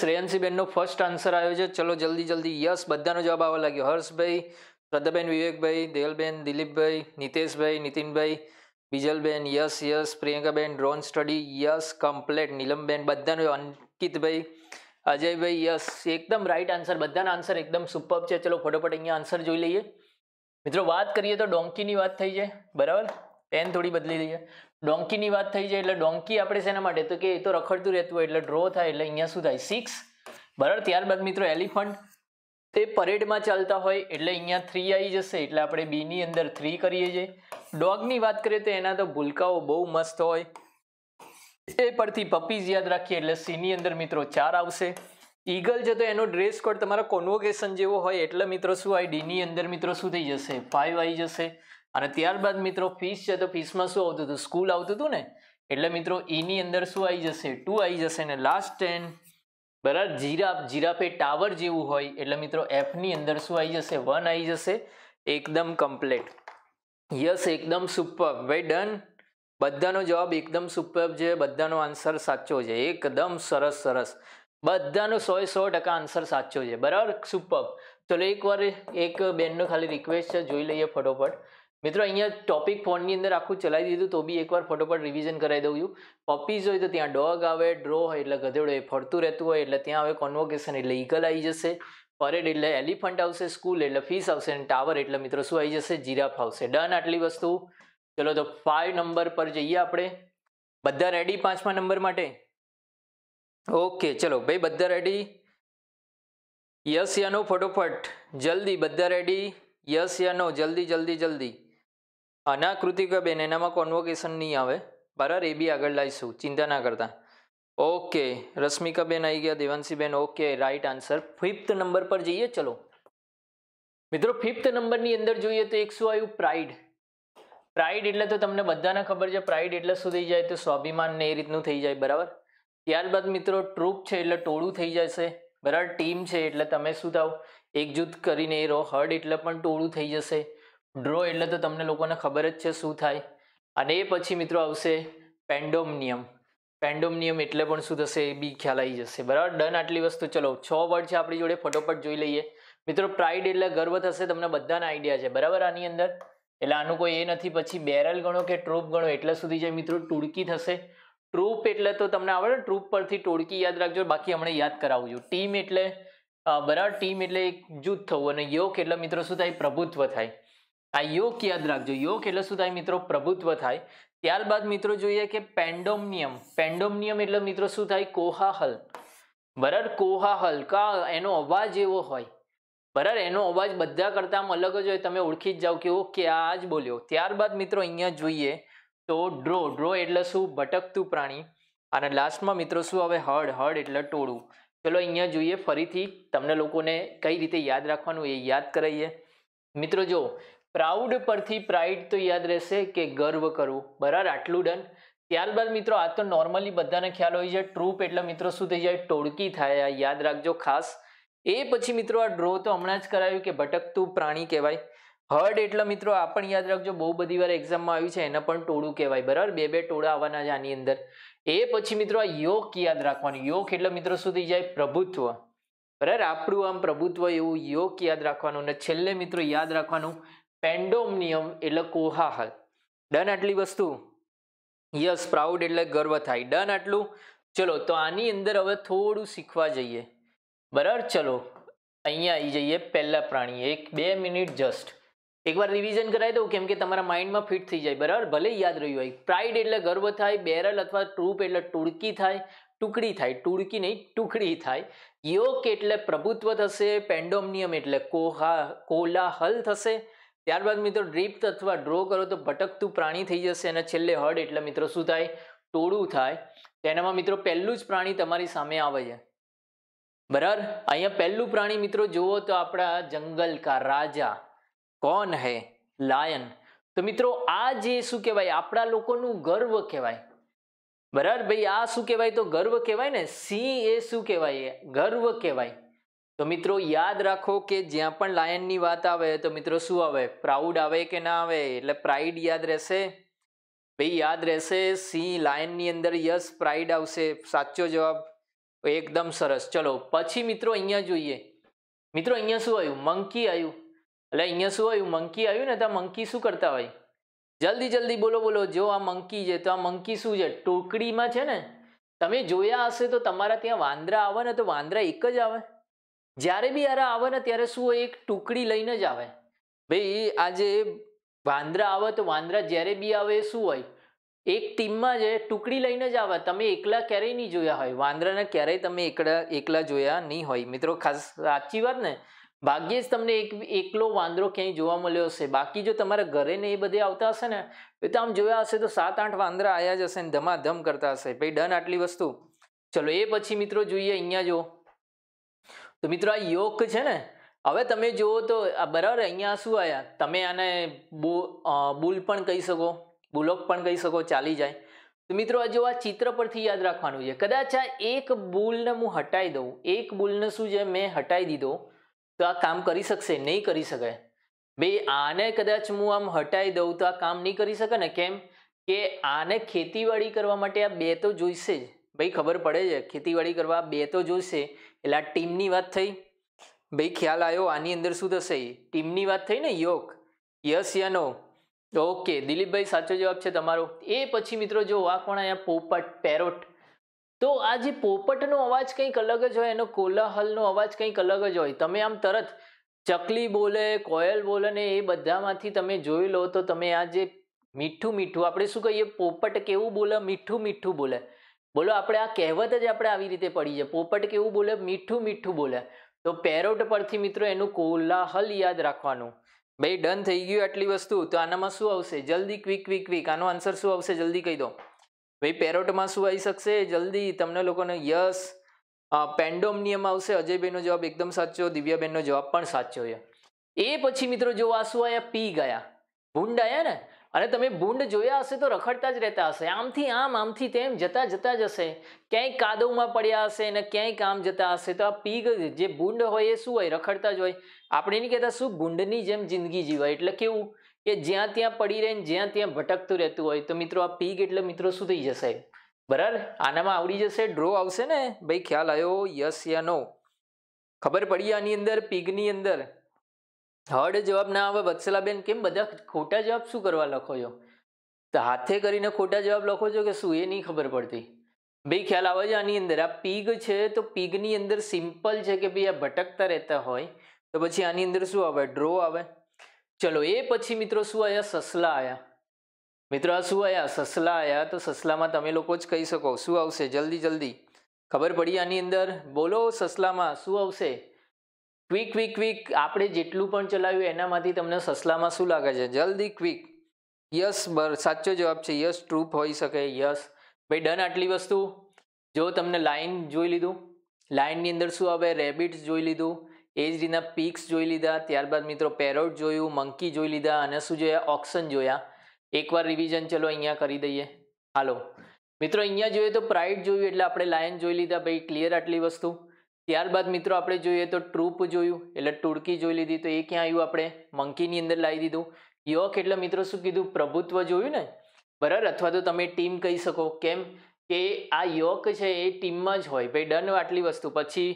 श्रेयांशी बेन नो फर्स्ट आंसर आयो चलो जल्दी जल्दी यस बदा ना जवाब आवा लगे हर्ष भाई श्रद्धाबेन विवेक भाई देवलबेन दिलीप भाई Nitesh bhai Nitin bhai Bijalben yes yes Priyankaben drone study yes complete Neelamben બધાનું અંકિતભાઈ અજયભાઈ યસ એકદમ રાઇટ આન્સર બધાના આન્સર એકદમ સુપર છે ચલો ફટોફટ અહીંયા આન્સર જોઈ લઈએ મિત્રો વાત કરીએ તો ડોન્કીની વાત થઈ જાય બરાબર પેન થોડી બદલી દઈએ ડોંકીની વાત થઈ જાય એટલે ડોન્કી આપણે શેના માટે તો કે એ તો રખડતું રહેતું હોય એટલે ડ્રો થાય એટલે અહીંયા શું થાય સિક્સ બરાબર ત્યારબાદ મિત્રો એલિફન્ટ તે પરેડમાં ચાલતા હોય એટલે અહીંયા થ્રી આવી જશે એટલે આપણે બીની અંદર થ્રી કરીએ છીએ ડોગની વાત કરીએ તો એના તો ભૂલકાઓ બહુ મસ્ત હોય એ પરથી પપીઝ યાદ રાખીએ એટલે સીની અંદર મિત્રો ચાર આવશે ઈગલ છે તો એનો ડ્રેસ કોડ તમારા કોન્વોકેશન જેવો હોય એટલે મિત્રો શું આવી ડીની અંદર મિત્રો શું થઈ જશે ફાઇવ આવી જશે અને ત્યારબાદ મિત્રો ફીસ છે તો ફીસમાં શું આવતું હતું સ્કૂલ આવતું હતું ને એટલે મિત્રો ઈની e અંદર શું આવી જશે ટુ આવી જશે ને લાસ્ટ ટેન બરાબર જીરાફ જીરાફ એ ટાવર જેવું હોય એટલે મિત્રો એફની અંદર શું આવી જશે વન આવી જશે એકદમ કમ્પ્લેટ યસ એકદમ સુપર ભાઈ ડન બધાનો જવાબ એકદમ સુપર છે બધાનો આન્સર સાચો છે એકદમ સરસ સરસ બધાનો સો સો ટકા આન્સર સાચો છે બરાબર સુપર ચલો એકવાર એક બેનનો ખાલી રિક્વેસ્ટ છે જોઈ લઈએ ફટોફટ મિત્રો અહીંયા ટોપિક ફોનની અંદર આખું ચલાવી દીધું તો બી એકવાર ફટોફટ રિવિઝન કરાવી દઉં છું પપીઝ હોય તો ત્યાં ડોગ આવે ડ્રો હોય એટલે ગધેડો એ ફરતું રહેતું હોય એટલે ત્યાં આવે કોન્વોકેશન એટલે ઈગલ આવી જશે પરેડ એટલે એલિફન્ટ આવશે સ્કૂલ એટલે ફીસ આવશે અને ટાવર એટલે મિત્રો શું આવી જશે જીરાફ આવશે ડન આટલી વસ્તુ ચલો તો ફાઇવ નંબર પર જઈએ આપણે બધા રેડી પાંચમા નંબર માટે ઓકે ચલો ભાઈ બધા રેડી યસ યાનો ફટોફટ જલ્દી બધા રેડી યસ યાનો જલ્દી જલ્દી જલ્દી આના બેન એનામાં કોન્વોકેશન નહીં આવે બરાબર એ બી આગળ લાવીશું ચિંતા ના કરતા ઓકે રશ્મિકાબેન આવી ગયા દેવાંશીબેન okay right answer fifth number પર જઈએ ચલો મિત્રો ફિફ્થ નંબરની અંદર જોઈએ તો એક શું આવ્યું પ્રાઇડ પ્રાઇડ એટલે તો તમને બધાને ખબર છે પ્રાઇડ એટલે શું થઈ જાય તો સ્વાભિમાન ને એ રીતનું થઈ જાય બરાબર ત્યારબાદ મિત્રો ટ્રુપ છે એટલે ટોળું થઈ જશે બરાબર ટીમ છે એટલે તમે શું થાવ એકજૂથ કરીને એ રહો હર્ડ એટલે પણ ટોળું થઈ જશે ડ્રો એટલે તો તમને લોકોને ખબર જ છે શું થાય અને એ પછી મિત્રો આવશે પેન્ડોમનિયમ પેન્ડોમનિયમ એટલે પણ શું થશે એ બી ખ્યાલ આવી જશે બરાબર ડન આટલી વસ્તુ ચલો છ વર્ડ છે આપણી જોડે ફટોફટ જોઈ લઈએ મિત્રો પ્રાઇડ એટલે ગર્વ થશે તમને બધાને આઈડિયા છે બરાબર આની અંદર એટલે આનું કોઈ એ નથી પછી બેરલ ગણો કે ટ્રૂપ ગણો એટલે સુધી જાય મિત્રો ટુડકી થશે ટ્રૂપ એટલે તો તમને આવડે ટ્રૂપ પરથી ટોળકી યાદ રાખજો બાકી હમણાં યાદ કરાવજો ટીમ એટલે બરાબર ટીમ એટલે એક જૂથ થવું અને યોગ એટલે મિત્રો શું થાય પ્રભુત્વ થાય આ યોગ યાદ રાખજો યોગ એટલે શું થાય મિત્રો પ્રભુત્વ થાય ત્યારબાદ મિત્રો જોઈએ કે પેન્ડોમનિયમ પેન્ડોમનિયમ એટલે મિત્રો શું થાય કોહાહલ બરાબર કોહાહલ કા એનો અવાજ એવો હોય બરાબર એનો અવાજ બધા કરતાં અલગ જ હોય તમે ઓળખી જ જાઓ કે ઓકે આ જ બોલ્યો ત્યારબાદ મિત્રો અહીંયા જોઈએ તો ડ્રો ડ્રો એટલે શું ભટકતું પ્રાણી અને લાસ્ટમાં મિત્રો શું હવે હળ હળ એટલે ટોળું ચલો અહીંયા જોઈએ ફરીથી તમને લોકોને કઈ રીતે યાદ રાખવાનું એ યાદ કરાવીએ મિત્રો જો પ્રાઉડ પરથી પ્રાઇડ તો યાદ રહેશે કે ગર્વ કરવું બરાબર આટલું ડન ત્યારબાદ મિત્રો આ તો નોર્મલી બધાને ખ્યાલ હોય છે ટ્રૂપ એટલે મિત્રો શું થઈ જાય ટોળકી થાય આ યાદ રાખજો ખાસ એ પછી મિત્રો આ ડ્રો તો હમણાં જ કરાયું કે ભટકતું પ્રાણી કહેવાય હર્ડ એટલે મિત્રો આ પણ યાદ રાખજો બહુ બધી વાર એક્ઝામમાં આવ્યું છે એને પણ ટોળું કહેવાય બરાબર બે બે ટોળા આવવાના છે આની અંદર એ પછી મિત્રો આ યોગ યાદ રાખવાનું યોગ એટલે મિત્રો શું થઈ જાય પ્રભુત્વ બરાબર આપણું આમ પ્રભુત્વ એવું યોગ યાદ રાખવાનું અને છેલ્લે મિત્રો યાદ રાખવાનું પેન્ડોમનિયમ એટલે કોહાહલ ડન આટલી વસ્તુ યસ પ્રાઉડ એટલે ગર્વ થાય ડન આટલું ચલો તો આની અંદર હવે થોડું શીખવા જઈએ બરાબર ચલો અહીંયા આવી જઈએ પહેલાં પ્રાણી એક બે મિનિટ જસ્ટ એકવાર રિવિઝન કરાવી દઉં કેમ કે તમારા માઇન્ડમાં ફિટ થઈ જાય બરાબર ભલે યાદ રહ્યું હોય પ્રાઇડ એટલે ગર્વ થાય બેરલ અથવા ટ્રૂપ એટલે ટુડકી થાય ટુકડી થાય ટુડકી નહીં ટુકડી થાય યોક એટલે પ્રભુત્વ થશે પેન્ડોમનિયમ એટલે કોહા કોલાહલ થશે ત્યારબાદ મિત્રો ડ્રીપ અથવા ડ્રો કરો તો ભટકતું પ્રાણી થઈ જશે અને છેલ્લે હડ એટલે મિત્રો શું થાય ટોળું થાય તો એનામાં મિત્રો પહેલું જ પ્રાણી તમારી સામે આવે છે બરાબર અહીંયા પહેલું પ્રાણી મિત્રો જુઓ તો આપણા જંગલ કા રાજા કોણ હે લાયન તો મિત્રો આ જે શું કહેવાય આપણા લોકોનું ગર્વ કહેવાય બરાબર ભાઈ આ શું કહેવાય તો ગર્વ કહેવાય ને સિંહ એ શું કહેવાય ગર્વ કહેવાય તો મિત્રો યાદ રાખો કે જ્યાં પણ લાયનની વાત આવે તો મિત્રો શું આવે પ્રાઉડ આવે કે ના આવે એટલે પ્રાઇડ યાદ રહેશે ભાઈ યાદ રહેશે સિંહ લાયનની અંદર યસ પ્રાઇડ આવશે સાચો જવાબ એકદમ સરસ ચલો પછી મિત્રો અહીંયા જોઈએ મિત્રો અહીંયા શું આવ્યું મંકી આવ્યું એટલે અહીંયા શું આવ્યું મંકી આવ્યું ને તો મંકી શું કરતા હોય જલ્દી જલ્દી બોલો બોલો જો આ મંકી છે તો આ મંકી શું છે ટોકડીમાં છે ને તમે જોયા હશે તો તમારા ત્યાં વાંદરા આવે ને તો વાંદરા એક જ આવે જ્યારે બી યાર આવે ને ત્યારે શું હોય એક ટુકડી લઈને જ આવે ભાઈ આજે વાંદરા આવે તો વાંદરા જ્યારે બી આવે શું હોય એક ટીમમાં જે ટુકડી લઈને જ આવે તમે એકલા ક્યારેય નહીં જોયા હોય વાંદરાને ક્યારેય તમે એકલા એકલા જોયા નહીં હોય મિત્રો ખાસ સાચી વાત ને ભાગ્યે જ તમને એક એકલો વાંદરો ક્યાંય જોવા મળ્યો હશે બાકી જો તમારા ઘરે ને એ બધે આવતા હશે ને એ તો આમ જોયા હશે તો સાત આઠ વાંદરા આવ્યા જ હશે ને ધમાધમ કરતા હશે ભાઈ ડન આટલી વસ્તુ ચલો એ પછી મિત્રો જોઈએ અહીંયા જો તો મિત્રો આ યોગ છે ને હવે તમે જુઓ તો આ બરાબર અહીંયા શું આવ્યા તમે આને બુ બુલ પણ કહી શકો બુલોક પણ કહી શકો ચાલી જાય તો મિત્રો આ જો આ ચિત્ર પરથી યાદ રાખવાનું છે કદાચ આ એક બુલને હું હટાવી દઉં એક બુલને શું છે મેં હટાવી દીધો તો આ કામ કરી શકશે નહીં કરી શકે બે આને કદાચ હું આમ હટાવી દઉં તો આ કામ નહીં કરી શકે ને કેમ કે આને ખેતીવાડી કરવા માટે આ બે તો જોઈશે જ ભાઈ ખબર પડે છે ખેતીવાડી કરવા બે તો જોઈશે એટલે આ ટીમની વાત થઈ ભાઈ ખ્યાલ આવ્યો આની અંદર શું થશે ટીમની વાત થઈ ને યોગ યસ યનો ઓકે દિલીપભાઈ સાચો જવાબ છે તમારો એ પછી મિત્રો જો આ કોણ અહીંયા પોપટ પેરોટ તો આ જે પોપટનો અવાજ કંઈક અલગ જ હોય એનો કોલાહલનો અવાજ કંઈક અલગ જ હોય તમે આમ તરત ચકલી બોલે કોયલ બોલે ને એ બધામાંથી તમે જોઈ લો તો તમે આ જે મીઠું મીઠું આપણે શું કહીએ પોપટ કેવું બોલે મીઠું મીઠું બોલે બોલો આપણે આ કહેવત જ આપણે આવી રીતે પડી છે પોપટ કેવું બોલે મીઠું મીઠું બોલે તો પેરોટ પરથી મિત્રો એનું કોલાહલ યાદ રાખવાનું ભાઈ ડન થઈ ગયું આટલી વસ્તુ તો આનામાં શું આવશે જલ્દી ક્વિક ક્વિક ક્વિક આનો આન્સર શું આવશે જલ્દી કહી દો ભાઈ પેરોટમાં શું આવી શકશે જલ્દી તમને લોકોને યસ પેન્ડોમનિયમ આવશે અજયબેનનો જવાબ એકદમ સાચો દિવ્યાબેનનો જવાબ પણ સાચો છે એ પછી મિત્રો જો આ શું આવ્યા પી ગયા ભૂંડ આવ્યા ને અને તમે બુંડ જોયા હશે તો રખડતા જ રહેતા હશે આમથી આમ આમથી તેમ જતા જતા જ હશે ક્યાંય કાદવમાં પડ્યા હશે અને ક્યાંય કામ જતા હશે તો આ પીગ જે બુંડ હોય એ શું હોય રખડતા જ હોય આપણે નહીં કહેતા શું બુંડની જેમ જિંદગી જીવાય એટલે કેવું કે જ્યાં ત્યાં પડી રહીને જ્યાં ત્યાં ભટકતું રહેતું હોય તો મિત્રો આ પીગ એટલે મિત્રો શું થઈ જશે બરાબર આનામાં આવડી જશે ડ્રો આવશે ને ભાઈ ખ્યાલ આવ્યો યસ યા નો ખબર પડી આની અંદર પીગની અંદર થર્ડ જવાબ ના આવે વત્સલાબેન કેમ બધા ખોટા જવાબ શું કરવા લખો છો તો હાથે કરીને ખોટા જવાબ લખો છો કે શું એ નહીં ખબર પડતી ભાઈ ખ્યાલ આવે છે આની અંદર આ પીગ છે તો પીગની અંદર સિમ્પલ છે કે ભાઈ આ ભટકતા રહેતા હોય તો પછી આની અંદર શું આવે ડ્રો આવે ચલો એ પછી મિત્રો શું આવ્યા સસલા આવ્યા મિત્રો આ શું આવ્યા સસલા આવ્યા તો સસલામાં તમે લોકો જ કહી શકો શું આવશે જલ્દી જલ્દી ખબર પડી આની અંદર બોલો સસલામાં શું આવશે ક્વિક ક્વિક ક્વિક આપણે જેટલું પણ ચલાવ્યું એનામાંથી તમને સસલામાં શું લાગે છે જલ્દી ક્વિક યસ બર સાચો જવાબ છે યસ ટ્રૂપ હોઈ શકે યસ ભાઈ ડન આટલી વસ્તુ જો તમને લાઇન જોઈ લીધું લાઇનની અંદર શું આવે રેબિટ્સ જોઈ લીધું એ જ રીતના પીક્સ જોઈ લીધા ત્યારબાદ મિત્રો પેરોટ જોયું મંકી જોઈ લીધા અને શું જોયા ઓક્સન જોયા એકવાર રિવિઝન ચલો અહીંયા કરી દઈએ હાલો મિત્રો અહીંયા જોઈએ તો પ્રાઇડ જોયું એટલે આપણે લાયન જોઈ લીધા ભાઈ ક્લિયર આટલી વસ્તુ ત્યારબાદ મિત્રો આપણે જોઈએ તો ટ્રૂપ જોયું એટલે ટુડકી જોઈ લીધી તો એ ક્યાં આવ્યું આપણે મંકીની અંદર લાવી દીધું યોક એટલે મિત્રો શું કીધું પ્રભુત્વ જોયું ને બરાબર અથવા તો તમે ટીમ કહી શકો કેમ કે આ યોક છે એ ટીમમાં જ હોય ભાઈ ડન આટલી વસ્તુ પછી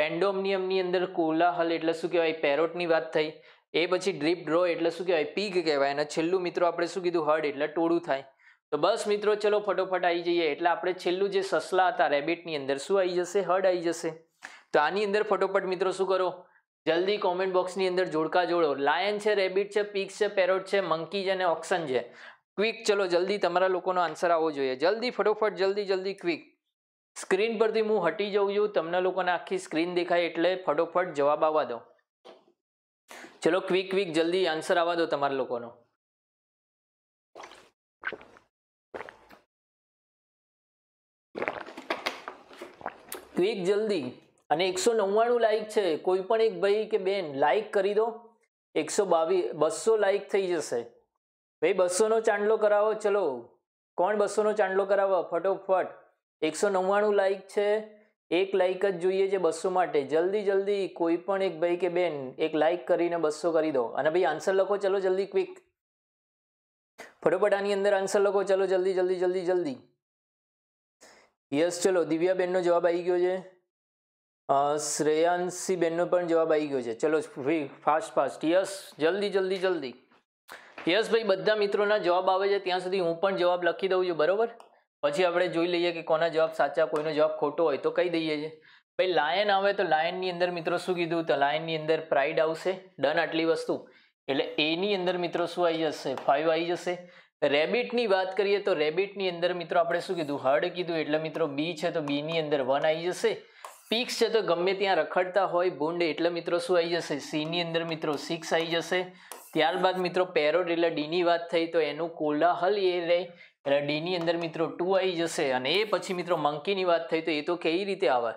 પેન્ડોમનિયમની અંદર કોલાહલ એટલે શું કહેવાય પેરોટની વાત થઈ એ પછી ડ્રીપ ડ્રો એટલે શું કહેવાય પીગ કહેવાય અને છેલ્લું મિત્રો આપણે શું કીધું હડ એટલે ટોળું થાય તો બસ મિત્રો ચલો ફટોફટ આવી જઈએ એટલે આપણે છેલ્લું જે સસલા હતા રેબિટની અંદર શું આવી જશે હર્ડ આવી જશે તો આની અંદર ફટોફટ મિત્રો શું કરો જલ્દી કોમેન્ટ બોક્સની અંદર જોડકા જોડો લાયન છે રેબિટ છે પીક્સ છે પેરોટ છે મંકી છે અને ઓક્સન છે ક્વિક ચલો જલ્દી તમારા લોકોનો આન્સર આવવો જોઈએ જલ્દી ફટોફટ જલ્દી જલ્દી ક્વિક સ્ક્રીન પરથી હું હટી જઉં છું તમને લોકોને આખી સ્ક્રીન દેખાય એટલે ફટોફટ જવાબ આવવા દો ચલો ક્વિક ક્વિક જલ્દી આન્સર આવવા દો તમારા લોકોનો ક્વિક જલ્દી અને એકસો નવ્વાણું લાઇક છે કોઈ પણ એક ભાઈ કે બેન લાઇક કરી દો એકસો બાવીસ બસો લાઇક થઈ જશે ભાઈ બસોનો ચાંદલો કરાવો ચલો કોણ બસોનો ચાંદલો કરાવો ફટોફટ એકસો નવ્વાણું લાઇક છે એક લાઇક જ જોઈએ છે બસો માટે જલ્દી જલ્દી કોઈ પણ એક ભાઈ કે બેન એક લાઇક કરીને બસો કરી દો અને ભાઈ આન્સર લખો ચલો જલ્દી ક્વિક ફટોફટ આની અંદર આન્સર લખો ચલો જલ્દી જલ્દી જલ્દી જલ્દી યસ ચલો દિવ્યાબેનનો જવાબ આવી ગયો છે શ્રેયાંશી બેનનો પણ જવાબ આવી ગયો છે ચલો ફ્રી ફાસ્ટ ફાસ્ટ યસ જલ્દી જલ્દી જલ્દી ભાઈ બધા મિત્રોના જવાબ આવે છે ત્યાં સુધી હું પણ જવાબ લખી દઉં છું બરાબર પછી આપણે જોઈ લઈએ કે કોના જવાબ સાચા કોઈનો જવાબ ખોટો હોય તો કહી દઈએ છીએ ભાઈ લાયન આવે તો લાયનની અંદર મિત્રો શું કીધું તો લાયનની અંદર પ્રાઇડ આવશે ડન આટલી વસ્તુ એટલે એની અંદર મિત્રો શું આવી જશે ફાઇવ આવી જશે રેબિટની વાત કરીએ તો રેબિટની અંદર મિત્રો આપણે શું કીધું હર્ડ કીધું એટલે મિત્રો બી છે તો બીની અંદર વન આવી જશે પિક્સ છે તો ગમે ત્યાં રખડતા હોય બોન્ડ એટલે મિત્રો શું આવી જશે સીની અંદર મિત્રો સિક્સ આવી જશે ત્યારબાદ મિત્રો પેરોડ એટલે ડીની વાત થઈ તો એનું કોલાહલ એ રહે એટલે ડીની અંદર મિત્રો ટુ આવી જશે અને એ પછી મિત્રો મંકીની વાત થઈ તો એ તો કેવી રીતે આવે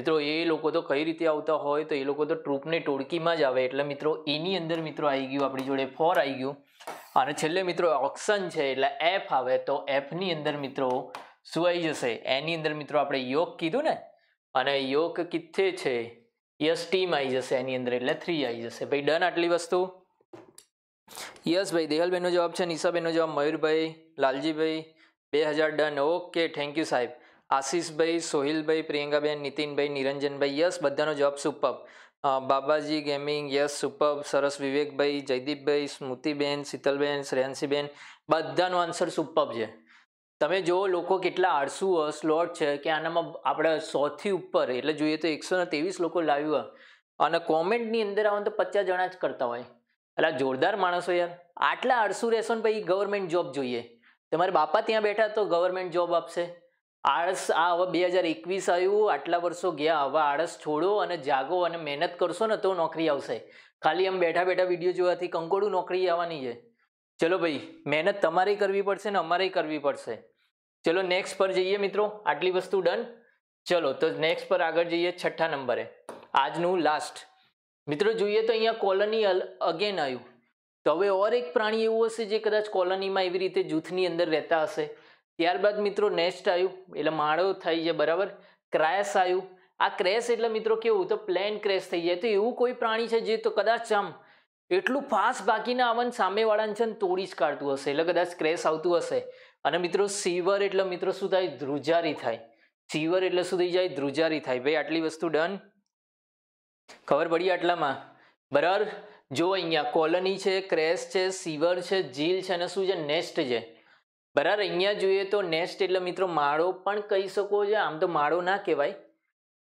મિત્રો એ લોકો તો કઈ રીતે આવતા હોય તો એ લોકો તો ટ્રૂપની ટોળકીમાં જ આવે એટલે મિત્રો એની e અંદર મિત્રો આવી ગયું આપણી જોડે ફોર આવી ગયું અને છેલ્લે મિત્રો ઓક્સન છે એટલે એફ આવે તો એફની અંદર મિત્રો શું આવી જશે એની અંદર મિત્રો આપણે યોગ કીધું ને અને યોગ કિથે છે યસ ટીમ આવી જશે એની અંદર એટલે થ્રી આવી જશે ભાઈ ડન આટલી વસ્તુ યસ ભાઈ દેહલબેનનો જવાબ છે નિશાબેનનો જવાબ મયુરભાઈ લાલજીભાઈ બે હજાર ડન ઓકે થેન્ક યુ સાહેબ આશિષભાઈ સોહિલભાઈ પ્રિયંકાબેન નીતિનભાઈ નિરંજનભાઈ યસ બધાનો જવાબ સુપબ બાબાજી ગેમિંગ યસ સુપબ સરસ વિવેકભાઈ જયદીપભાઈ સ્મૃતિબેન શીતલબેન શ્રેયાંશીબેન બધાનો આન્સર સુપબ છે તમે જો લોકો કેટલા આળસુ સ્લોટ છે કે આનામાં આપણે સોથી ઉપર એટલે જોઈએ તો એકસો ત્રેવીસ લોકો લાવ્યું અને કોમેન્ટની અંદર આવે તો પચાસ જણા જ કરતા હોય એટલે જોરદાર માણસો યાર આટલા આળસુ રહેશો ને પછી ગવર્મેન્ટ જોબ જોઈએ તમારા બાપા ત્યાં બેઠા તો ગવર્મેન્ટ જોબ આપશે આળસ આ હવે બે હજાર એકવીસ આવ્યું આટલા વર્ષો ગયા હવે આળસ છોડો અને જાગો અને મહેનત કરશો ને તો નોકરી આવશે ખાલી આમ બેઠા બેઠા વિડીયો જોવાથી કંકોડું નોકરી આવવાની છે ચલો ભાઈ મહેનત તમારે કરવી પડશે ને અમારે કરવી પડશે ચલો નેક્સ્ટ પર જઈએ મિત્રો આટલી વસ્તુ ડન ચલો તો નેક્સ્ટ પર આગળ જઈએ છઠ્ઠા નંબરે આજનું લાસ્ટ મિત્રો જોઈએ તો અહીંયા કોલોની અગેન આવ્યું તો હવે ઓર એક પ્રાણી એવું હશે જે કદાચ કોલોનીમાં એવી રીતે જૂથની અંદર રહેતા હશે ત્યારબાદ મિત્રો નેક્સ્ટ આવ્યું એટલે માળો થઈ જાય બરાબર ક્રેશ આવ્યું આ ક્રેશ એટલે મિત્રો કેવું તો પ્લેન ક્રેશ થઈ જાય તો એવું કોઈ પ્રાણી છે જે તો કદાચ આમ એટલું ફાસ્ટ બાકીના આવન સામેવાળાને છે ને તોડી જ કાઢતું હશે એટલે કદાચ ક્રેશ આવતું હશે અને મિત્રો સીવર એટલે મિત્રો શું થાય ધ્રુજારી થાય સીવર એટલે શું થઈ જાય ધ્રુજારી થાય ભાઈ આટલી વસ્તુ ડન ખબર પડી આટલામાં બરાબર જો અહીંયા કોલોની છે ક્રેશ છે સીવર છે જીલ છે અને શું છે નેસ્ટ છે બરાબર અહીંયા જોઈએ તો નેસ્ટ એટલે મિત્રો માળો પણ કહી શકો છો આમ તો માળો ના કહેવાય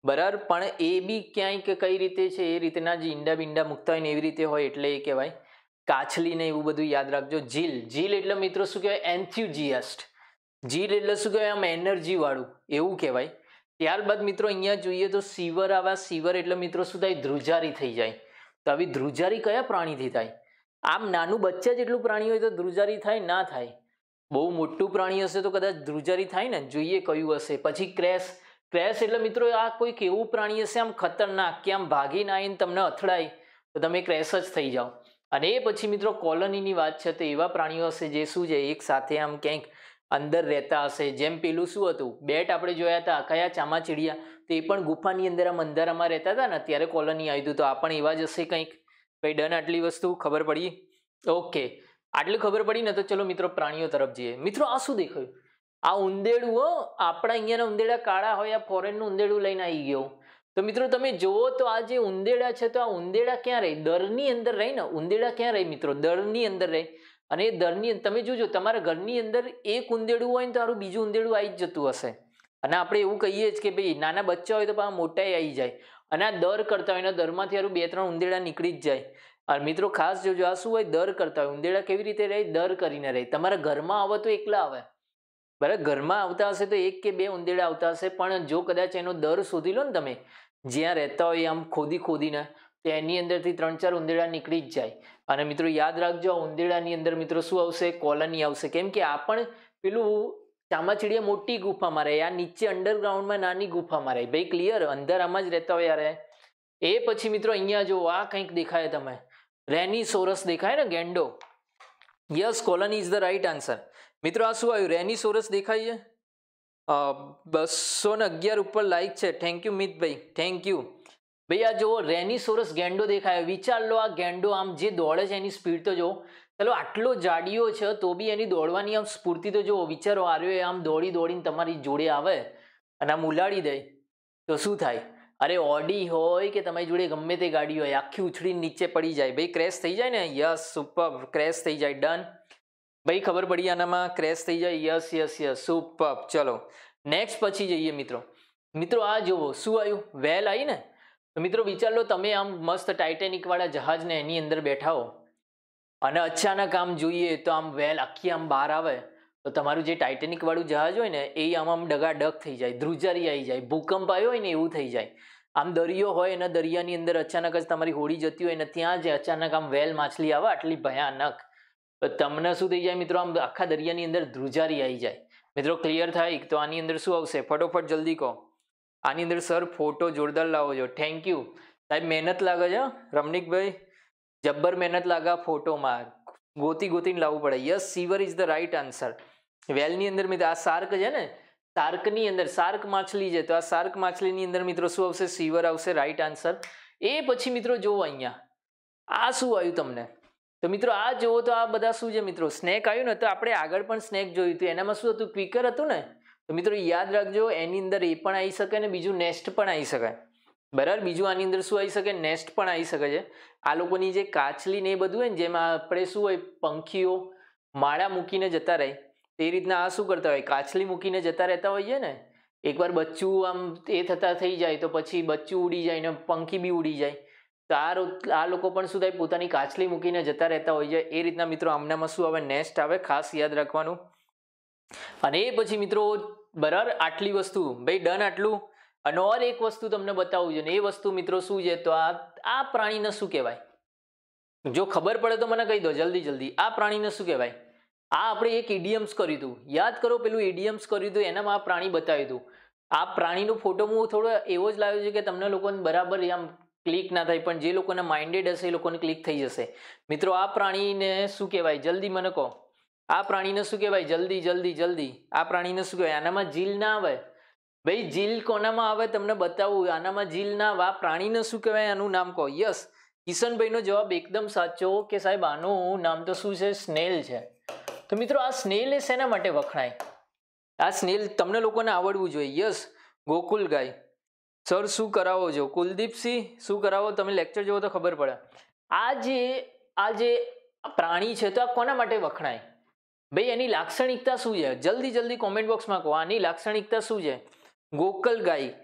બરાબર પણ એ બી ક્યાંક કઈ રીતે છે એ રીતના જે ઈંડા બિંડા મૂકતા હોય ને એવી રીતે હોય એટલે એ કહેવાય કાછલી ને એવું બધું યાદ રાખજો જીલ જીલ એટલે મિત્રો શું કહેવાય એન્થ્યુજીએસ્ટ જીલ એટલે શું કહેવાય આમ એનર્જીવાળું એવું કહેવાય ત્યારબાદ મિત્રો અહીંયા જોઈએ તો સીવર આવા સીવર એટલે મિત્રો શું થાય ધ્રુજારી થઈ જાય તો આવી ધ્રુજારી કયા પ્રાણીથી થાય આમ નાનું બચ્ચા જેટલું પ્રાણી હોય તો ધ્રુજારી થાય ના થાય બહુ મોટું પ્રાણી હશે તો કદાચ ધ્રુજારી થાય ને જોઈએ કયું હશે પછી ક્રેશ ક્રેશ એટલે મિત્રો આ કોઈક એવું પ્રાણી હશે આમ ખતરનાક કે આમ ભાગીને આવીને તમને અથડાય તો તમે ક્રેશ જ થઈ જાઓ અને એ પછી મિત્રો કોલોનીની વાત છે તો એવા પ્રાણીઓ હશે જે શું છે એક સાથે આમ ક્યાંક અંદર રહેતા હશે જેમ પેલું શું હતું બેટ આપણે જોયા હતા કયા ચામાચીડિયા તો એ પણ ગુફાની અંદર આમ અંધારામાં રહેતા હતા ને અત્યારે કોલોની આવી હતું તો આ પણ એવા જ હશે કંઈક ભાઈ ડન આટલી વસ્તુ ખબર પડી ઓકે આટલું ખબર પડી ને તો ચલો મિત્રો પ્રાણીઓ તરફ જઈએ મિત્રો આ શું દેખાયું આ ઉંદેડું આપણા અહીંયાના ઉંદેડા કાળા હોય આ ફોરેનનું ઉંદેડું લઈને આવી ગયો તો મિત્રો તમે જુઓ તો આ જે ઉંદેડા છે તો આ ઉંદેડા ક્યાં રહે દરની અંદર રહે ને ઉંદેડા ક્યાં રહે મિત્રો દરની અંદર રહે અને એ દરની તમે જોજો તમારા ઘરની અંદર એક ઉંદેડું હોય ને તો સારું બીજું ઉંદેડું આવી જ જતું હશે અને આપણે એવું કહીએ જ કે ભાઈ નાના બચ્ચા હોય તો પણ મોટાએ આવી જાય અને આ દર કરતા હોય એના દરમાંથી સારું બે ત્રણ ઉંદેડા નીકળી જ જાય અને મિત્રો ખાસ જોજો આ શું હોય દર કરતા હોય ઉંદેડા કેવી રીતે રહે દર કરીને રહે તમારા ઘરમાં આવે તો એકલા આવે બરાબર ઘરમાં આવતા હશે તો એક કે બે ઉંદેડા આવતા હશે પણ જો કદાચ એનો દર શોધી લો ને તમે જ્યાં રહેતા હોય આમ ખોદી ખોદીને તો એની અંદરથી ત્રણ ચાર ઉંદેડા નીકળી જ જાય અને મિત્રો યાદ રાખજો ઉંદેડાની અંદર મિત્રો શું આવશે કોલોની આવશે કેમ કે આ પણ પેલું ચામાચીડિયા મોટી ગુફા મારે આ નીચે અંડરગ્રાઉન્ડમાં નાની ગુફા મારે ભાઈ ક્લિયર અંધારામાં જ રહેતા હોય યાર એ પછી મિત્રો અહીંયા જો આ કંઈક દેખાય તમે રેની સોરસ દેખાય ને ગેંડો yes colony is the right answer મિત્રો આ શું આવ્યું રેની સોરસ દેખાય છે બસો ને અગિયાર ઉપર લાઈક છે થેન્ક યુ મિતભાઈ થેન્ક યુ ભાઈ આ જુઓ રેની સોરસ ગેંડો દેખાયો વિચાર લો આ ગેંડો આમ જે દોડે છે એની સ્પીડ તો જુઓ ચલો આટલો જાડીયો છે તો બી એની દોડવાની આમ સ્ફૂર્તિ તો જુઓ વિચારો આવ્યો એ આમ દોડી દોડીને તમારી જોડે આવે અને આમ ઉલાડી દે તો શું થાય અરે ઓડી હોય કે તમારી જોડે ગમે તે ગાડી હોય આખી ઉછળીને નીચે પડી જાય ભાઈ ક્રેશ થઈ જાય ને યસ સુપર ક્રેશ થઈ જાય ડન ભાઈ ખબર પડી આનામાં ક્રેશ થઈ જાય યસ યસ યસ સુપર ચલો નેક્સ્ટ પછી જઈએ મિત્રો મિત્રો આ જુઓ શું આવ્યું વેલ આવી ને મિત્રો વિચાર લો તમે આમ મસ્ત ટાઇટેનિક વાળા જહાજને એની અંદર બેઠાઓ અને અચાનક આમ જોઈએ તો આમ વેલ આખી આમ બહાર આવે તો તમારું જે ટાઇટેનિકવાળું જહાજ હોય ને એ આમ આમ ડગાડગ થઈ જાય ધ્રુજારી આવી જાય ભૂકંપ આવ્યો હોય ને એવું થઈ જાય આમ દરિયો હોય એના દરિયાની અંદર અચાનક જ તમારી હોડી જતી હોય ને ત્યાં જ અચાનક આમ વેલ માછલી આવે આટલી ભયાનક તમને શું થઈ જાય મિત્રો આમ આખા દરિયાની અંદર ધ્રુજારી આવી જાય મિત્રો ક્લિયર થાય તો આની અંદર શું આવશે ફટોફટ જલ્દી કહો આની અંદર સર ફોટો જોરદાર લાવો છો થેન્ક યુ સાહેબ મહેનત લાગે છે રમણીકભાઈ જબ્બર મહેનત લાગે ફોટોમાં ગોતી ગોતીને લાવવું પડે yes sewer is the right answer વેલની અંદર મિત્રો આ શાર્ક છે ને શાર્કની અંદર શાર્ક માછલી છે તો આ શાર્ક માછલીની અંદર મિત્રો શું આવશે સીવર આવશે રાઈટ આન્સર એ પછી મિત્રો જુઓ અહીંયા આ શું આવ્યું તમને તો મિત્રો આ જુઓ તો આ બધા શું છે મિત્રો સ્નેક આવ્યું ને તો આપણે આગળ પણ સ્નેક જોયું હતું એનામાં શું હતું ક્વિકર હતું ને તો મિત્રો યાદ રાખજો એની અંદર એ પણ આવી શકે ને બીજું નેસ્ટ પણ આવી શકે બરાબર બીજું આની અંદર શું આવી શકે નેસ્ટ પણ આવી શકે છે આ લોકોની જે કાચલી ને એ બધું હોય ને જેમાં આપણે શું હોય પંખીઓ માળા મૂકીને જતા રહે તે રીતના આ શું કરતા હોય કાચલી મૂકીને જતા રહેતા હોઈએ ને એકવાર બચ્ચું આમ એ થતા થઈ જાય તો પછી બચ્ચું ઉડી જાય ને પંખી બી ઉડી જાય તો આ આ લોકો પણ શું થાય પોતાની કાચલી મૂકીને જતા રહેતા હોય છે એ રીતના મિત્રો આમનામાં શું આવે નેક્સ્ટ આવે ખાસ યાદ રાખવાનું અને એ પછી મિત્રો બરાબર આટલી વસ્તુ ભાઈ ડન આટલું અને ઓર એક વસ્તુ તમને બતાવવું જોઈએ ને એ વસ્તુ મિત્રો શું છે તો આ આ પ્રાણીને શું કહેવાય જો ખબર પડે તો મને કહી દો જલ્દી જલ્દી આ પ્રાણીને શું કહેવાય આ આપણે એક ઇડિયમ્સ કર્યું હતું યાદ કરો પેલું ઇડિયમ્સ કર્યું હતું એનામાં આ પ્રાણી બતાવ્યું હતું આ પ્રાણીનો ફોટો હું થોડો એવો જ લાવ્યો છે કે તમને લોકોને બરાબર આમ ક્લિક ના થાય પણ જે લોકોને માઇન્ડેડ હશે એ લોકોને ક્લિક થઈ જશે મિત્રો આ પ્રાણીને શું કહેવાય જલ્દી મને કહો આ પ્રાણીને શું કહેવાય જલ્દી જલ્દી જલ્દી આ પ્રાણીને શું કહેવાય આનામાં જીલ ના આવે ભાઈ જીલ કોનામાં આવે તમને બતાવું આનામાં જીલ ના આવે આ પ્રાણીને શું કહેવાય આનું નામ કહો યસ કિશનભાઈનો જવાબ એકદમ સાચો કે સાહેબ આનું નામ તો શું છે સ્નેલ છે તો મિત્રો આ સ્નેલ એ શેના માટે વખણાય આ સ્નેલ તમને લોકોને આવડવું જોઈએ યસ ગોકુલ ગાય સર શું કરાવો છો કુલદીપસિંહ શું કરાવો તમે લેક્ચર જોવો તો ખબર પડે આ જે આ જે પ્રાણી છે તો આ કોના માટે વખણાય ભાઈ એની લાક્ષણિકતા શું છે જલ્દી જલ્દી કોમેન્ટ બોક્સમાં કહો આની લાક્ષણિકતા શું છે ગોકલ ગાય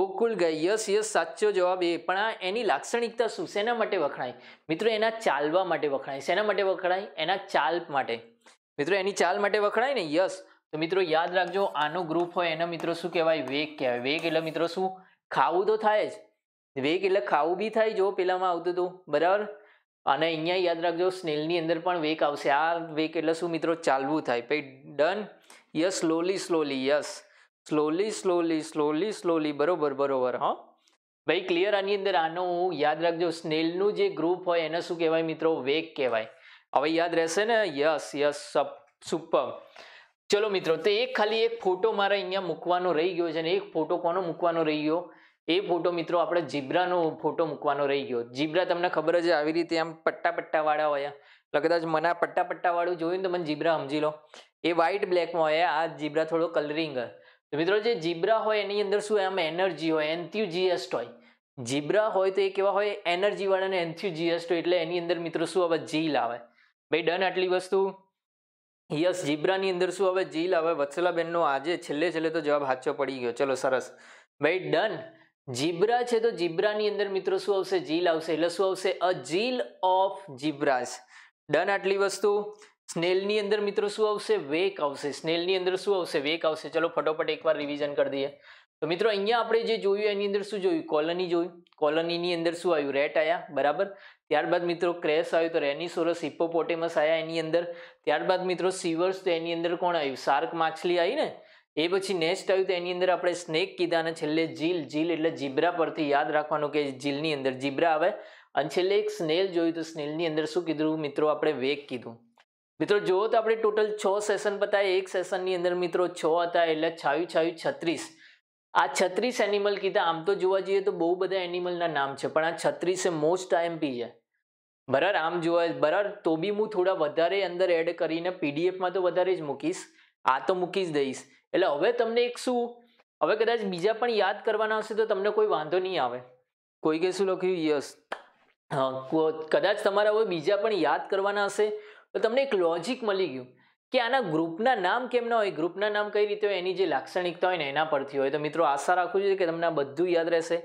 ગોકુલ ગાય યસ યસ સાચો જવાબ એ પણ આ એની લાક્ષણિકતા શું શેના માટે વખણાય મિત્રો એના ચાલવા માટે વખણાય શેના માટે વખણાય એના ચાલ માટે મિત્રો એની ચાલ માટે વખણાય ને યસ તો મિત્રો યાદ રાખજો આનો ગ્રુપ હોય એના મિત્રો શું કહેવાય વેગ કહેવાય વેગ એટલે મિત્રો શું ખાવું તો થાય જ વેગ એટલે ખાવું બી થાય જો પેલામાં આવતું હતું બરાબર અને અહીંયા યાદ રાખજો સ્નેલની અંદર પણ વેક આવશે આ વેક એટલે શું મિત્રો ચાલવું થાય ભાઈ done yes slowly slowly yes slowly slowly slowly slowly બરોબર બરોબર હા ભાઈ ક્લિયર આની અંદર આનો યાદ રાખજો સ્નેલનું જે ગ્રુપ હોય એને શું કહેવાય મિત્રો વેક કહેવાય હવે યાદ રહેશે ને યસ યસ સપ સુપર ચલો મિત્રો તો એક ખાલી એક ફોટો મારે અહીંયા મૂકવાનો રહી ગયો છે ને એક ફોટો કોનો મૂકવાનો રહી ગયો એ ફોટો મિત્રો આપણે જીબ્રાનો ફોટો મૂકવાનો રહી ગયો જીબ્રા તમને ખબર જ આવી રીતે આમ પટ્ટા પટ્ટાવાળા હોય એટલે કદાચ મને આ પટ્ટા પટ્ટાવાળું જોયું તો મને જીબ્રા સમજી લો એ વ્હાઇટ બ્લેકમાં હોય આ જીબ્રા થોડો કલરિંગ હોય મિત્રો જે જીબ્રા હોય એની અંદર શું આમ એનર્જી હોય એન્થ્યુજીએસ્ટ હોય જીબ્રા હોય તો એ કેવા હોય એનર્જીવાળા અને એન્થ્યુજીએસ્ટ એટલે એની અંદર મિત્રો શું આવે જીલ આવે ભાઈ ડન આટલી વસ્તુ યસ જીબ્રાની અંદર શું હવે જીલ આવે વત્સલાબેનનો આજે છેલ્લે છેલ્લે તો જવાબ હાચો પડી ગયો ચલો સરસ ભાઈ ડન જીબ્રા છે તો જીબ્રાની અંદર મિત્રો શું આવશે જીલ આવશે એટલે શું આવશે અ જીલ ઓફ જીબ્રાઝ ડન આટલી વસ્તુ સ્નેલની અંદર મિત્રો શું આવશે વેક આવશે સ્નેલની અંદર શું આવશે વેક આવશે ચલો ફટોફટ એકવાર રિવિઝન કરી દઈએ તો મિત્રો અહીંયા આપણે જે જોયું એની અંદર શું જોયું કોલોની જોયું કોલોનીની અંદર શું આવ્યું રેટ આવ્યા બરાબર ત્યારબાદ મિત્રો ક્રેશ આવ્યું તો રેની સોરસ હિપોપોટેમસ આવ્યા એની અંદર ત્યારબાદ મિત્રો સીવર્સ તો એની અંદર કોણ આવ્યું શાર્ક માછલી આવી ને એ પછી નેક્સ્ટ આવ્યું તો એની અંદર આપણે સ્નેક કીધા અને છેલ્લે જીલ જીલ એટલે જીબ્રા પરથી યાદ રાખવાનું કે જીલની અંદર જીબ્રા આવે અને છેલ્લે એક સ્નેલ જોયું તો સ્નેલની અંદર શું કીધું મિત્રો આપણે વેગ કીધું મિત્રો જોવો તો આપણે ટોટલ છ સેશન પતાય એક સેશનની અંદર મિત્રો છ હતા એટલે છાયું છાયું છત્રીસ આ છત્રીસ એનિમલ કીધા આમ તો જોવા જઈએ તો બહુ બધા એનિમલના નામ છે પણ આ છત્રીસ એ મોસ્ટ આઈએમપી છે બરાબર આમ જોવા બરાબર તો બી હું થોડા વધારે અંદર એડ કરીને પીડીએફમાં તો વધારે જ મૂકીશ આ તો મૂકી જ દઈશ એટલે હવે તમને એક શું હવે કદાચ બીજા પણ યાદ કરવાના હશે તો તમને કોઈ વાંધો નહીં આવે કોઈ કે શું લખ્યું યસ કદાચ તમારા હવે બીજા પણ યાદ કરવાના હશે તો તમને એક લોજિક મળી ગયું કે આના ગ્રુપના નામ કેમ ના હોય ગ્રુપના નામ કઈ રીતે હોય એની જે લાક્ષણિકતા હોય ને એના પરથી હોય તો મિત્રો આશા રાખું છું કે તમને આ બધું યાદ રહેશે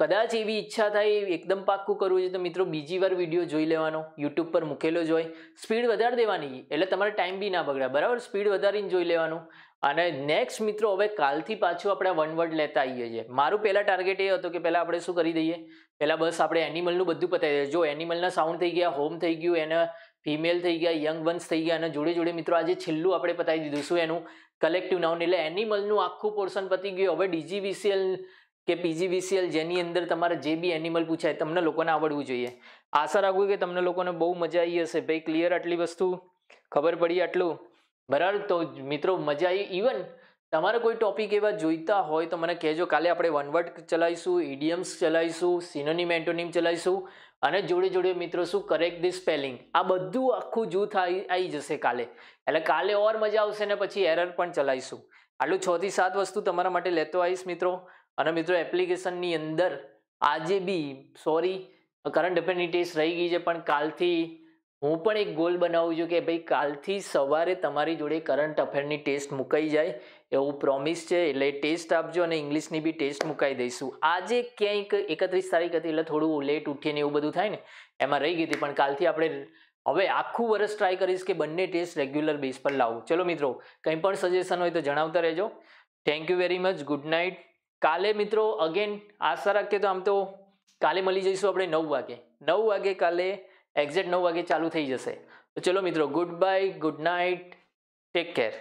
કદાચ એવી ઈચ્છા થાય એકદમ પાક્કું કરવું છે તો મિત્રો બીજી વાર વિડીયો જોઈ લેવાનો યુટ્યુબ પર મૂકેલો જ હોય સ્પીડ વધારી દેવાની એટલે તમારે ટાઈમ બી ના બગડે બરાબર સ્પીડ વધારીને જોઈ લેવાનું અને નેક્સ્ટ મિત્રો હવે કાલથી પાછું આપણે વન વર્ડ લેતા આવીએ છીએ મારું પહેલાં ટાર્ગેટ એ હતો કે પહેલાં આપણે શું કરી દઈએ પહેલાં બસ આપણે એનિમલનું બધું પતાવી દઈએ જો એનિમલના સાઉન્ડ થઈ ગયા હોમ થઈ ગયું એને ફિમેલ થઈ ગયા યંગ વન્સ થઈ ગયા અને જોડે જોડે મિત્રો આજે છેલ્લું આપણે પતાવી દીધું શું એનું કલેક્ટિવ નાઉન એટલે એનિમલનું આખું પોર્શન પતી ગયું હવે ડીજીવીસીએલ કે પીજીવીસીએલ જેની અંદર તમારે જે બી એનિમલ પૂછાય તમને લોકોને આવડવું જોઈએ આશા રાખું કે તમને લોકોને બહુ મજા આવી હશે ભાઈ ક્લિયર આટલી વસ્તુ ખબર પડી આટલું બરાબર તો મિત્રો મજા આવી ઇવન તમારે કોઈ ટોપિક એવા જોઈતા હોય તો મને કહેજો કાલે આપણે વનવર્ડ ચલાવીશું ઇડિયમ્સ ચલાવીશું સિનોનિમ એન્ટોનિમ ચલાવીશું અને જોડે જોડે મિત્રો શું કરેક્ટ ધી સ્પેલિંગ આ બધું આખું જૂથ આવી જશે કાલે એટલે કાલે ઓર મજા આવશે ને પછી એરર પણ ચલાવીશું આટલું છ થી સાત વસ્તુ તમારા માટે લેતો આવીશ મિત્રો અને મિત્રો એપ્લિકેશનની અંદર આજે બી સોરી કરંટ અફેરની ટેસ્ટ રહી ગઈ છે પણ કાલથી હું પણ એક ગોલ બનાવું છું કે ભાઈ કાલથી સવારે તમારી જોડે કરંટ અફેરની ટેસ્ટ મુકાઈ જાય એવું પ્રોમિસ છે એટલે ટેસ્ટ આપજો અને ઇંગ્લિશની બી ટેસ્ટ મુકાઈ દઈશું આજે ક્યાંક એકત્રીસ તારીખ હતી એટલે થોડું લેટ ઉઠીને એવું બધું થાય ને એમાં રહી ગઈ હતી પણ કાલથી આપણે હવે આખું વર્ષ ટ્રાય કરીશ કે બંને ટેસ્ટ રેગ્યુલર બેઝ પર લાવું ચલો મિત્રો કંઈ પણ સજેશન હોય તો જણાવતા રહેજો thank you very much good night કાલે મિત્રો અગેન આશા રાખીએ તો આમ તો કાલે મળી જઈશું આપણે નવ વાગે નવ વાગે કાલે એક્ઝેક્ટ નવ વાગે ચાલુ થઈ જશે તો ચલો મિત્રો good bye good night take care